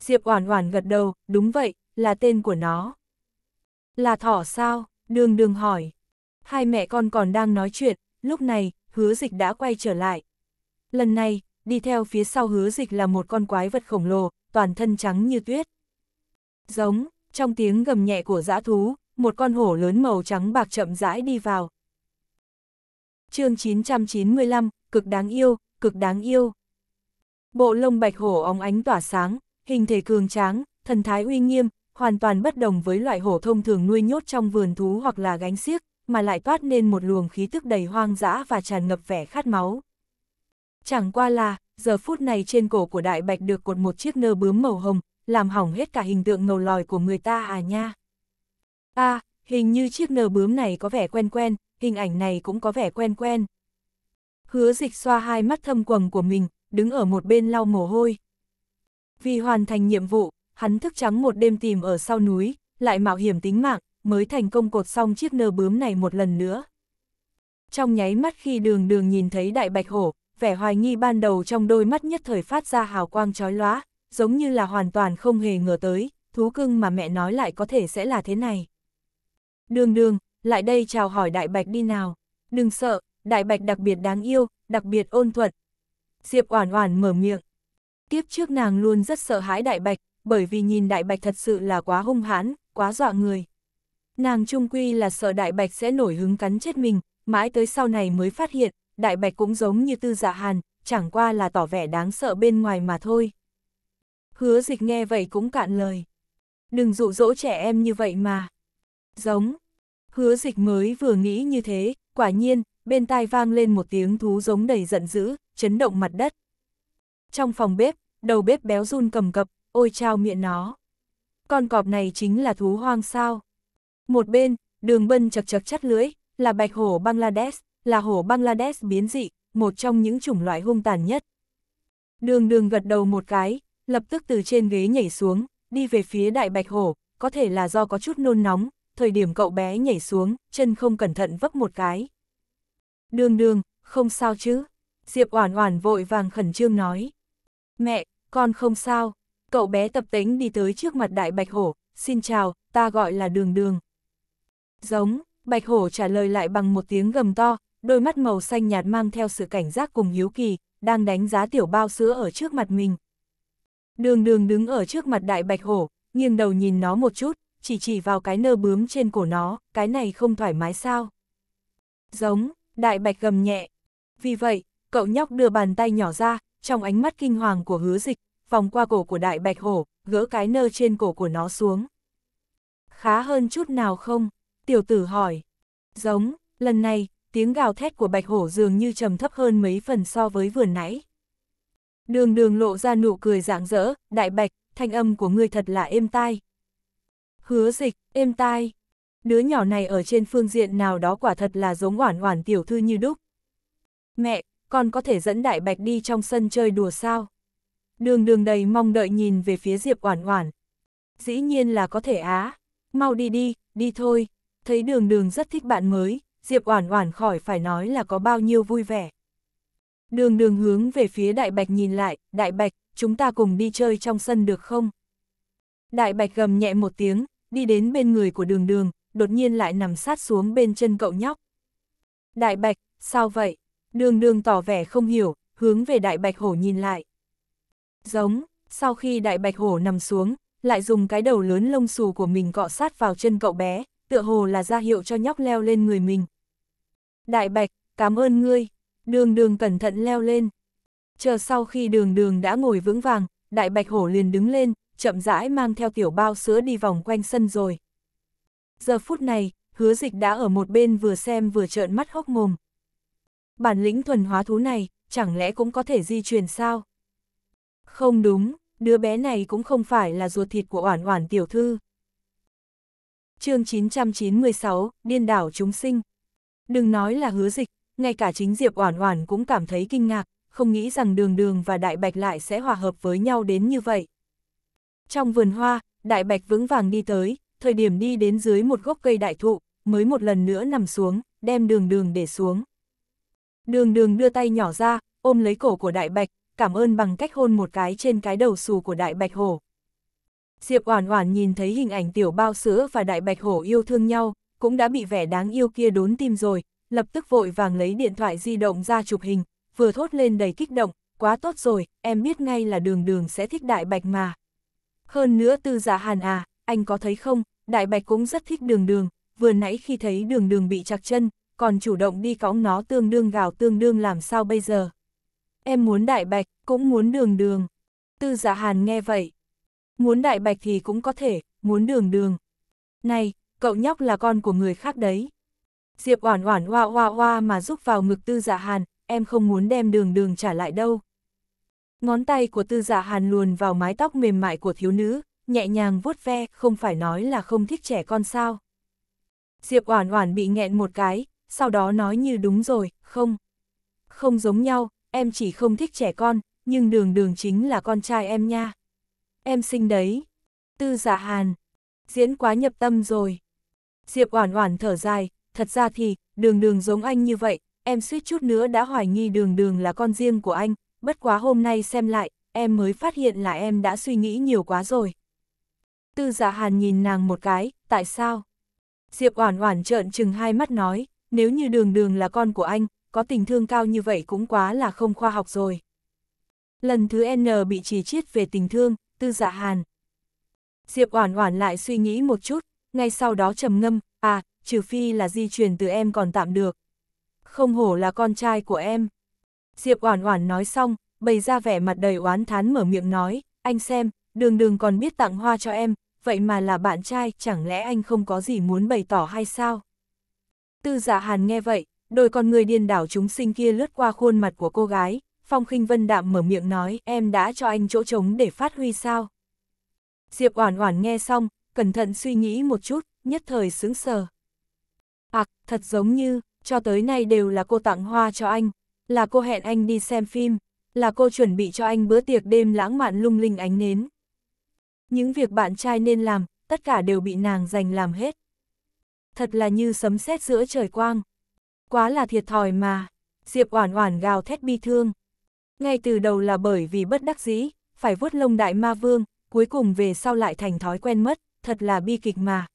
Diệp Oản Oản gật đầu, đúng vậy, là tên của nó. Là thỏ sao? Đường đường hỏi. Hai mẹ con còn đang nói chuyện, lúc này, hứa dịch đã quay trở lại. Lần này, đi theo phía sau hứa dịch là một con quái vật khổng lồ, toàn thân trắng như tuyết. Giống, trong tiếng gầm nhẹ của dã thú, một con hổ lớn màu trắng bạc chậm rãi đi vào. chương 995, cực đáng yêu, cực đáng yêu. Bộ lông bạch hổ óng ánh tỏa sáng, hình thể cường tráng, thần thái uy nghiêm, hoàn toàn bất đồng với loại hổ thông thường nuôi nhốt trong vườn thú hoặc là gánh xiếc, mà lại toát nên một luồng khí tức đầy hoang dã và tràn ngập vẻ khát máu. Chẳng qua là, giờ phút này trên cổ của đại bạch được cột một chiếc nơ bướm màu hồng, làm hỏng hết cả hình tượng ngầu lòi của người ta à nha. a à, hình như chiếc nơ bướm này có vẻ quen quen, hình ảnh này cũng có vẻ quen quen. Hứa dịch xoa hai mắt thâm quầng của mình, đứng ở một bên lau mồ hôi. Vì hoàn thành nhiệm vụ, hắn thức trắng một đêm tìm ở sau núi, lại mạo hiểm tính mạng, mới thành công cột xong chiếc nơ bướm này một lần nữa. Trong nháy mắt khi đường đường nhìn thấy đại bạch hổ, vẻ hoài nghi ban đầu trong đôi mắt nhất thời phát ra hào quang chói lóa, giống như là hoàn toàn không hề ngờ tới, thú cưng mà mẹ nói lại có thể sẽ là thế này. Đường đường, lại đây chào hỏi đại bạch đi nào. Đừng sợ, đại bạch đặc biệt đáng yêu, đặc biệt ôn thuận. Diệp Oản Oản mở miệng, Tiếp trước nàng luôn rất sợ hãi đại bạch, bởi vì nhìn đại bạch thật sự là quá hung hãn, quá dọa người. Nàng trung quy là sợ đại bạch sẽ nổi hứng cắn chết mình, mãi tới sau này mới phát hiện, đại bạch cũng giống như tư dạ hàn, chẳng qua là tỏ vẻ đáng sợ bên ngoài mà thôi. Hứa dịch nghe vậy cũng cạn lời. Đừng dụ dỗ trẻ em như vậy mà. Giống. Hứa dịch mới vừa nghĩ như thế, quả nhiên, bên tai vang lên một tiếng thú giống đầy giận dữ, chấn động mặt đất. Trong phòng bếp, đầu bếp béo run cầm cập, ôi trao miệng nó. Con cọp này chính là thú hoang sao. Một bên, đường bân chật chật chắt lưới, là bạch hổ Bangladesh, là hổ Bangladesh biến dị, một trong những chủng loại hung tàn nhất. Đường đường gật đầu một cái, lập tức từ trên ghế nhảy xuống, đi về phía đại bạch hổ, có thể là do có chút nôn nóng, thời điểm cậu bé nhảy xuống, chân không cẩn thận vấp một cái. Đường đường, không sao chứ. Diệp Oản Oản vội vàng khẩn trương nói. Mẹ, con không sao. Cậu bé tập tính đi tới trước mặt đại bạch hổ, xin chào, ta gọi là đường đường. Giống, bạch hổ trả lời lại bằng một tiếng gầm to, đôi mắt màu xanh nhạt mang theo sự cảnh giác cùng hiếu kỳ, đang đánh giá tiểu bao sữa ở trước mặt mình. Đường đường đứng ở trước mặt đại bạch hổ, nghiêng đầu nhìn nó một chút, chỉ chỉ vào cái nơ bướm trên cổ nó, cái này không thoải mái sao. Giống, đại bạch gầm nhẹ. Vì vậy, cậu nhóc đưa bàn tay nhỏ ra, trong ánh mắt kinh hoàng của hứa dịch, vòng qua cổ của đại bạch hổ, gỡ cái nơ trên cổ của nó xuống. Khá hơn chút nào không? Tiểu tử hỏi. Giống, lần này, tiếng gào thét của bạch hổ dường như trầm thấp hơn mấy phần so với vừa nãy. Đường đường lộ ra nụ cười rạng rỡ, đại bạch, thanh âm của ngươi thật là êm tai. Hứa dịch, êm tai. Đứa nhỏ này ở trên phương diện nào đó quả thật là giống oản oản tiểu thư như đúc. Mẹ, con có thể dẫn Đại Bạch đi trong sân chơi đùa sao. Đường đường đầy mong đợi nhìn về phía Diệp Oản Oản. Dĩ nhiên là có thể á, mau đi đi, đi thôi. Thấy đường đường rất thích bạn mới, Diệp Oản Oản khỏi phải nói là có bao nhiêu vui vẻ. Đường đường hướng về phía Đại Bạch nhìn lại, Đại Bạch, chúng ta cùng đi chơi trong sân được không? Đại Bạch gầm nhẹ một tiếng, đi đến bên người của đường đường, đột nhiên lại nằm sát xuống bên chân cậu nhóc. Đại Bạch, sao vậy? Đường đường tỏ vẻ không hiểu, hướng về đại bạch hổ nhìn lại. Giống, sau khi đại bạch hổ nằm xuống, lại dùng cái đầu lớn lông xù của mình cọ sát vào chân cậu bé, tựa hồ là ra hiệu cho nhóc leo lên người mình. Đại bạch, cảm ơn ngươi, đường đường cẩn thận leo lên. Chờ sau khi đường đường đã ngồi vững vàng, đại bạch hổ liền đứng lên, chậm rãi mang theo tiểu bao sữa đi vòng quanh sân rồi. Giờ phút này, hứa dịch đã ở một bên vừa xem vừa trợn mắt hốc mồm. Bản lĩnh thuần hóa thú này, chẳng lẽ cũng có thể di truyền sao? Không đúng, đứa bé này cũng không phải là ruột thịt của oản oản tiểu thư. chương 996, Điên đảo chúng sinh. Đừng nói là hứa dịch, ngay cả chính Diệp oản oản cũng cảm thấy kinh ngạc, không nghĩ rằng đường đường và đại bạch lại sẽ hòa hợp với nhau đến như vậy. Trong vườn hoa, đại bạch vững vàng đi tới, thời điểm đi đến dưới một gốc cây đại thụ, mới một lần nữa nằm xuống, đem đường đường để xuống. Đường đường đưa tay nhỏ ra, ôm lấy cổ của đại bạch, cảm ơn bằng cách hôn một cái trên cái đầu xù của đại bạch hổ. Diệp Oản Oản nhìn thấy hình ảnh tiểu bao sữa và đại bạch hổ yêu thương nhau, cũng đã bị vẻ đáng yêu kia đốn tim rồi, lập tức vội vàng lấy điện thoại di động ra chụp hình, vừa thốt lên đầy kích động, quá tốt rồi, em biết ngay là đường đường sẽ thích đại bạch mà. Hơn nữa tư giả dạ hàn à, anh có thấy không, đại bạch cũng rất thích đường đường, vừa nãy khi thấy đường đường bị chặt chân, còn chủ động đi cõng nó tương đương gào tương đương làm sao bây giờ. Em muốn đại bạch, cũng muốn đường đường. Tư giả dạ hàn nghe vậy. Muốn đại bạch thì cũng có thể, muốn đường đường. Này, cậu nhóc là con của người khác đấy. Diệp oản oản hoa hoa hoa mà rúc vào ngực tư giả dạ hàn, em không muốn đem đường đường trả lại đâu. Ngón tay của tư giả dạ hàn luồn vào mái tóc mềm mại của thiếu nữ, nhẹ nhàng vuốt ve, không phải nói là không thích trẻ con sao. Diệp Oản Oản bị nghẹn một cái, sau đó nói như đúng rồi, không. Không giống nhau, em chỉ không thích trẻ con, nhưng đường đường chính là con trai em nha. Em sinh đấy. Tư giả dạ hàn. Diễn quá nhập tâm rồi. Diệp oản oản thở dài, thật ra thì, đường đường giống anh như vậy, em suýt chút nữa đã hoài nghi đường đường là con riêng của anh, bất quá hôm nay xem lại, em mới phát hiện là em đã suy nghĩ nhiều quá rồi. Tư giả dạ hàn nhìn nàng một cái, tại sao? Diệp oản oản trợn trừng hai mắt nói, nếu như đường đường là con của anh, có tình thương cao như vậy cũng quá là không khoa học rồi. Lần thứ N bị chỉ chiết về tình thương, tư dạ hàn. Diệp Oản Oản lại suy nghĩ một chút, ngay sau đó trầm ngâm, à, trừ phi là di truyền từ em còn tạm được. Không hổ là con trai của em. Diệp Oản Oản nói xong, bày ra vẻ mặt đầy oán thán mở miệng nói, anh xem, đường đường còn biết tặng hoa cho em, vậy mà là bạn trai, chẳng lẽ anh không có gì muốn bày tỏ hay sao? Tư giả dạ hàn nghe vậy, đôi con người điên đảo chúng sinh kia lướt qua khuôn mặt của cô gái, Phong khinh Vân đạm mở miệng nói em đã cho anh chỗ trống để phát huy sao. Diệp Oản Oản nghe xong, cẩn thận suy nghĩ một chút, nhất thời sững sờ. Ặc, thật giống như, cho tới nay đều là cô tặng hoa cho anh, là cô hẹn anh đi xem phim, là cô chuẩn bị cho anh bữa tiệc đêm lãng mạn lung linh ánh nến. Những việc bạn trai nên làm, tất cả đều bị nàng dành làm hết thật là như sấm sét giữa trời quang. Quá là thiệt thòi mà, Diệp Oản Oản gào thét bi thương. Ngay từ đầu là bởi vì bất đắc dĩ, phải vuốt lông đại ma vương, cuối cùng về sau lại thành thói quen mất, thật là bi kịch mà.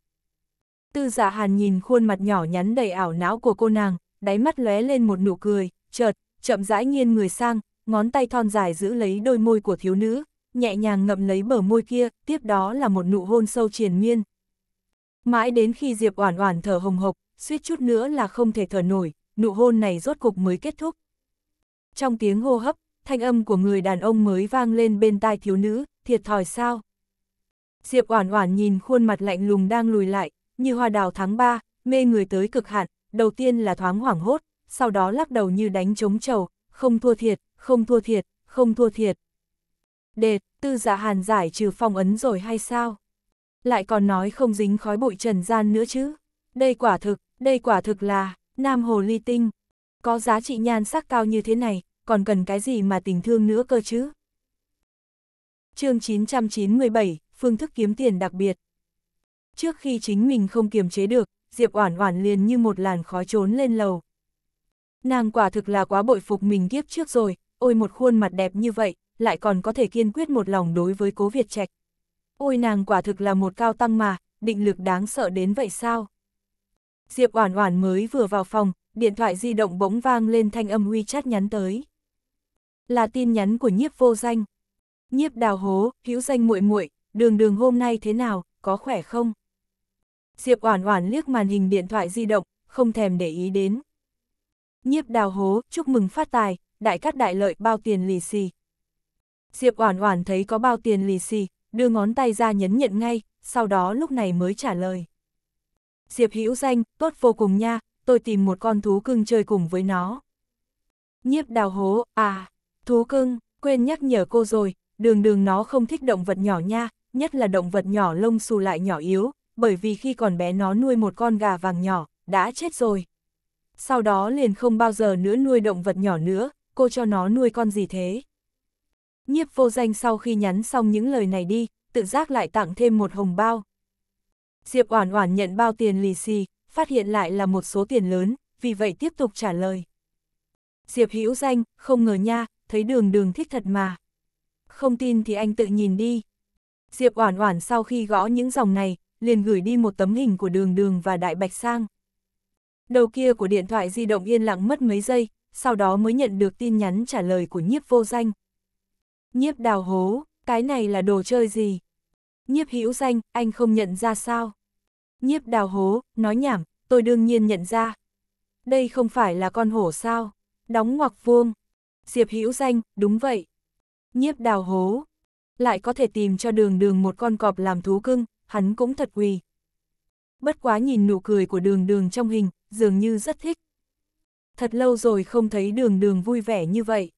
Tư Dạ Hàn nhìn khuôn mặt nhỏ nhắn đầy ảo não của cô nàng, đáy mắt lóe lên một nụ cười, chợt, chậm rãi nghiêng người sang, ngón tay thon dài giữ lấy đôi môi của thiếu nữ, nhẹ nhàng ngậm lấy bờ môi kia, tiếp đó là một nụ hôn sâu triền miên, Mãi đến khi Diệp Oản Oản thở hồng hộc, suýt chút nữa là không thể thở nổi, nụ hôn này rốt cục mới kết thúc. Trong tiếng hô hấp, thanh âm của người đàn ông mới vang lên bên tai thiếu nữ, thiệt thòi sao? Diệp Oản Oản nhìn khuôn mặt lạnh lùng đang lùi lại, như hoa đào tháng 3, mê người tới cực hạn, đầu tiên là thoáng hoảng hốt, sau đó lắc đầu như đánh trống trầu, không thua thiệt, không thua thiệt, không thua thiệt. Đệt, tư dạ hàn giải trừ phong ấn rồi hay sao? lại còn nói không dính khói bụi trần gian nữa chứ. Đây quả thực, đây quả thực là, nam hồ ly tinh. Có giá trị nhan sắc cao như thế này, còn cần cái gì mà tình thương nữa cơ chứ. chương 997, phương thức kiếm tiền đặc biệt. Trước khi chính mình không kiềm chế được, Diệp Oản Oản liền như một làn khói trốn lên lầu. Nàng quả thực là quá bội phục mình kiếp trước rồi, ôi một khuôn mặt đẹp như vậy, lại còn có thể kiên quyết một lòng đối với Cố Việt Trạch. Ôi nàng quả thực là một cao tăng mà, định lực đáng sợ đến vậy sao? Diệp Oản Oản mới vừa vào phòng, điện thoại di động bỗng vang lên thanh âm uy WeChat nhắn tới. Là tin nhắn của Nhiếp Vô Danh. Nhiếp Đào Hố, hữu danh muội muội, Đường Đường hôm nay thế nào, có khỏe không? Diệp Oản Oản liếc màn hình điện thoại di động, không thèm để ý đến. Nhiếp Đào Hố, chúc mừng phát tài, đại cát đại lợi bao tiền lì xì. Diệp Oản Oản thấy có bao tiền lì xì, đưa ngón tay ra nhấn nhận ngay, sau đó lúc này mới trả lời. Diệp Hữu Danh, tốt vô cùng nha, tôi tìm một con thú cưng chơi cùng với nó. Nhiếp đào hố, à, thú cưng, quên nhắc nhở cô rồi, đường đường nó không thích động vật nhỏ nha, nhất là động vật nhỏ lông xù lại nhỏ yếu, bởi vì khi còn bé nó nuôi một con gà vàng nhỏ, đã chết rồi. Sau đó liền không bao giờ nữa nuôi động vật nhỏ nữa, cô cho nó nuôi con gì thế? Nhiếp vô danh sau khi nhắn xong những lời này đi, tự giác lại tặng thêm một hồng bao. Diệp Oản Oản nhận bao tiền lì xì, phát hiện lại là một số tiền lớn, vì vậy tiếp tục trả lời. Diệp Hữu Danh, không ngờ nha, thấy đường đường thích thật mà. Không tin thì anh tự nhìn đi. Diệp Oản Oản sau khi gõ những dòng này, liền gửi đi một tấm hình của đường đường và đại bạch sang. Đầu kia của điện thoại di động yên lặng mất mấy giây, sau đó mới nhận được tin nhắn trả lời của nhiếp vô danh. Nhiếp đào hố, cái này là đồ chơi gì? Nhiếp hữu danh, anh không nhận ra sao? Nhiếp đào hố, nói nhảm, tôi đương nhiên nhận ra. Đây không phải là con hổ sao? Đóng ngoặc vuông. Diệp hữu danh, đúng vậy. Nhiếp đào hố. Lại có thể tìm cho đường đường một con cọp làm thú cưng, hắn cũng thật quỳ. Bất quá nhìn nụ cười của đường đường trong hình, dường như rất thích. Thật lâu rồi không thấy đường đường vui vẻ như vậy.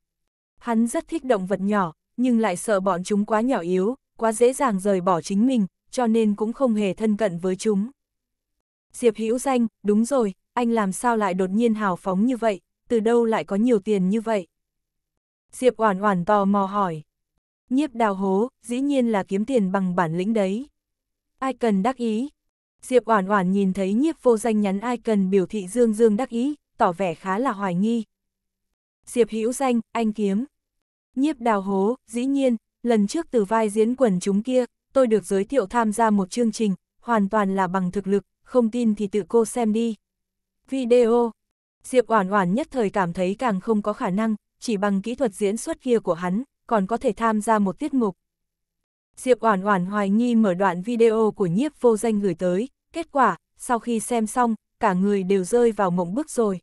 Hắn rất thích động vật nhỏ, nhưng lại sợ bọn chúng quá nhỏ yếu, quá dễ dàng rời bỏ chính mình, cho nên cũng không hề thân cận với chúng. Diệp Hữu Danh, đúng rồi, anh làm sao lại đột nhiên hào phóng như vậy, từ đâu lại có nhiều tiền như vậy? Diệp Oản Oản tò mò hỏi. Nhiếp Đào Hố, dĩ nhiên là kiếm tiền bằng bản lĩnh đấy. Ai cần đắc ý? Diệp Oản Oản nhìn thấy Nhiếp Vô Danh nhắn ai cần biểu thị dương dương đắc ý, tỏ vẻ khá là hoài nghi. Diệp Hữu Danh, anh kiếm Nhiếp đào hố, dĩ nhiên, lần trước từ vai diễn quần chúng kia, tôi được giới thiệu tham gia một chương trình, hoàn toàn là bằng thực lực, không tin thì tự cô xem đi. Video Diệp Oản Oản nhất thời cảm thấy càng không có khả năng, chỉ bằng kỹ thuật diễn xuất kia của hắn, còn có thể tham gia một tiết mục. Diệp Oản Oản hoài nghi mở đoạn video của nhiếp vô danh gửi tới, kết quả, sau khi xem xong, cả người đều rơi vào mộng bức rồi.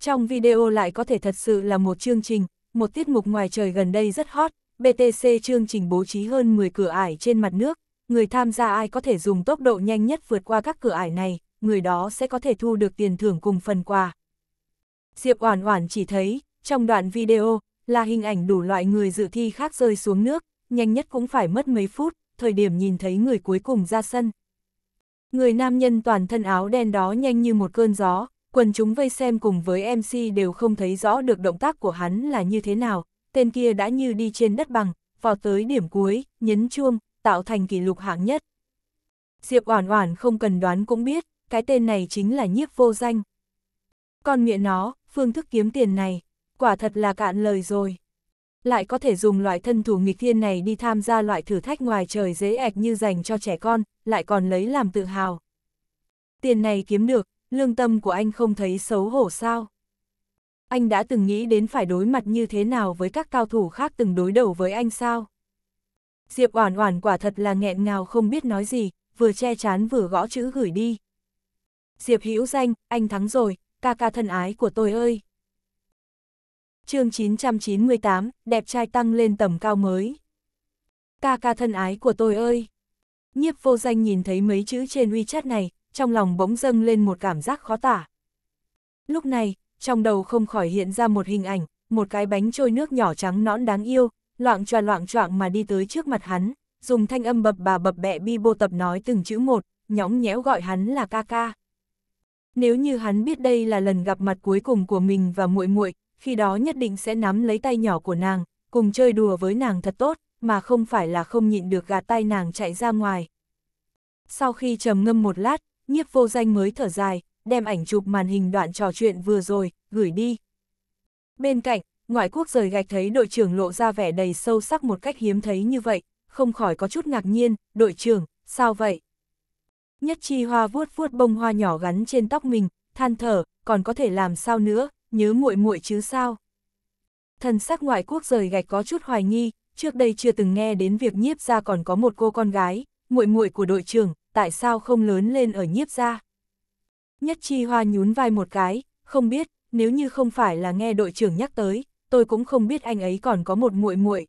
Trong video lại có thể thật sự là một chương trình, một tiết mục ngoài trời gần đây rất hot, BTC chương trình bố trí hơn 10 cửa ải trên mặt nước, người tham gia ai có thể dùng tốc độ nhanh nhất vượt qua các cửa ải này, người đó sẽ có thể thu được tiền thưởng cùng phần quà. Diệp Oản Oản chỉ thấy, trong đoạn video, là hình ảnh đủ loại người dự thi khác rơi xuống nước, nhanh nhất cũng phải mất mấy phút, thời điểm nhìn thấy người cuối cùng ra sân. Người nam nhân toàn thân áo đen đó nhanh như một cơn gió, quần chúng vây xem cùng với MC đều không thấy rõ được động tác của hắn là như thế nào, tên kia đã như đi trên đất bằng, vào tới điểm cuối, nhấn chuông, tạo thành kỷ lục hạng nhất. Diệp Oản Oản không cần đoán cũng biết, cái tên này chính là nhiếp vô danh. còn miệng nó, phương thức kiếm tiền này, quả thật là cạn lời rồi. Lại có thể dùng loại thân thủ nghịch thiên này đi tham gia loại thử thách ngoài trời dễ ạch như dành cho trẻ con, lại còn lấy làm tự hào. Tiền này kiếm được, lương tâm của anh không thấy xấu hổ sao? Anh đã từng nghĩ đến phải đối mặt như thế nào với các cao thủ khác từng đối đầu với anh sao? Diệp Oản Oản quả thật là nghẹn ngào không biết nói gì, vừa che chán vừa gõ chữ gửi đi. Diệp Hữu Danh, anh thắng rồi, ca ca thân ái của tôi ơi. Chương 998, đẹp trai tăng lên tầm cao mới. Ca ca thân ái của tôi ơi. Nhiếp Vô Danh nhìn thấy mấy chữ trên WeChat này, trong lòng bỗng dâng lên một cảm giác khó tả. Lúc này, trong đầu không khỏi hiện ra một hình ảnh, một cái bánh trôi nước nhỏ trắng nõn đáng yêu, loạn choa loạn choạng mà đi tới trước mặt hắn, dùng thanh âm bập bà bập bẹ bi bô tập nói từng chữ một, nhõng nhẽo gọi hắn là ca ca. Nếu như hắn biết đây là lần gặp mặt cuối cùng của mình và muội muội, khi đó nhất định sẽ nắm lấy tay nhỏ của nàng, cùng chơi đùa với nàng thật tốt, mà không phải là không nhịn được gạt tay nàng chạy ra ngoài. Sau khi trầm ngâm một lát, nhiếp vô danh mới thở dài, đem ảnh chụp màn hình đoạn trò chuyện vừa rồi, gửi đi. Bên cạnh, ngoại quốc rời gạch thấy đội trưởng lộ ra vẻ đầy sâu sắc một cách hiếm thấy như vậy, không khỏi có chút ngạc nhiên, đội trưởng, sao vậy? Nhất chi hoa vuốt vuốt bông hoa nhỏ gắn trên tóc mình, than thở, còn có thể làm sao nữa, nhớ muội muội chứ sao? Thần sắc ngoại quốc rời gạch có chút hoài nghi, trước đây chưa từng nghe đến việc nhiếp ra còn có một cô con gái, muội muội của đội trưởng, tại sao không lớn lên ở nhiếp gia? Nhất chi hoa nhún vai một cái, không biết, nếu như không phải là nghe đội trưởng nhắc tới, tôi cũng không biết anh ấy còn có một muội muội.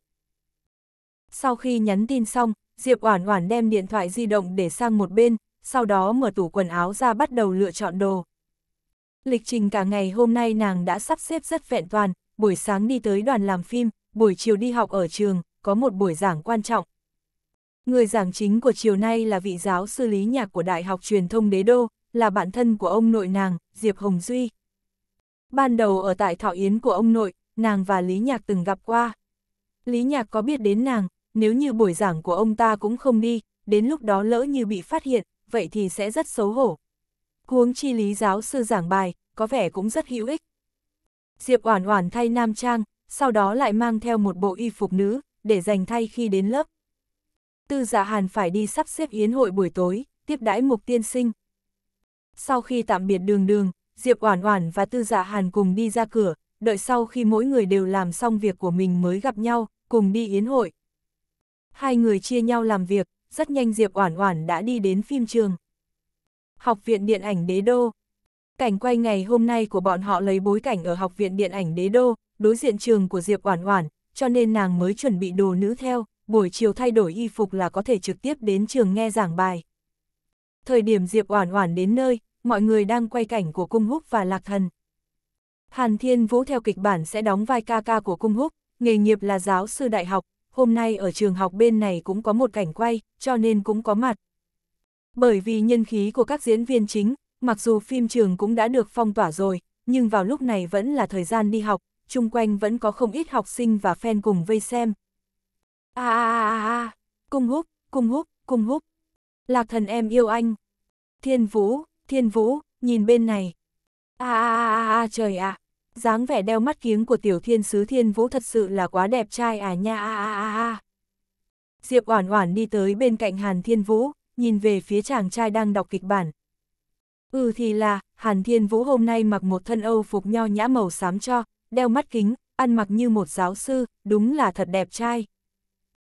Sau khi nhắn tin xong, Diệp Oản Oản đem điện thoại di động để sang một bên, sau đó mở tủ quần áo ra bắt đầu lựa chọn đồ. Lịch trình cả ngày hôm nay nàng đã sắp xếp rất vẹn toàn, buổi sáng đi tới đoàn làm phim, buổi chiều đi học ở trường, có một buổi giảng quan trọng, Người giảng chính của chiều nay là vị giáo sư lý nhạc của Đại học Truyền thông Đế Đô, là bạn thân của ông nội nàng, Diệp Hồng Duy. Ban đầu ở tại thọ yến của ông nội, nàng và Lý Nhạc từng gặp qua. Lý Nhạc có biết đến nàng, nếu như buổi giảng của ông ta cũng không đi, đến lúc đó lỡ như bị phát hiện, vậy thì sẽ rất xấu hổ. Huống chi lý giáo sư giảng bài, có vẻ cũng rất hữu ích. Diệp Oản Oản thay nam trang, sau đó lại mang theo một bộ y phục nữ, để dành thay khi đến lớp. Tư Dạ Hàn phải đi sắp xếp yến hội buổi tối, tiếp đãi Mục Tiên Sinh. Sau khi tạm biệt đường đường, Diệp Oản Oản và Tư Dạ Hàn cùng đi ra cửa, đợi sau khi mỗi người đều làm xong việc của mình mới gặp nhau, cùng đi yến hội. Hai người chia nhau làm việc, rất nhanh Diệp Oản Oản đã đi đến phim trường. Học viện Điện ảnh Đế Đô. Cảnh quay ngày hôm nay của bọn họ lấy bối cảnh ở Học viện Điện ảnh Đế Đô, đối diện trường của Diệp Oản Oản, cho nên nàng mới chuẩn bị đồ nữ theo, buổi chiều thay đổi y phục là có thể trực tiếp đến trường nghe giảng bài. Thời điểm Diệp Oản Oản đến nơi, mọi người đang quay cảnh của Cung Húc và Lạc Thần. Hàn Thiên Vũ theo kịch bản sẽ đóng vai ca ca của Cung Húc, nghề nghiệp là giáo sư đại học, hôm nay ở trường học bên này cũng có một cảnh quay, cho nên cũng có mặt. Bởi vì nhân khí của các diễn viên chính, mặc dù phim trường cũng đã được phong tỏa rồi, nhưng vào lúc này vẫn là thời gian đi học, chung quanh vẫn có không ít học sinh và fan cùng vây xem, a a a a, cung húc, cung húc, cung húc. Lạc thần em yêu anh. Thiên Vũ, Thiên Vũ, nhìn bên này. a a a a trời ạ. À. dáng vẻ đeo mắt kiếng của tiểu thiên sứ Thiên Vũ thật sự là quá đẹp trai à nha a a a a. Diệp Oản Oản đi tới bên cạnh Hàn Thiên Vũ, nhìn về phía chàng trai đang đọc kịch bản. Ừ thì là, Hàn Thiên Vũ hôm nay mặc một thân Âu phục nho nhã màu xám cho, đeo mắt kính, ăn mặc như một giáo sư, đúng là thật đẹp trai.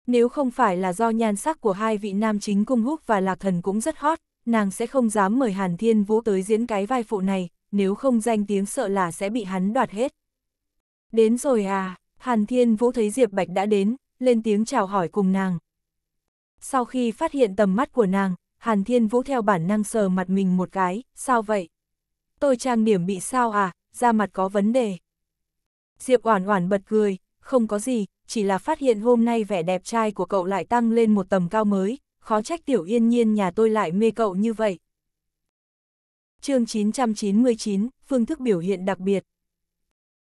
Nếu không phải là do nhan sắc của hai vị nam chính cung húc và lạc thần cũng rất hot, nàng sẽ không dám mời Hàn Thiên Vũ tới diễn cái vai phụ này, nếu không danh tiếng sợ là sẽ bị hắn đoạt hết. Đến rồi à, Hàn Thiên Vũ thấy Diệp Bạch đã đến, lên tiếng chào hỏi cùng nàng. Sau khi phát hiện tầm mắt của nàng, Hàn Thiên Vũ theo bản năng sờ mặt mình một cái, sao vậy? Tôi trang điểm bị sao à, da mặt có vấn đề. Diệp Oản Oản bật cười, không có gì, chỉ là phát hiện hôm nay vẻ đẹp trai của cậu lại tăng lên một tầm cao mới, khó trách tiểu yên nhiên nhà tôi lại mê cậu như vậy. chương 999, phương thức biểu hiện đặc biệt.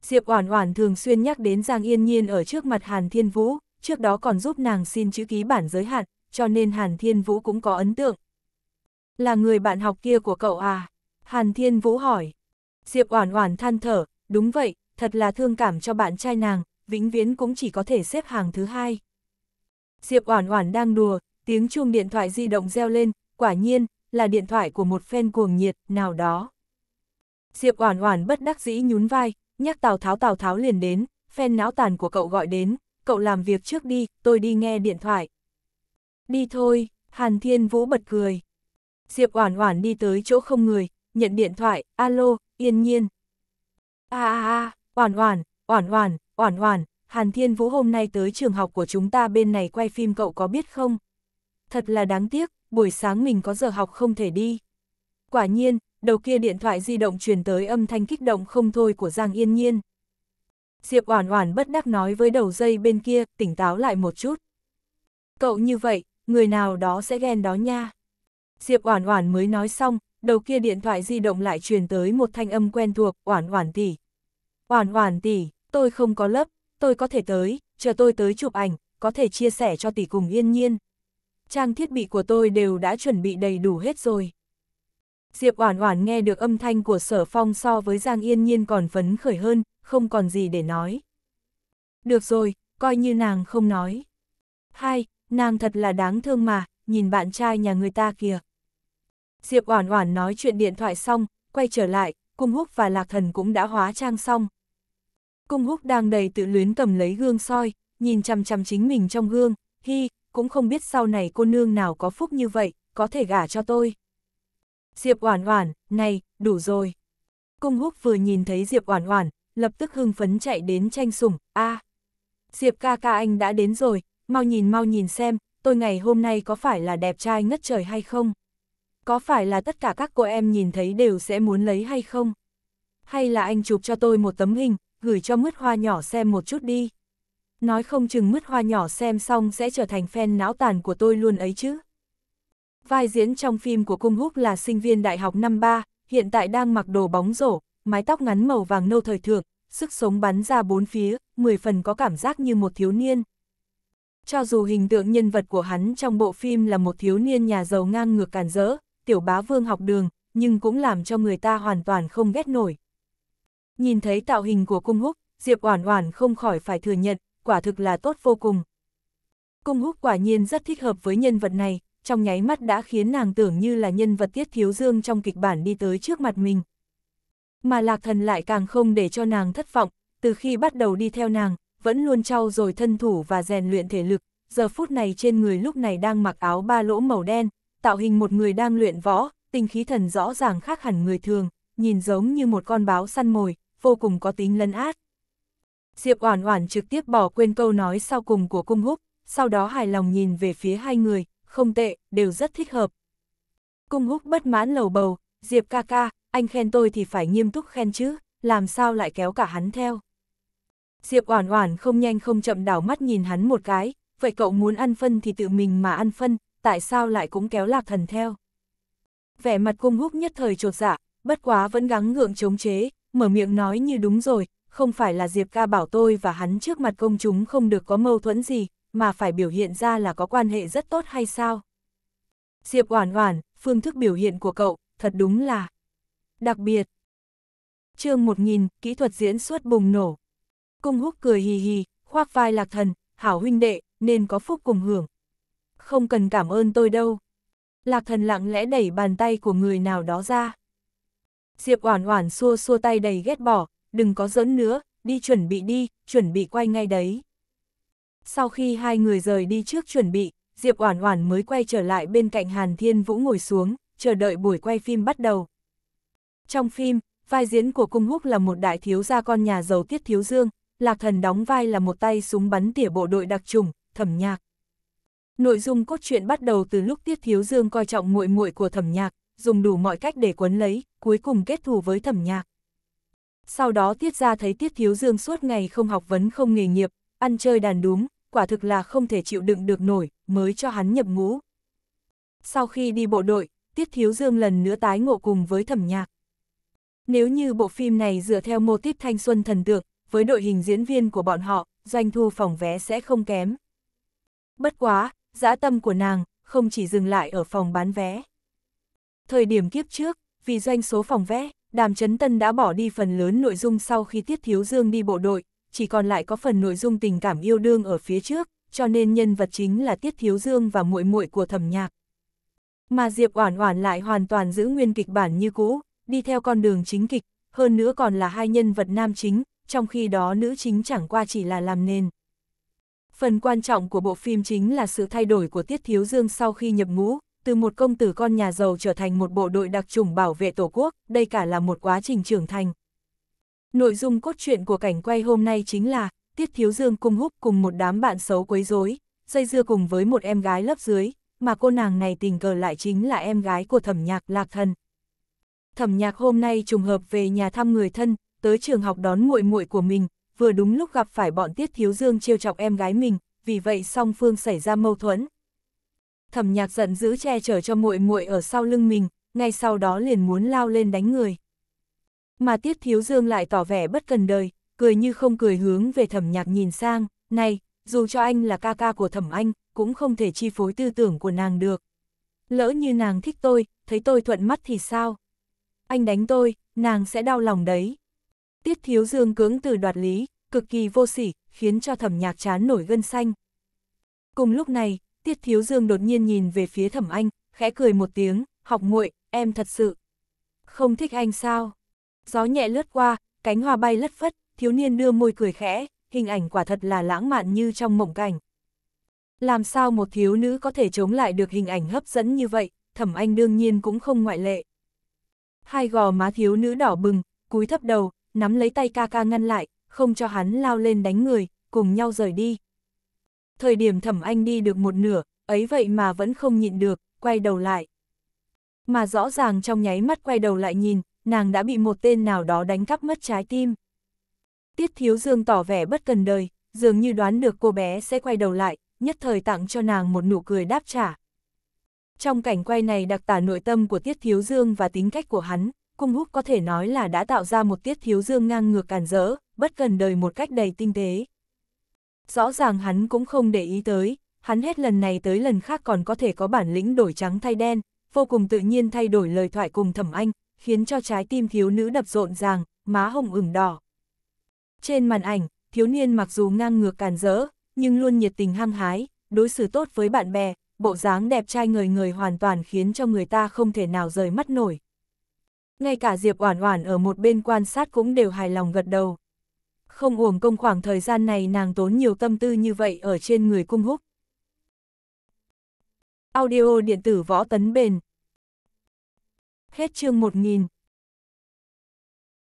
Diệp Oản Oản thường xuyên nhắc đến Giang Yên Nhiên ở trước mặt Hàn Thiên Vũ, trước đó còn giúp nàng xin chữ ký bản giới hạn, cho nên Hàn Thiên Vũ cũng có ấn tượng. Là người bạn học kia của cậu à? Hàn Thiên Vũ hỏi. Diệp Oản Oản than thở, đúng vậy, thật là thương cảm cho bạn trai nàng, vĩnh viễn cũng chỉ có thể xếp hàng thứ hai. Diệp Oản Oản đang đùa, tiếng chuông điện thoại di động reo lên, quả nhiên là điện thoại của một fan cuồng nhiệt nào đó. Diệp Oản Oản bất đắc dĩ nhún vai, nhắc Tào Tháo Tào Tháo liền đến, fan náo tàn của cậu gọi đến, cậu làm việc trước đi, tôi đi nghe điện thoại. Đi thôi, Hàn Thiên Vũ bật cười. Diệp Oản Oản đi tới chỗ không người, nhận điện thoại, alo, Yên Nhiên. A a a, Oản Oản, Oản Oản, Oản oản, Hàn Thiên Vũ hôm nay tới trường học của chúng ta bên này quay phim cậu có biết không? Thật là đáng tiếc, buổi sáng mình có giờ học không thể đi. Quả nhiên, đầu kia điện thoại di động truyền tới âm thanh kích động không thôi của Giang Yên Nhiên. Diệp Oản Oản bất đắc nói với đầu dây bên kia, tỉnh táo lại một chút. Cậu như vậy, người nào đó sẽ ghen đó nha. Diệp Oản Oản mới nói xong, đầu kia điện thoại di động lại truyền tới một thanh âm quen thuộc, "Oản Oản tỷ." "Oản Oản tỷ." tôi không có lớp, tôi có thể tới, chờ tôi tới chụp ảnh, có thể chia sẻ cho tỷ cùng yên nhiên. Trang thiết bị của tôi đều đã chuẩn bị đầy đủ hết rồi. Diệp Oản Oản nghe được âm thanh của Sở Phong so với Giang Yên Nhiên còn phấn khởi hơn, không còn gì để nói. Được rồi, coi như nàng không nói. Hai, nàng thật là đáng thương mà, nhìn bạn trai nhà người ta kìa. Diệp Oản Oản nói chuyện điện thoại xong, quay trở lại, Cung Húc và Lạc Thần cũng đã hóa trang xong, Cung húc đang đầy tự luyến cầm lấy gương soi, nhìn chằm chằm chính mình trong gương, hi, cũng không biết sau này cô nương nào có phúc như vậy, có thể gả cho tôi. Diệp Oản Oản, này, đủ rồi. Cung Húc vừa nhìn thấy Diệp Oản Oản, lập tức hưng phấn chạy đến tranh sủng, a. Diệp ca ca anh đã đến rồi, mau nhìn mau nhìn xem, tôi ngày hôm nay có phải là đẹp trai ngất trời hay không? Có phải là tất cả các cô em nhìn thấy đều sẽ muốn lấy hay không? Hay là anh chụp cho tôi một tấm hình, gửi cho mứt hoa nhỏ xem một chút đi. Nói không chừng mứt hoa nhỏ xem xong sẽ trở thành fan não tàn của tôi luôn ấy chứ. Vai diễn trong phim của Cung Húc là sinh viên đại học năm 3, hiện tại đang mặc đồ bóng rổ, mái tóc ngắn màu vàng nâu thời thượng, sức sống bắn ra bốn phía, mười phần có cảm giác như một thiếu niên. Cho dù hình tượng nhân vật của hắn trong bộ phim là một thiếu niên nhà giàu ngang ngược càn rỡ, tiểu bá vương học đường, nhưng cũng làm cho người ta hoàn toàn không ghét nổi. Nhìn thấy tạo hình của cung húc, Diệp Oản Oản không khỏi phải thừa nhận, quả thực là tốt vô cùng. Cung húc quả nhiên rất thích hợp với nhân vật này, trong nháy mắt đã khiến nàng tưởng như là nhân vật Tiết Thiếu Dương trong kịch bản đi tới trước mặt mình. Mà Lạc Thần lại càng không để cho nàng thất vọng, từ khi bắt đầu đi theo nàng, vẫn luôn trau dồi thân thủ và rèn luyện thể lực, giờ phút này trên người lúc này đang mặc áo ba lỗ màu đen, tạo hình một người đang luyện võ, tinh khí thần rõ ràng khác hẳn người thường, nhìn giống như một con báo săn mồi, vô cùng có tính lấn át. Diệp Oản Oản trực tiếp bỏ quên câu nói sau cùng của Cung Húc, sau đó hài lòng nhìn về phía hai người, không tệ, đều rất thích hợp. Cung Húc bất mãn lầu bầu, Diệp ca ca, anh khen tôi thì phải nghiêm túc khen chứ, làm sao lại kéo cả hắn theo. Diệp Oản Oản không nhanh không chậm đảo mắt nhìn hắn một cái, vậy cậu muốn ăn phân thì tự mình mà ăn phân, tại sao lại cũng kéo Lạc Thần theo? Vẻ mặt Cung Húc nhất thời chột dạ, bất quá vẫn gắng ngượng chống chế, mở miệng nói như đúng rồi, không phải là Diệp ca bảo tôi và hắn trước mặt công chúng không được có mâu thuẫn gì, mà phải biểu hiện ra là có quan hệ rất tốt hay sao? Diệp Oản Oản, phương thức biểu hiện của cậu, thật đúng là đặc biệt. Chương 1000, kỹ thuật diễn xuất bùng nổ. Cung Húc cười hì hì, khoác vai Lạc Thần, "Hảo huynh đệ, nên có phúc cùng hưởng." "Không cần cảm ơn tôi đâu." Lạc Thần lặng lẽ đẩy bàn tay của người nào đó ra. Diệp Oản Oản xua xua tay đầy ghét bỏ, đừng có giỡn nữa, đi chuẩn bị đi, chuẩn bị quay ngay đấy. Sau khi hai người rời đi trước chuẩn bị, Diệp Oản Oản mới quay trở lại bên cạnh Hàn Thiên Vũ ngồi xuống, chờ đợi buổi quay phim bắt đầu. Trong phim, vai diễn của Cung Húc là một đại thiếu gia con nhà giàu Tiết Thiếu Dương, Lạc Thần đóng vai là một tay súng bắn tỉa bộ đội đặc chủng, Thẩm Nhạc. Nội dung cốt truyện bắt đầu từ lúc Tiết Thiếu Dương coi trọng muội muội của Thẩm Nhạc, dùng đủ mọi cách để quấn lấy, cuối cùng kết thù với thẩm nhạc. Sau đó tiết gia thấy tiết thiếu dương suốt ngày không học vấn không nghề nghiệp, ăn chơi đàn đúng, quả thực là không thể chịu đựng được nổi, mới cho hắn nhập ngũ. Sau khi đi bộ đội, tiết thiếu dương lần nữa tái ngộ cùng với thẩm nhạc. Nếu như bộ phim này dựa theo mô típ thanh xuân thần tượng, với đội hình diễn viên của bọn họ, doanh thu phòng vé sẽ không kém. Bất quá, dã tâm của nàng, không chỉ dừng lại ở phòng bán vé. Thời điểm kiếp trước, vì doanh số phòng vẽ, Đàm Chấn Tân đã bỏ đi phần lớn nội dung sau khi Tiết Thiếu Dương đi bộ đội, chỉ còn lại có phần nội dung tình cảm yêu đương ở phía trước, cho nên nhân vật chính là Tiết Thiếu Dương và muội muội của Thẩm Nhạc. Mà Diệp Oản Oản lại hoàn toàn giữ nguyên kịch bản như cũ, đi theo con đường chính kịch, hơn nữa còn là hai nhân vật nam chính, trong khi đó nữ chính chẳng qua chỉ là làm nền. Phần quan trọng của bộ phim chính là sự thay đổi của Tiết Thiếu Dương sau khi nhập ngũ, từ một công tử con nhà giàu trở thành một bộ đội đặc trùng bảo vệ Tổ quốc, đây cả là một quá trình trưởng thành. Nội dung cốt truyện của cảnh quay hôm nay chính là, Tiết Thiếu Dương cung húc cùng một đám bạn xấu quấy rối, dây dưa cùng với một em gái lớp dưới, mà cô nàng này tình cờ lại chính là em gái của thẩm nhạc Lạc Thần. Thẩm nhạc hôm nay trùng hợp về nhà thăm người thân, tới trường học đón muội muội của mình, vừa đúng lúc gặp phải bọn Tiết Thiếu Dương trêu chọc em gái mình, vì vậy song phương xảy ra mâu thuẫn, Thẩm Nhạc giận dữ che chở cho muội muội ở sau lưng mình, ngay sau đó liền muốn lao lên đánh người. Mà Tiết Thiếu Dương lại tỏ vẻ bất cần đời, cười như không cười hướng về Thẩm Nhạc nhìn sang, "Này, dù cho anh là ca ca của Thẩm Anh, cũng không thể chi phối tư tưởng của nàng được. Lỡ như nàng thích tôi, thấy tôi thuận mắt thì sao? Anh đánh tôi, nàng sẽ đau lòng đấy." Tiết Thiếu Dương cưỡng từ đoạt lý, cực kỳ vô sỉ, khiến cho Thẩm Nhạc chán nổi gân xanh. Cùng lúc này, Tiết Thiếu Dương đột nhiên nhìn về phía Thẩm Anh, khẽ cười một tiếng, học nguội, em thật sự. Không thích anh sao? Gió nhẹ lướt qua, cánh hoa bay lất phất, thiếu niên đưa môi cười khẽ, hình ảnh quả thật là lãng mạn như trong mộng cảnh. Làm sao một thiếu nữ có thể chống lại được hình ảnh hấp dẫn như vậy, Thẩm Anh đương nhiên cũng không ngoại lệ. Hai gò má thiếu nữ đỏ bừng, cúi thấp đầu, nắm lấy tay ca ca ngăn lại, không cho hắn lao lên đánh người, cùng nhau rời đi thời điểm thẩm anh đi được một nửa, ấy vậy mà vẫn không nhịn được, quay đầu lại. Mà rõ ràng trong nháy mắt quay đầu lại nhìn, nàng đã bị một tên nào đó đánh cắp mất trái tim. Tiết Thiếu Dương tỏ vẻ bất cần đời, dường như đoán được cô bé sẽ quay đầu lại, nhất thời tặng cho nàng một nụ cười đáp trả. Trong cảnh quay này đặc tả nội tâm của Tiết Thiếu Dương và tính cách của hắn, Cung Húc có thể nói là đã tạo ra một Tiết Thiếu Dương ngang ngược càn rỡ, bất cần đời một cách đầy tinh tế rõ ràng hắn cũng không để ý tới, hắn hết lần này tới lần khác còn có thể có bản lĩnh đổi trắng thay đen, vô cùng tự nhiên thay đổi lời thoại cùng thẩm anh, khiến cho trái tim thiếu nữ đập rộn ràng, má hồng ửng đỏ. Trên màn ảnh, thiếu niên mặc dù ngang ngược càn rỡ, nhưng luôn nhiệt tình hăng hái, đối xử tốt với bạn bè, bộ dáng đẹp trai người người hoàn toàn khiến cho người ta không thể nào rời mắt nổi. Ngay cả Diệp Oản Oản ở một bên quan sát cũng đều hài lòng gật đầu không uổng công khoảng thời gian này nàng tốn nhiều tâm tư như vậy ở trên người cung húc. Audio điện tử võ tấn bền. Hết chương 1000.